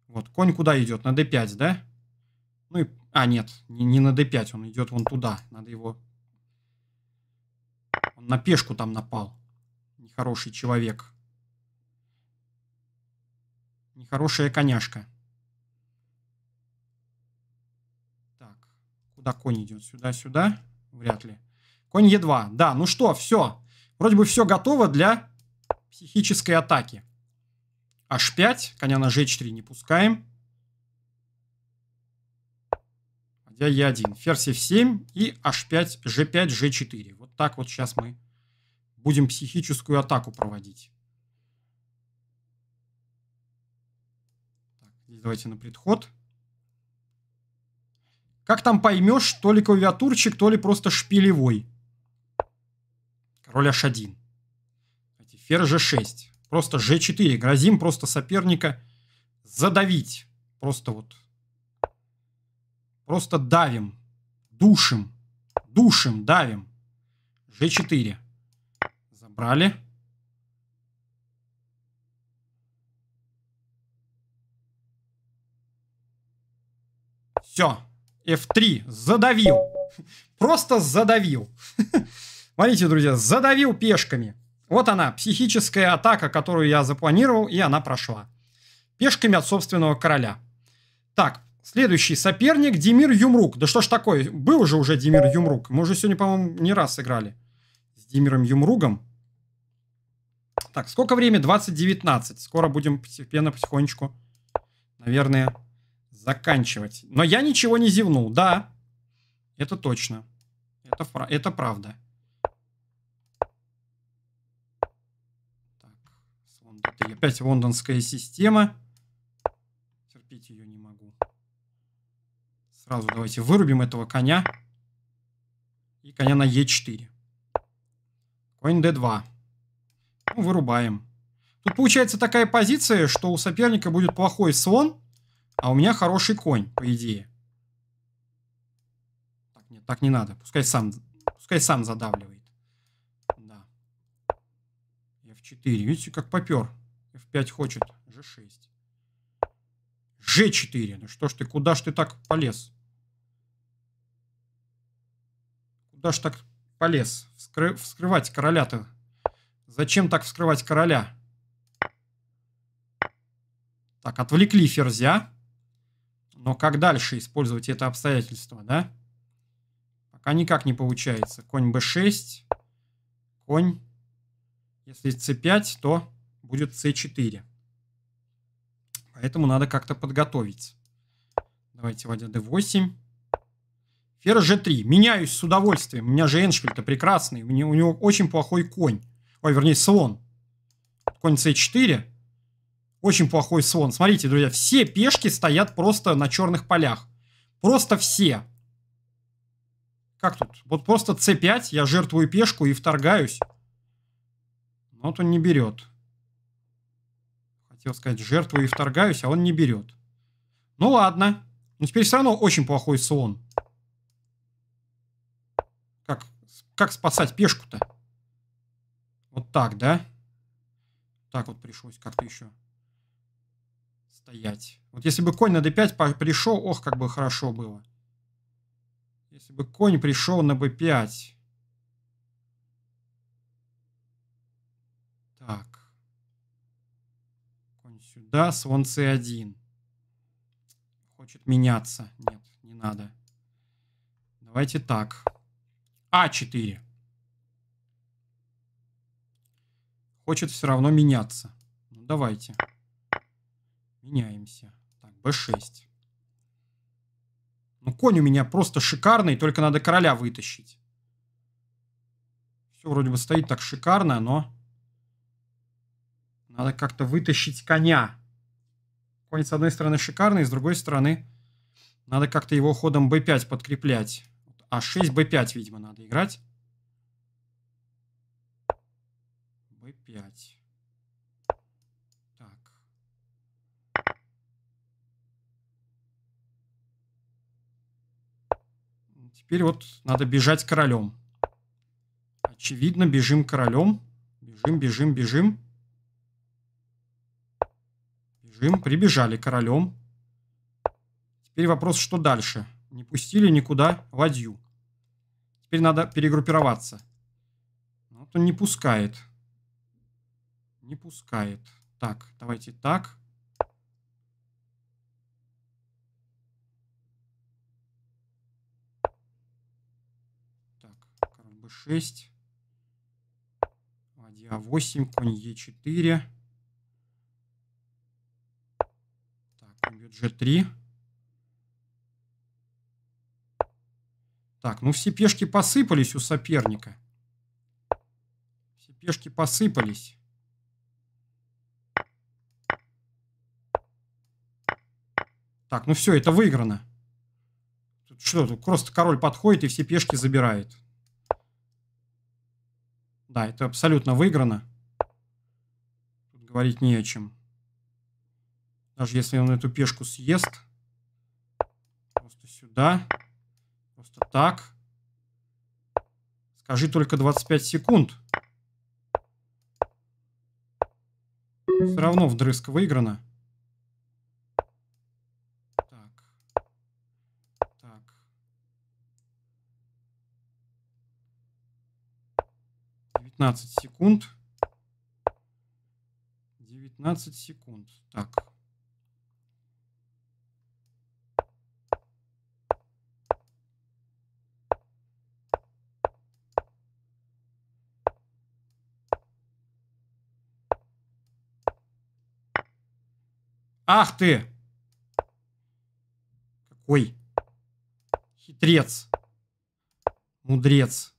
Вот, конь куда идет? На d5, да? Ну и... А, нет, не, не на d5, он идет вон туда. Надо его на пешку там напал. Нехороший человек. Нехорошая коняшка. Так, куда конь идет? Сюда-сюда? Вряд ли. Конь Е2. Да, ну что, все. Вроде бы все готово для психической атаки. H5, коня на G4 не пускаем. ладья Е1, ферзь F7 и H5, G5, G4. Вот так вот сейчас мы будем психическую атаку проводить. Так, давайте на предход. Как там поймешь, то ли клавиатурчик, то ли просто шпилевой. Король H1. Ферзь G6. Просто G4. Грозим просто соперника задавить. Просто вот Просто давим. Душим. Душим, давим. G4. Забрали. Все. F3. Задавил. Просто задавил. Смотрите, друзья, задавил пешками. Вот она, психическая атака, которую я запланировал, и она прошла. Пешками от собственного короля. Так, Следующий соперник Димир Юмрук. Да что ж такое? Был же уже Димир Юмрук. Мы уже сегодня, по-моему, не раз играли с Димиром Юмругом. Так, сколько времени? 20.19. Скоро будем постепенно, потихонечку, наверное, заканчивать. Но я ничего не зевнул. Да, это точно. Это, это правда. Так, опять лондонская система. Сразу давайте вырубим этого коня. И коня на Е4. Конь d2. Ну, вырубаем. Тут получается такая позиция, что у соперника будет плохой слон, а у меня хороший конь, по идее. Так, нет, так не надо. Пускай сам, пускай сам задавливает. Да. f4. Видите, как попер. f5 хочет. g6. g4. Ну что ж ты, куда ж ты так полез? куда ж так полез? Вскры... Вскрывать короля-то. Зачем так вскрывать короля? Так, отвлекли ферзя. Но как дальше использовать это обстоятельство, да? Пока никак не получается. Конь b6. Конь. Если c5, то будет c4. Поэтому надо как-то подготовить. Давайте ладья d8. RG3. Меняюсь с удовольствием. У меня же Эншпиль-то прекрасный. У него, у него очень плохой конь. Ой, вернее, слон. Конь c4. Очень плохой слон. Смотрите, друзья, все пешки стоят просто на черных полях. Просто все. Как тут? Вот просто c5, я жертвую пешку и вторгаюсь. вот он не берет. Хотел сказать, жертвую и вторгаюсь, а он не берет. Ну ладно. Но теперь все равно очень плохой слон. Как, как спасать пешку-то? Вот так, да? Так вот пришлось как-то еще стоять. Вот если бы конь на d5 пришел, ох, как бы хорошо было. Если бы конь пришел на b5. Так. Конь сюда, слон c1. Хочет меняться. Нет, не надо. Давайте так. А4. Хочет все равно меняться. Ну, давайте. Меняемся. Так, b6. Ну, конь у меня просто шикарный, только надо короля вытащить. Все вроде бы стоит так шикарно, но... Надо как-то вытащить коня. Конь, с одной стороны, шикарный, с другой стороны, надо как-то его ходом b5 подкреплять. А6, b5, видимо, надо играть. b5. Так. Теперь вот надо бежать королем. Очевидно, бежим королем. Бежим, бежим, бежим. Бежим, прибежали королем. Теперь вопрос, что дальше? не пустили никуда ладью. Теперь надо перегруппироваться. Ну, вот он не пускает. Не пускает. Так, давайте так. Так, король b6. Ладья 8, конь e4. Так, бюджет g3. Так, ну все пешки посыпались у соперника. Все пешки посыпались. Так, ну все, это выиграно. Тут что, тут просто король подходит и все пешки забирает. Да, это абсолютно выиграно. Тут говорить не о чем. Даже если он эту пешку съест. Просто сюда. Сюда. Просто так. Скажи только 25 секунд. Все равно вдрызг выиграно. Так. Так. Девятнадцать секунд. Девятнадцать секунд. Так. Ах ты! Какой хитрец. Мудрец.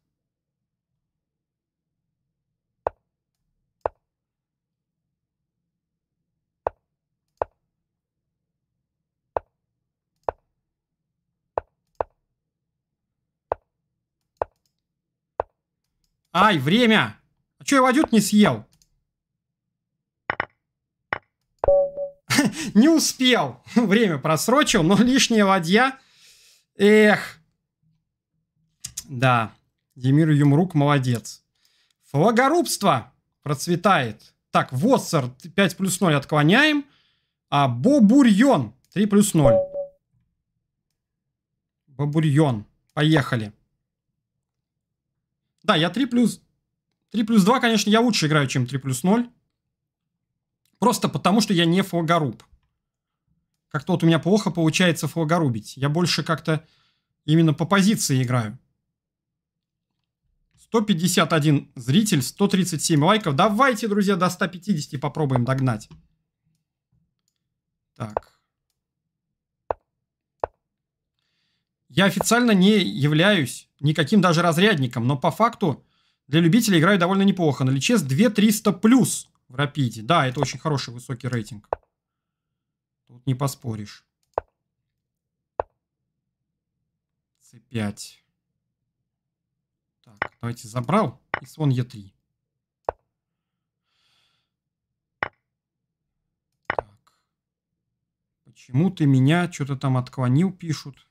Ай, время! А чё я водют не съел? Не успел. Время просрочил, но лишняя ладья. Эх. Да. Демир Юмрук молодец. Флагорубство процветает. Так, Воссер 5 плюс 0 отклоняем. А Бобурьон 3 плюс 0. Бобурьон. Поехали. Да, я 3 плюс... 3 плюс 2, конечно, я лучше играю, чем 3 плюс 0. Просто потому, что я не флагоруб. Как-то вот у меня плохо получается флагорубить. Я больше как-то именно по позиции играю. 151 зритель, 137 лайков. Давайте, друзья, до 150 попробуем догнать. Так. Я официально не являюсь никаким даже разрядником, но по факту для любителей играю довольно неплохо. На личес 2300 плюс в Рапиде. Да, это очень хороший высокий рейтинг. Тут не поспоришь. c5. Так, давайте забрал. И слон е 3 Так. Почему ты меня что-то там отклонил, пишут.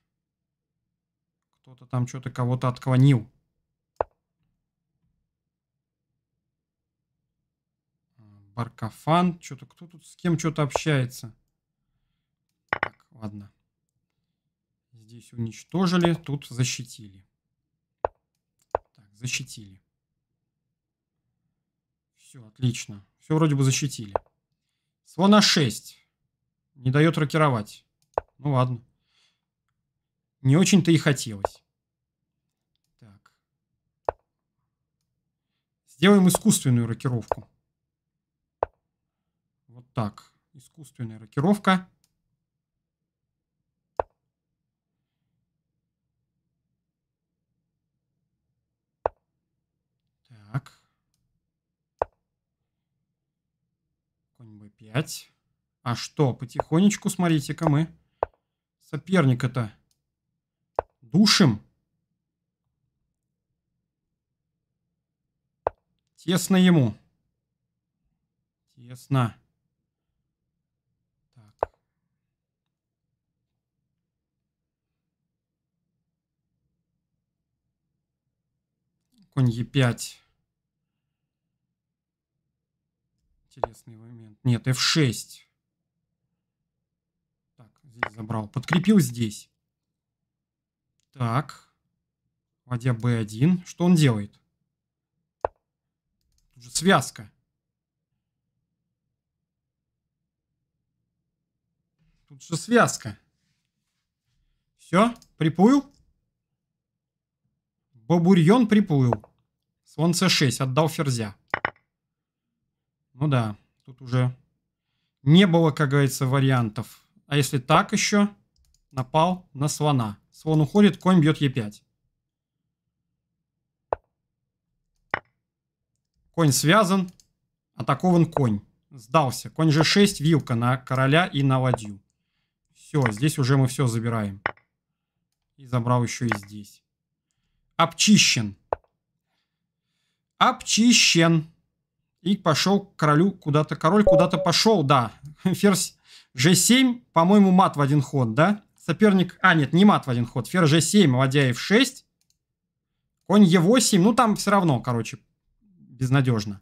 Кто-то там что-то кого-то отклонил. Баркафан. Что-то кто тут с кем что-то общается. Так, ладно. Здесь уничтожили, тут защитили. Так, защитили. Все, отлично. Все вроде бы защитили. Слона 6. Не дает рокировать. Ну ладно. Не очень-то и хотелось. Так. Сделаем искусственную рокировку. Вот так. Искусственная рокировка. Так. Конь b5. А что, потихонечку, смотрите-ка, мы соперника-то душим. Тесно ему. Тесно. Конь Е5. Интересный момент. Нет, F6. Так, здесь забрал. Подкрепил здесь. Так. Ладья B1. Что он делает? Тут же связка. Тут же связка. Все, приплыл. Бабурьон приплыл. Слон С6 отдал ферзя. Ну да, тут уже не было, как говорится, вариантов. А если так еще, напал на слона. Слон уходит, конь бьет Е5. Конь связан, атакован конь. Сдался. Конь G6, вилка на короля и на ладью. Все, здесь уже мы все забираем. И забрал еще и здесь обчищен. Обчищен. И пошел к королю куда-то. Король куда-то пошел, да. Ферзь G7, по-моему, мат в один ход, да? Соперник... А, нет, не мат в один ход. Ферзь G7, ладья F6. Конь E8. Ну, там все равно, короче, безнадежно.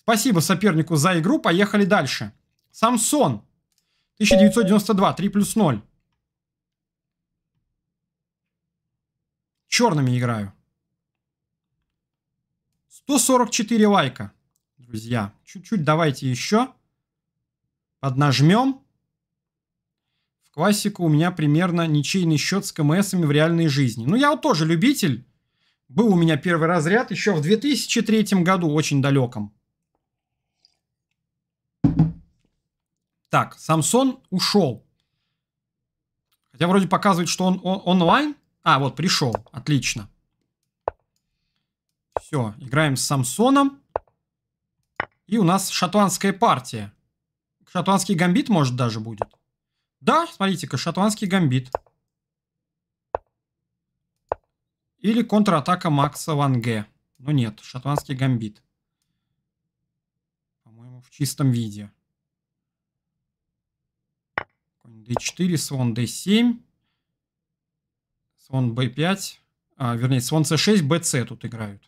Спасибо сопернику за игру. Поехали дальше. Самсон. 1992, 3 плюс 0. черными играю. 144 лайка. Друзья, чуть-чуть давайте еще. Поднажмем. В классику у меня примерно ничейный счет с КМСами в реальной жизни. Ну, я вот тоже любитель. Был у меня первый разряд еще в 2003 году, очень далеком. Так, Самсон ушел. Хотя вроде показывает, что он, он онлайн. А, вот, пришел. Отлично. Все, играем с Самсоном. И у нас шотландская партия. Шотландский гамбит, может, даже будет. Да, смотрите-ка, шотландский гамбит. Или контратака Макса Ланге. Ну нет, шотландский гамбит. По-моему, в чистом виде. Конь d4, слон d7 слон b5, а, вернее, слон c6, bc тут играют.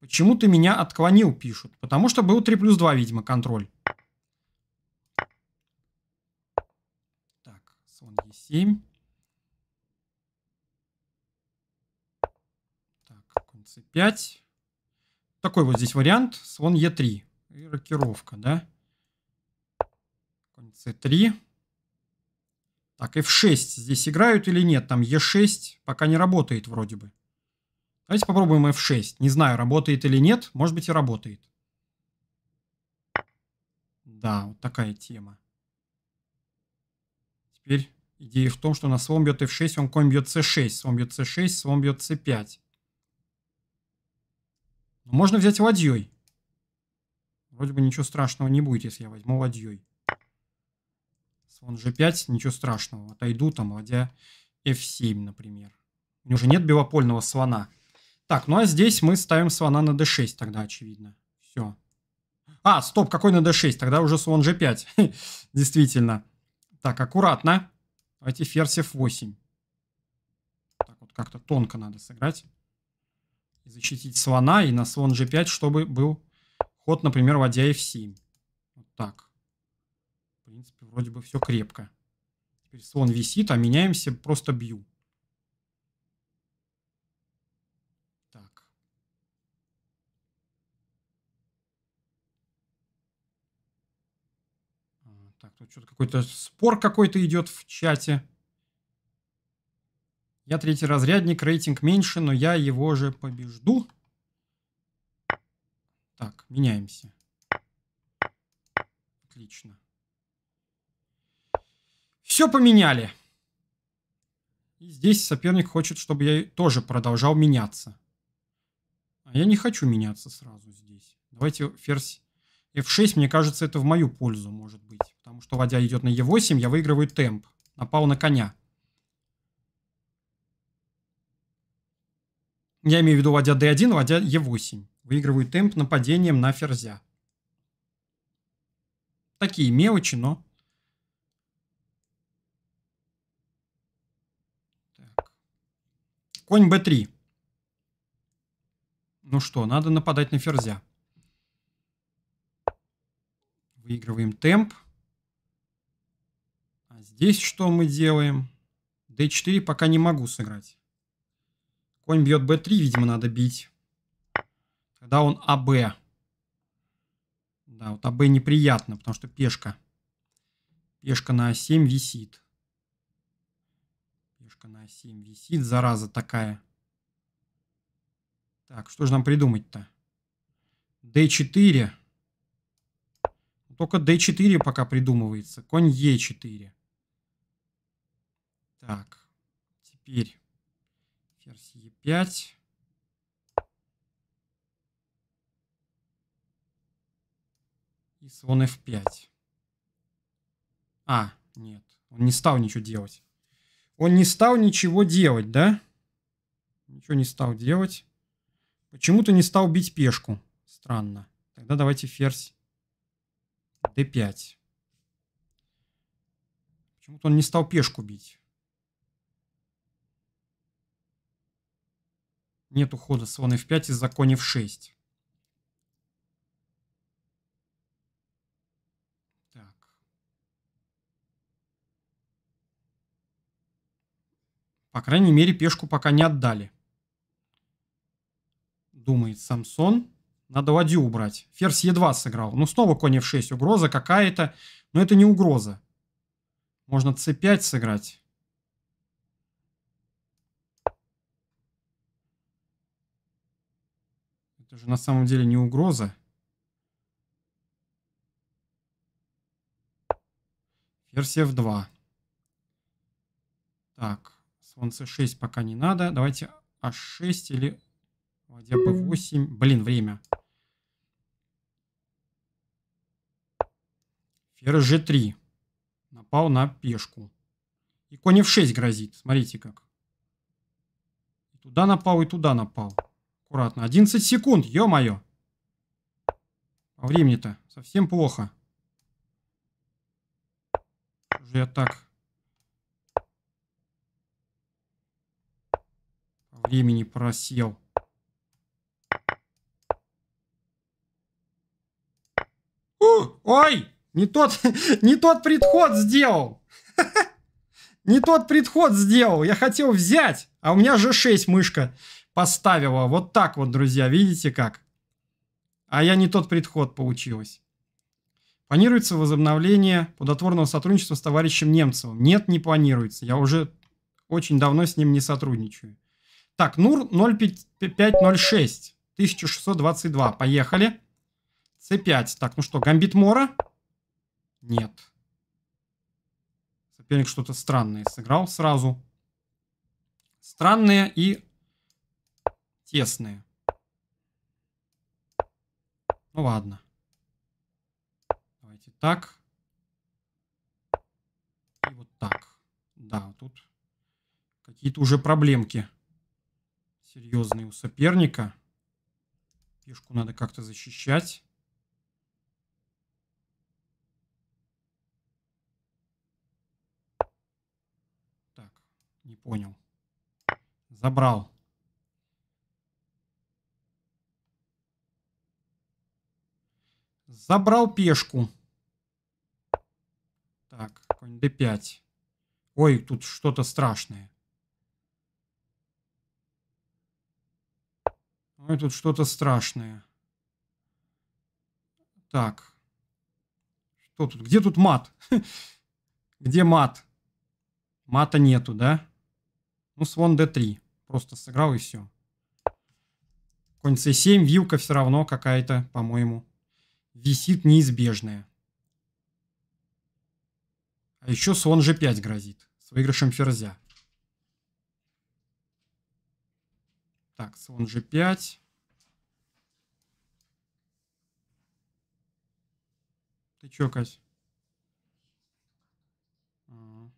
Почему ты меня отклонил, пишут. Потому что был 3 плюс 2, видимо, контроль. Так, слон e7. Так, конь c5. Такой вот здесь вариант. Слон e3. И рокировка, да? Конь c3. Так, f6 здесь играют или нет? Там e6 пока не работает вроде бы. Давайте попробуем f6. Не знаю, работает или нет. Может быть и работает. Да, вот такая тема. Теперь идея в том, что на слон бьет f6, он конь бьет c6. Слон бьет c6, слон бьет c5. Ну, можно взять ладьей. Вроде бы ничего страшного не будет, если я возьму ладьей слон g5, ничего страшного. Отойду там, ладья f7, например. У него же нет белопольного слона. Так, ну а здесь мы ставим слона на d6 тогда, очевидно. Все. А, стоп, какой на d6? Тогда уже слон g5. Действительно. Так, аккуратно. Давайте ферзь f8. Так вот как-то тонко надо сыграть. И защитить слона и на слон g5, чтобы был ход, например, ладья f7. Вот так принципе, вроде бы все крепко. Теперь слон висит, а меняемся, просто бью. Так. А, так, тут что-то какой-то спор какой-то идет в чате. Я третий разрядник, рейтинг меньше, но я его же побежду. Так, меняемся. Отлично. Все поменяли. И здесь соперник хочет, чтобы я тоже продолжал меняться. А я не хочу меняться сразу здесь. Давайте ферзь f6, мне кажется, это в мою пользу может быть. Потому что ладья идет на e8, я выигрываю темп. Напал на коня. Я имею в виду ладья d1, ладья e8. Выигрываю темп нападением на ферзя. Такие мелочи, но Конь b3. Ну что, надо нападать на ферзя. Выигрываем темп. А здесь что мы делаем? d4 пока не могу сыграть. Конь бьет b3, видимо, надо бить. Тогда он АБ. Да, вот АБ неприятно, потому что пешка. Пешка на А7 висит. Кошка на 7 висит, зараза такая. Так, что же нам придумать-то? D4. Только D4 пока придумывается. Конь E4. Так, теперь ферзь E5. И слон F5. А, нет, он не стал ничего делать. Он не стал ничего делать, да? Ничего не стал делать. Почему-то не стал бить пешку. Странно. Тогда давайте ферзь d5. Почему-то он не стал пешку бить. Нету хода слон f5 и законе конь f6. По крайней мере, пешку пока не отдали. Думает Самсон. Надо ладью убрать. Ферзь Е2 сыграл. Ну, снова конь в 6 Угроза какая-то. Но это не угроза. Можно c5 сыграть. Это же на самом деле не угроза. Ферзь F2. Так. Слон c6 пока не надо. Давайте а6 или ладья b8. Блин, время. Ферзь g3. Напал на пешку. И конь f6 грозит. Смотрите как. туда напал, и туда напал. Аккуратно. 11 секунд, ё-моё. По времени-то совсем плохо. Уже я так времени просел. О, ой! Не тот, не тот предход сделал! Не тот предход сделал. Я хотел взять, а у меня же 6 мышка поставила. Вот так вот, друзья, видите как? А я не тот предход получилось. Планируется возобновление плодотворного сотрудничества с товарищем Немцевым? Нет, не планируется. Я уже очень давно с ним не сотрудничаю. Так, НУР 05506. 1622. Поехали. С5. Так, ну что, гамбит Мора? Нет. Соперник что-то странное сыграл сразу. Странные и тесные. Ну ладно. Давайте так. И вот так. Да, тут какие-то уже проблемки серьезный у соперника. Пешку надо как-то защищать. Так, не понял. Забрал. Забрал пешку. Так, d5. Ой, тут что-то страшное. Ой, ну, тут что-то страшное. Так. Что тут? Где тут мат? Где мат? Мата нету, да? Ну, слон d3. Просто сыграл и все. Конь c7, вилка все равно какая-то, по-моему, висит неизбежная. А еще слон g5 грозит с выигрышем ферзя. Так, слон g5. Ты чё, Кась? А.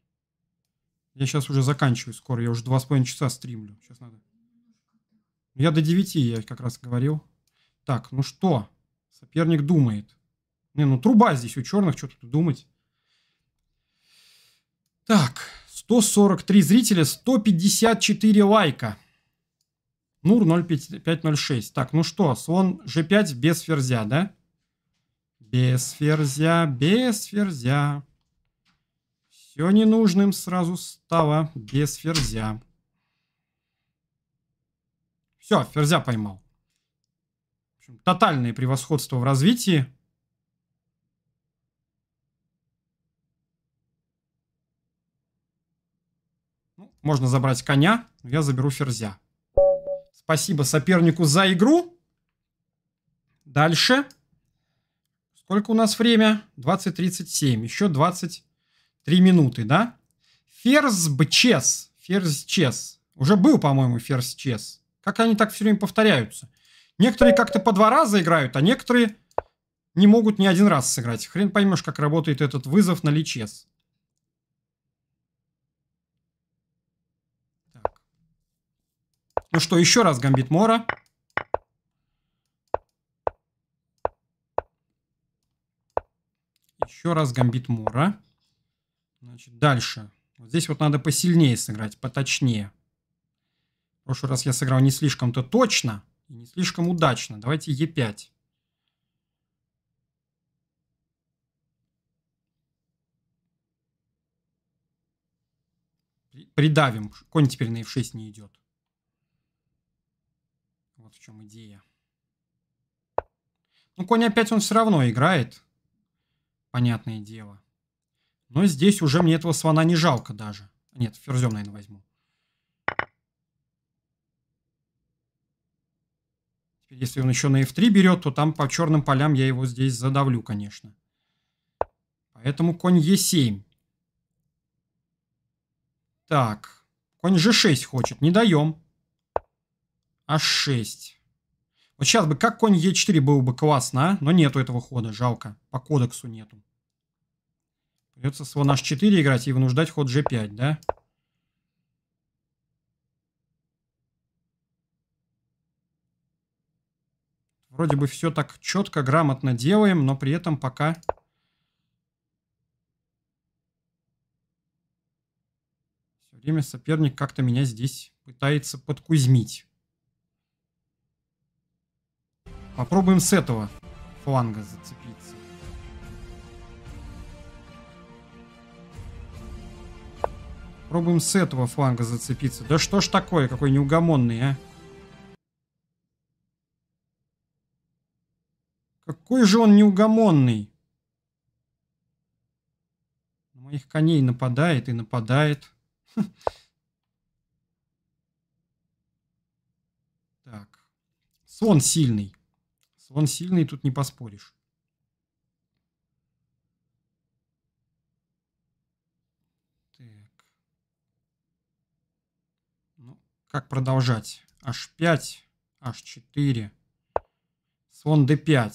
Я сейчас уже заканчиваю скоро. Я уже два с половиной часа стримлю. Сейчас надо. Я до 9, я как раз говорил. Так, ну что? Соперник думает. Не, ну труба здесь у черных, что тут думать. Так, 143 зрителя, 154 лайка. Нур 0,506. Так, ну что, слон g5 без ферзя, да? Без ферзя, без ферзя. Все ненужным сразу стало без ферзя. Все, ферзя поймал. В общем, тотальное превосходство в развитии. Ну, можно забрать коня, я заберу ферзя. Спасибо сопернику за игру. Дальше. Сколько у нас время? 20.37. Еще 23 минуты, да? Ферзь Бчес. Ферзь Чес. Уже был, по-моему, Ферзь Чес. Как они так все время повторяются? Некоторые как-то по два раза играют, а некоторые не могут ни один раз сыграть. Хрен поймешь, как работает этот вызов на личес. Ну что, еще раз гамбит Мора. Еще раз гамбит Мора. Значит, дальше. Вот здесь вот надо посильнее сыграть, поточнее. В прошлый раз я сыграл не слишком-то точно и не слишком удачно. Давайте Е5. Придавим. Конь теперь на F6 не идет чем идея. Ну, конь опять он все равно играет. Понятное дело. Но здесь уже мне этого слона не жалко даже. Нет, ферзем, наверное, возьму. если он еще на f3 берет, то там по черным полям я его здесь задавлю, конечно. Поэтому конь e7. Так. Конь g6 хочет. Не даем. а 6 вот сейчас бы как конь Е4 был бы классно, а? но нету этого хода, жалко. По кодексу нету. Придется слон H4 играть и вынуждать ход G5, да? Вроде бы все так четко, грамотно делаем, но при этом пока... Все время соперник как-то меня здесь пытается подкузмить. Попробуем с этого фланга зацепиться. Попробуем с этого фланга зацепиться. Да что ж такое, какой неугомонный, а? Какой же он неугомонный. На моих коней нападает и нападает. Так. Слон сильный. Слон сильный, тут не поспоришь. Так. Ну, как продолжать? H5, H4. Слон D5.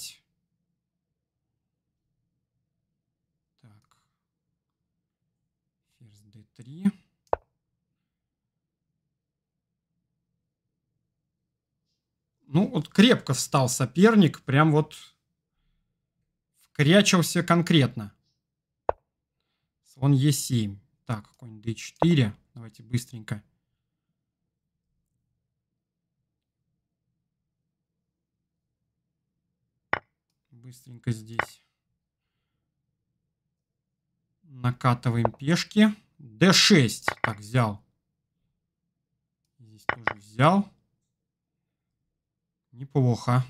Так. Ферзь D3. ну, вот крепко встал соперник, прям вот вкрячился конкретно. Слон Е7. Так, какой-нибудь d4. Давайте быстренько. Быстренько здесь накатываем пешки. d6. Так, взял. Здесь тоже взял. Неплохо.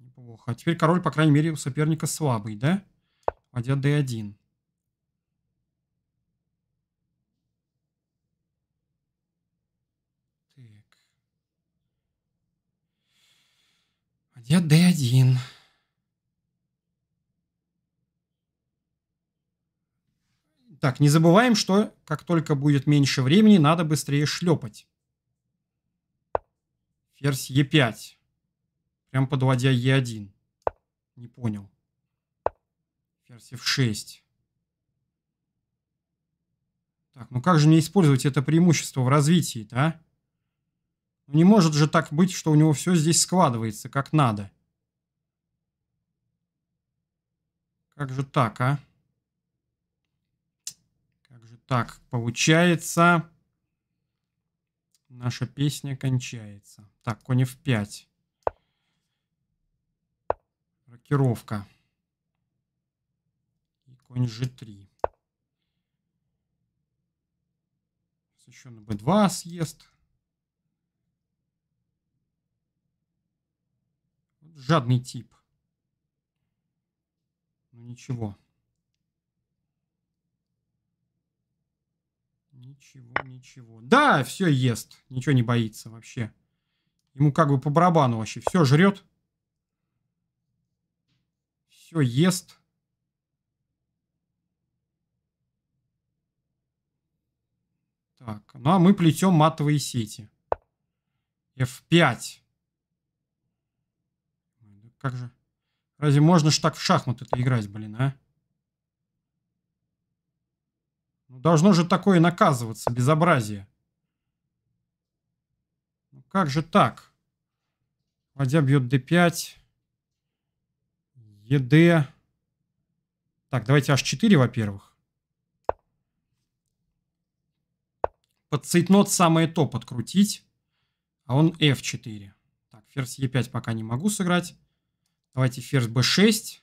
Неплохо. Теперь король, по крайней мере, у соперника слабый, да? Ладья d1. Так. Ладья d1. Так, не забываем, что как только будет меньше времени, надо быстрее шлепать. Ферзь Е5. Прям под ладья Е1. Не понял. Ферзь F6. Так, ну как же мне использовать это преимущество в развитии, да? Ну не может же так быть, что у него все здесь складывается как надо. Как же так, а? Как же так получается? Наша песня кончается. Так, конь в 5 Рокировка. И конь g3. еще на b2 съест. Жадный тип. Ну ничего. Ничего, ничего. Да, все ест. Ничего не боится вообще. Ему как бы по барабану вообще. Все жрет. Все ест. Так, ну а мы плетем матовые сети. F5. Как же? Разве можно ж так в шахматы-то играть, блин, а? Ну, должно же такое наказываться, безобразие. Как же так? Ладья бьет d5. ЕД. Так, давайте h4, во-первых. Под цейтнот самое то подкрутить. А он f4. Так, ферзь e5 пока не могу сыграть. Давайте ферзь b6.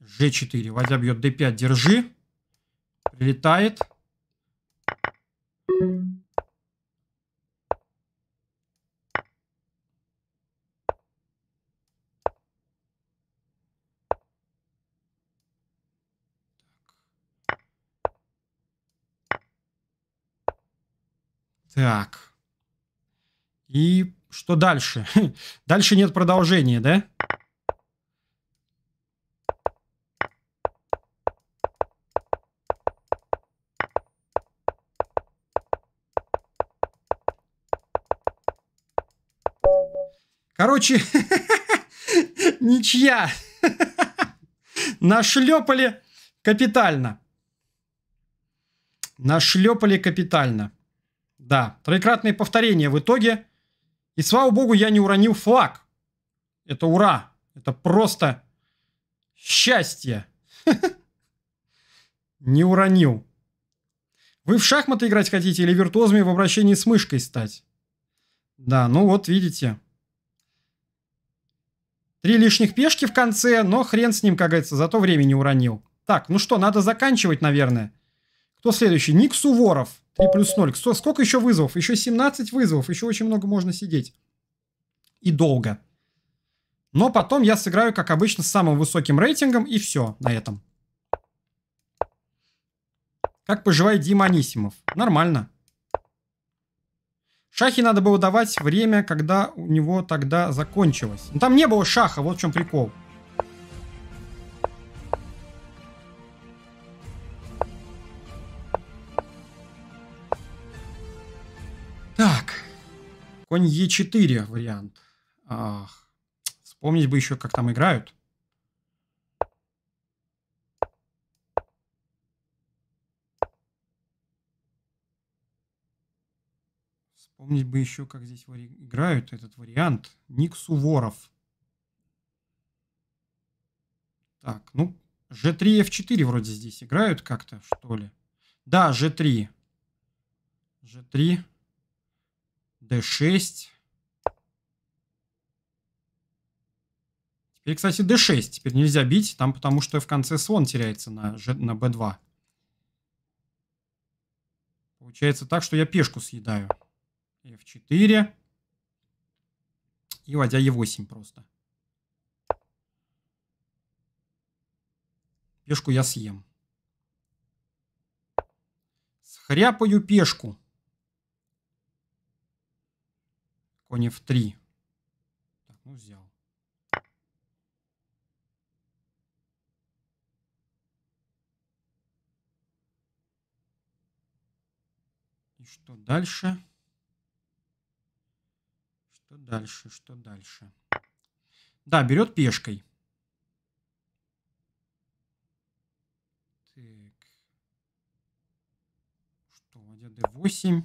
g4. Ладья бьет d5, держи. Прилетает. Так. И что дальше? Дальше нет продолжения, да? Короче, ничья. Нашлепали капитально. Нашлепали капитально. Да, троекратные повторения в итоге. И слава богу, я не уронил флаг. Это ура. Это просто счастье. Не уронил. Вы в шахматы играть хотите или виртуозами в обращении с мышкой стать? Да, ну вот видите. Три лишних пешки в конце, но хрен с ним, как говорится, зато время не уронил. Так, ну что, надо заканчивать, наверное. Кто следующий? Ник Суворов. 3 плюс 0. Сколько еще вызовов? Еще 17 вызовов. Еще очень много можно сидеть. И долго. Но потом я сыграю, как обычно, с самым высоким рейтингом. И все на этом. Как поживает Дима Анисимов? Нормально. Шахи надо было давать время, когда у него тогда закончилось. Но ну, там не было шаха, вот в чем прикол. Так. Конь Е4 вариант. Ах. Вспомнить бы еще, как там играют. Вспомнить бы еще, как здесь играют этот вариант. Ник Суворов. Так, ну, G3, F4 вроде здесь играют как-то, что ли. Да, G3. G3 d6. Теперь, кстати, d6. Теперь нельзя бить, там потому что в конце слон теряется на, на b2. Получается так, что я пешку съедаю. f4. И ладья e8 просто. Пешку я съем. Схряпаю пешку. Конь f3. Так, ну взял. И что дальше? Что дальше? Что дальше? Да, берет пешкой. Так. Что, ладья d8.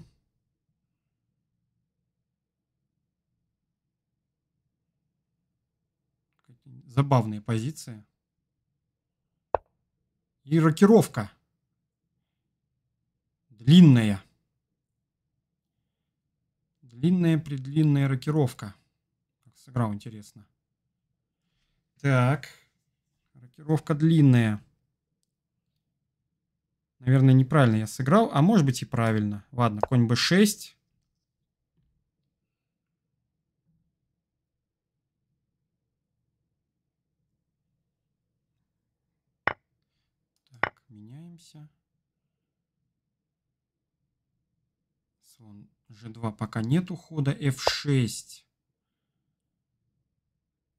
Забавные позиции. И рокировка. Длинная. Длинная-предлинная рокировка. Как сыграл, интересно. Так. Рокировка длинная. Наверное, неправильно я сыграл. А может быть и правильно. Ладно, конь b6. слон g2 пока нет ухода, f6.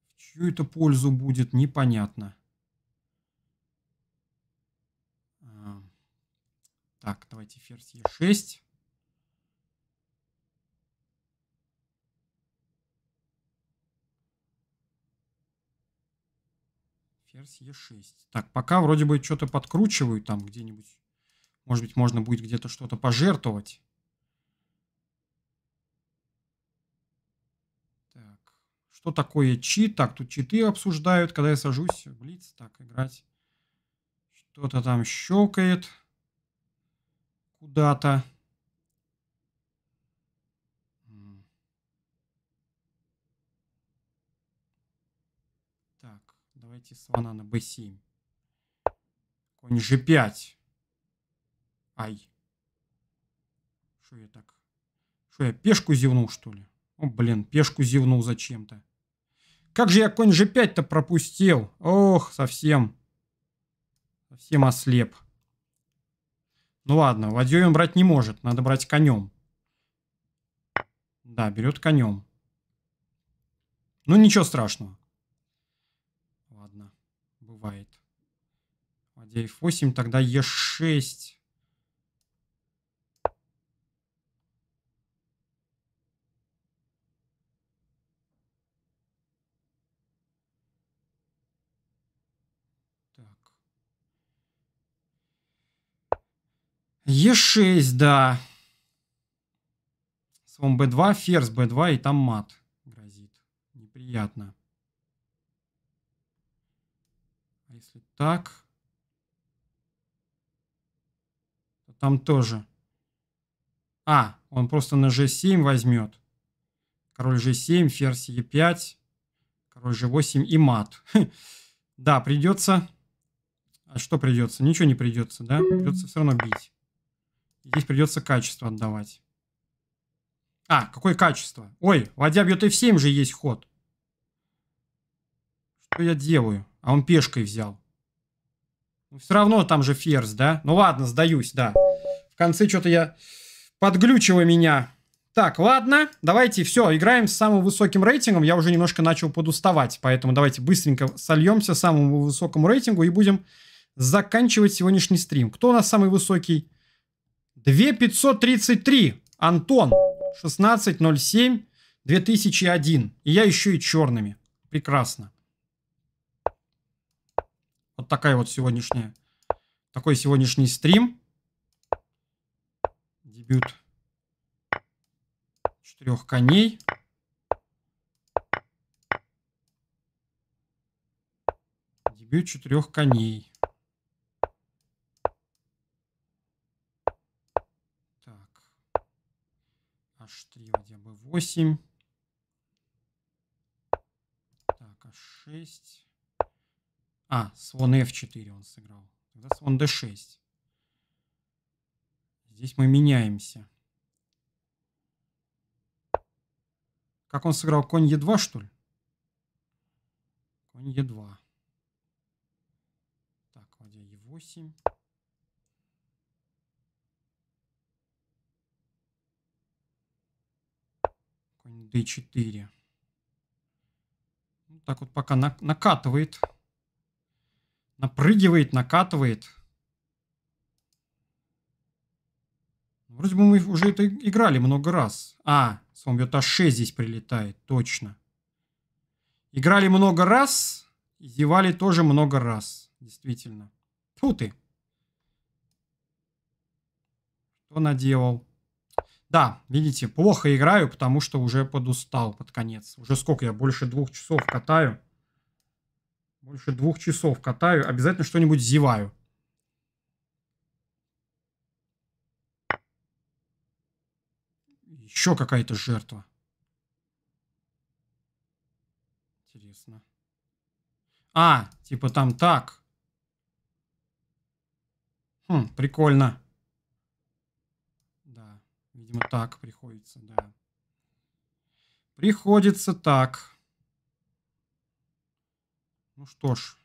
В чью это пользу будет, непонятно. А, так, давайте ферзь e6. Ферзь e6. Так, пока вроде бы что-то подкручиваю там где-нибудь. Может быть, можно будет где-то что-то пожертвовать. Что такое чит? Так, тут читы обсуждают, когда я сажусь в лиц. Так, играть. Что-то там щелкает куда-то. Так, давайте слона на b7. Конь g5. Ай. Что я так? Что я пешку зевнул, что ли? О, блин, пешку зевнул зачем-то. Как же я конь G5-то пропустил? Ох, совсем. Совсем ослеп. Ну ладно, ладьей он брать не может. Надо брать конем. Да, берет конем. Ну ничего страшного. Ладно, бывает. Ладья F8, тогда E6. Е6, да. Слон Б2, ферзь Б2 и там мат грозит. Неприятно. А если так, то там тоже. А, он просто на G7 возьмет. Король G7, ферзь Е 5 король G8 и мат. Да, придется... А что придется? Ничего не придется, да? Придется все равно бить. Здесь придется качество отдавать. А, какое качество? Ой, ладья бьет f7 же есть ход. Что я делаю? А он пешкой взял. Ну, все равно там же ферзь, да? Ну ладно, сдаюсь, да. В конце что-то я подглючила меня. Так, ладно, давайте все, играем с самым высоким рейтингом. Я уже немножко начал подуставать, поэтому давайте быстренько сольемся самому высокому рейтингу и будем заканчивать сегодняшний стрим. Кто у нас самый высокий? 2533. Антон. 1607 2001. И я еще и черными. Прекрасно. Вот такая вот сегодняшняя. Такой сегодняшний стрим. Дебют четырех коней. Дебют четырех коней. 8. Так, а 6. А, слон f4 он сыграл. Тогда слон d6. Здесь мы меняемся. Как он сыграл? Конь Е2, что ли? Конь Е2. Так, ладья Е8. d4. Вот ну, так вот пока на накатывает. Напрыгивает, накатывает. Вроде бы мы уже это играли много раз. А, с вами это Аше здесь прилетает, точно. Играли много раз, и зевали тоже много раз, действительно. Фу ты. Что наделал? Да, видите, плохо играю, потому что уже подустал под конец. Уже сколько я? Больше двух часов катаю. Больше двух часов катаю. Обязательно что-нибудь зеваю. Еще какая-то жертва. Интересно. А, типа там так. Хм, прикольно. Видимо, так приходится, да. Приходится так. Ну что ж.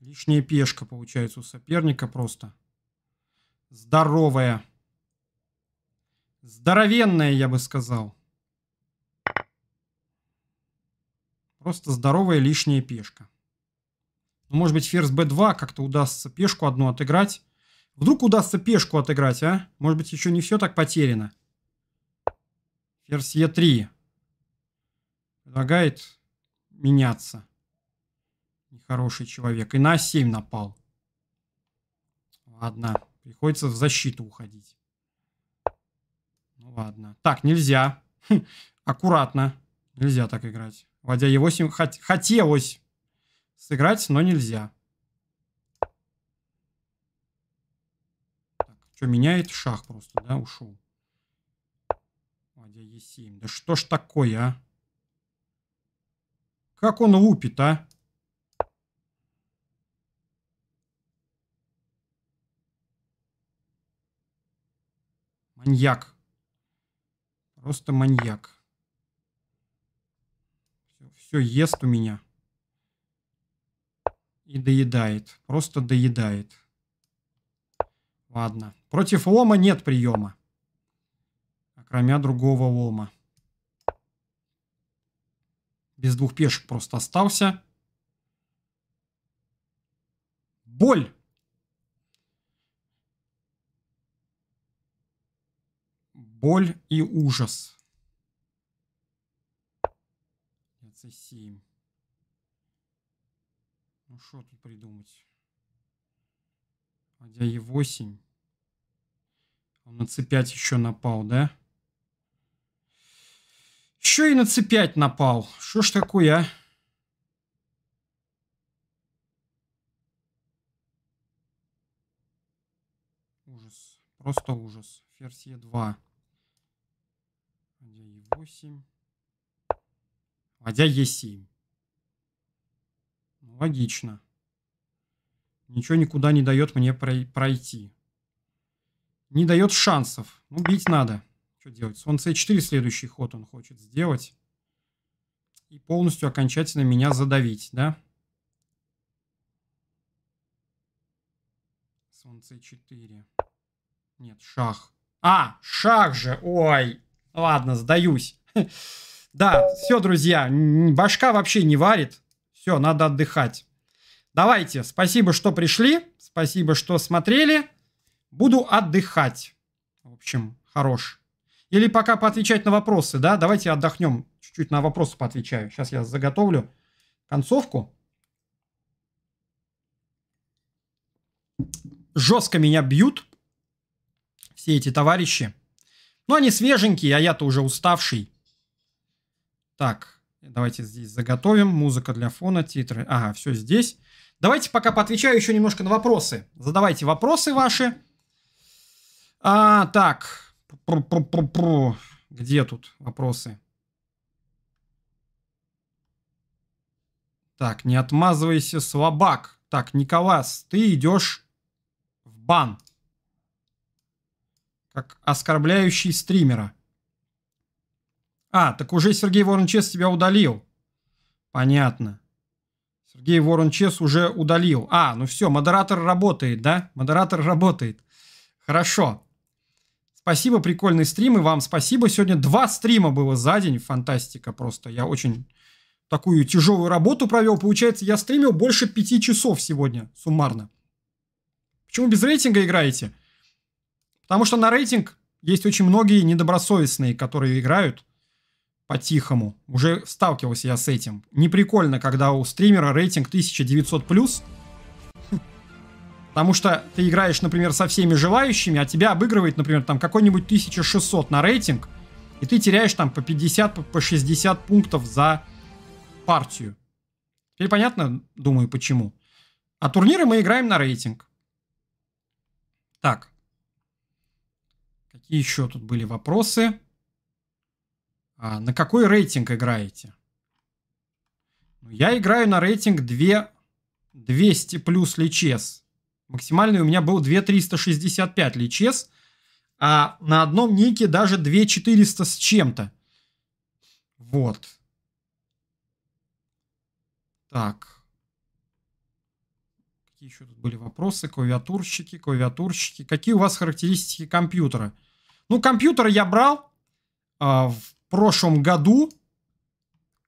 Лишняя пешка получается у соперника просто. Здоровая. Здоровенная, я бы сказал. Просто здоровая лишняя пешка. Ну, может быть, ферзь b2 как-то удастся пешку одну отыграть. Вдруг удастся пешку отыграть, а? Может быть, еще не все так потеряно. Ферзь Е3. Предлагает меняться. Нехороший человек. И на 7 напал. Ладно. Приходится в защиту уходить. Ну ладно. Так, нельзя. Хм, аккуратно. Нельзя так играть. Ладья Е8 хот хотелось сыграть, но нельзя. Что, меняет шах просто, да, ушел? Ладья Е7. Да что ж такое, а? Как он лупит, а? Маньяк. Просто маньяк. Все, все ест у меня. И доедает. Просто доедает. Ладно. Против лома нет приема. Кроме другого лома. Без двух пешек просто остался. Боль! Боль и ужас. Это 7. Ну что тут придумать? Ладья Е8. Он на С5 еще напал, да? Еще и на С5 напал. Что ж такое, а? Ужас. Просто ужас. Ферзь Е2. Ладья Е8. Ладья Е7. Логично. Ничего никуда не дает мне пройти. Не дает шансов. Ну, бить надо. Что делать? Слон c4 следующий ход он хочет сделать. И полностью окончательно меня задавить, да? Слон c4. Нет, шах. А, шах же! Ой! Ладно, сдаюсь. Да, все, друзья, башка вообще не варит. Все, надо отдыхать. Давайте, спасибо, что пришли, спасибо, что смотрели. Буду отдыхать. В общем, хорош. Или пока поотвечать на вопросы, да? Давайте отдохнем. Чуть-чуть на вопросы поотвечаю. Сейчас я заготовлю концовку. Жестко меня бьют все эти товарищи. Но они свеженькие, а я-то уже уставший. Так, Давайте здесь заготовим. Музыка для фона, титры. Ага, все здесь. Давайте пока поотвечаю еще немножко на вопросы. Задавайте вопросы ваши. А, так. Пру -пру -пру -пру. Где тут вопросы? Так, не отмазывайся, слабак. Так, Николас, ты идешь в бан. Как оскорбляющий стримера. А, так уже Сергей Ворончес тебя удалил. Понятно. Сергей Ворончес уже удалил. А, ну все, модератор работает, да? Модератор работает. Хорошо. Спасибо, прикольный стрим, и вам спасибо. Сегодня два стрима было за день, фантастика просто. Я очень такую тяжелую работу провел. Получается, я стримил больше пяти часов сегодня суммарно. Почему без рейтинга играете? Потому что на рейтинг есть очень многие недобросовестные, которые играют – по-тихому. Уже сталкивался я с этим. Неприкольно, когда у стримера рейтинг 1900+, потому что ты играешь, например, со всеми желающими, а тебя обыгрывает, например, там какой-нибудь 1600 на рейтинг, и ты теряешь там по 50, по 60 пунктов за партию. Теперь понятно, думаю, почему. А турниры мы играем на рейтинг. Так. Какие еще тут были вопросы? А на какой рейтинг играете? Ну, я играю на рейтинг 2 200 плюс личес. Максимальный у меня был 2365 личес, а на одном нике даже 2400 с чем-то. Вот. Так. Какие еще тут были вопросы? Клавиатурщики, клавиатурщики. Какие у вас характеристики компьютера? Ну, компьютер я брал э, в прошлом году,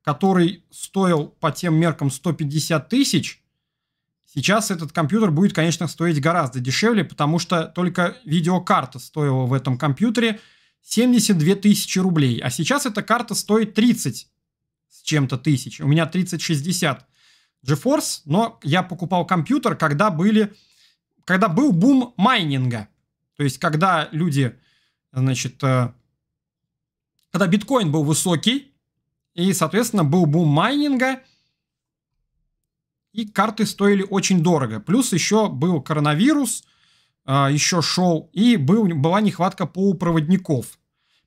который стоил по тем меркам 150 тысяч, сейчас этот компьютер будет, конечно, стоить гораздо дешевле, потому что только видеокарта стоила в этом компьютере 72 тысячи рублей. А сейчас эта карта стоит 30 с чем-то тысяч. У меня 3060 GeForce, но я покупал компьютер, когда, были, когда был бум майнинга. То есть, когда люди значит, э, когда биткоин был высокий, и, соответственно, был бум майнинга, и карты стоили очень дорого. Плюс еще был коронавирус, а, еще шел, и был, была нехватка полупроводников.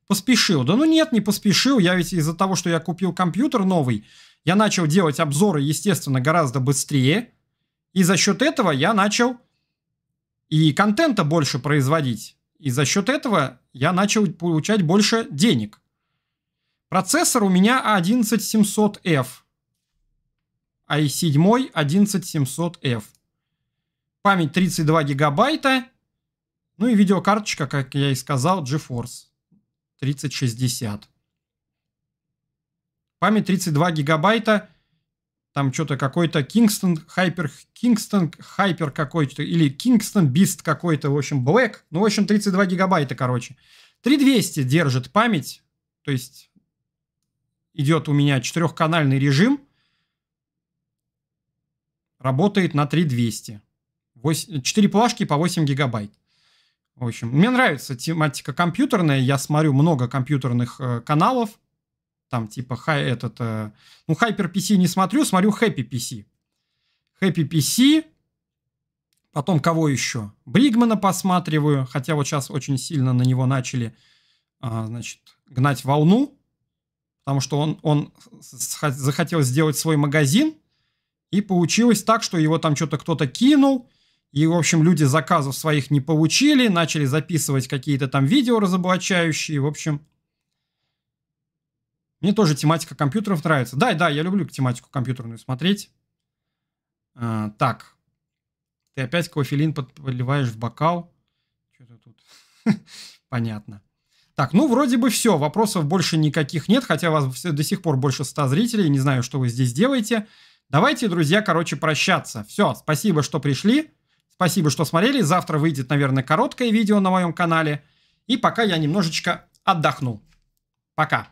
Поспешил. Да ну нет, не поспешил. Я ведь из-за того, что я купил компьютер новый, я начал делать обзоры, естественно, гораздо быстрее. И за счет этого я начал и контента больше производить. И за счет этого я начал получать больше денег. Процессор у меня A11700F. i7 11700F. Память 32 гигабайта. Ну и видеокарточка, как я и сказал, GeForce 3060. Память 32 гигабайта. Там что-то какой-то Kingston Hyper, Kingston Hyper какой-то, или Kingston Beast какой-то, в общем, Black. Ну, в общем, 32 гигабайта, короче. 3200 держит память, то есть идет у меня четырехканальный режим, работает на 3200. 8, 4 плашки по 8 гигабайт. В общем, мне нравится тематика компьютерная. Я смотрю много компьютерных э, каналов. Там типа хай этот... Э, ну, Hyper PC не смотрю, смотрю Happy PC. Happy PC. Потом кого еще? Бригмана посматриваю. Хотя вот сейчас очень сильно на него начали, э, значит, гнать волну потому что он, он захотел сделать свой магазин, и получилось так, что его там что-то кто-то кинул, и, в общем, люди заказов своих не получили, начали записывать какие-то там видео разоблачающие, в общем. Мне тоже тематика компьютеров нравится. Да, да, я люблю тематику компьютерную смотреть. А, так. Ты опять кофелин подливаешь в бокал. Что-то тут. Понятно. Так, ну вроде бы все, вопросов больше никаких нет, хотя у вас до сих пор больше 100 зрителей, не знаю, что вы здесь делаете. Давайте, друзья, короче, прощаться. Все, спасибо, что пришли, спасибо, что смотрели. Завтра выйдет, наверное, короткое видео на моем канале. И пока я немножечко отдохну. Пока.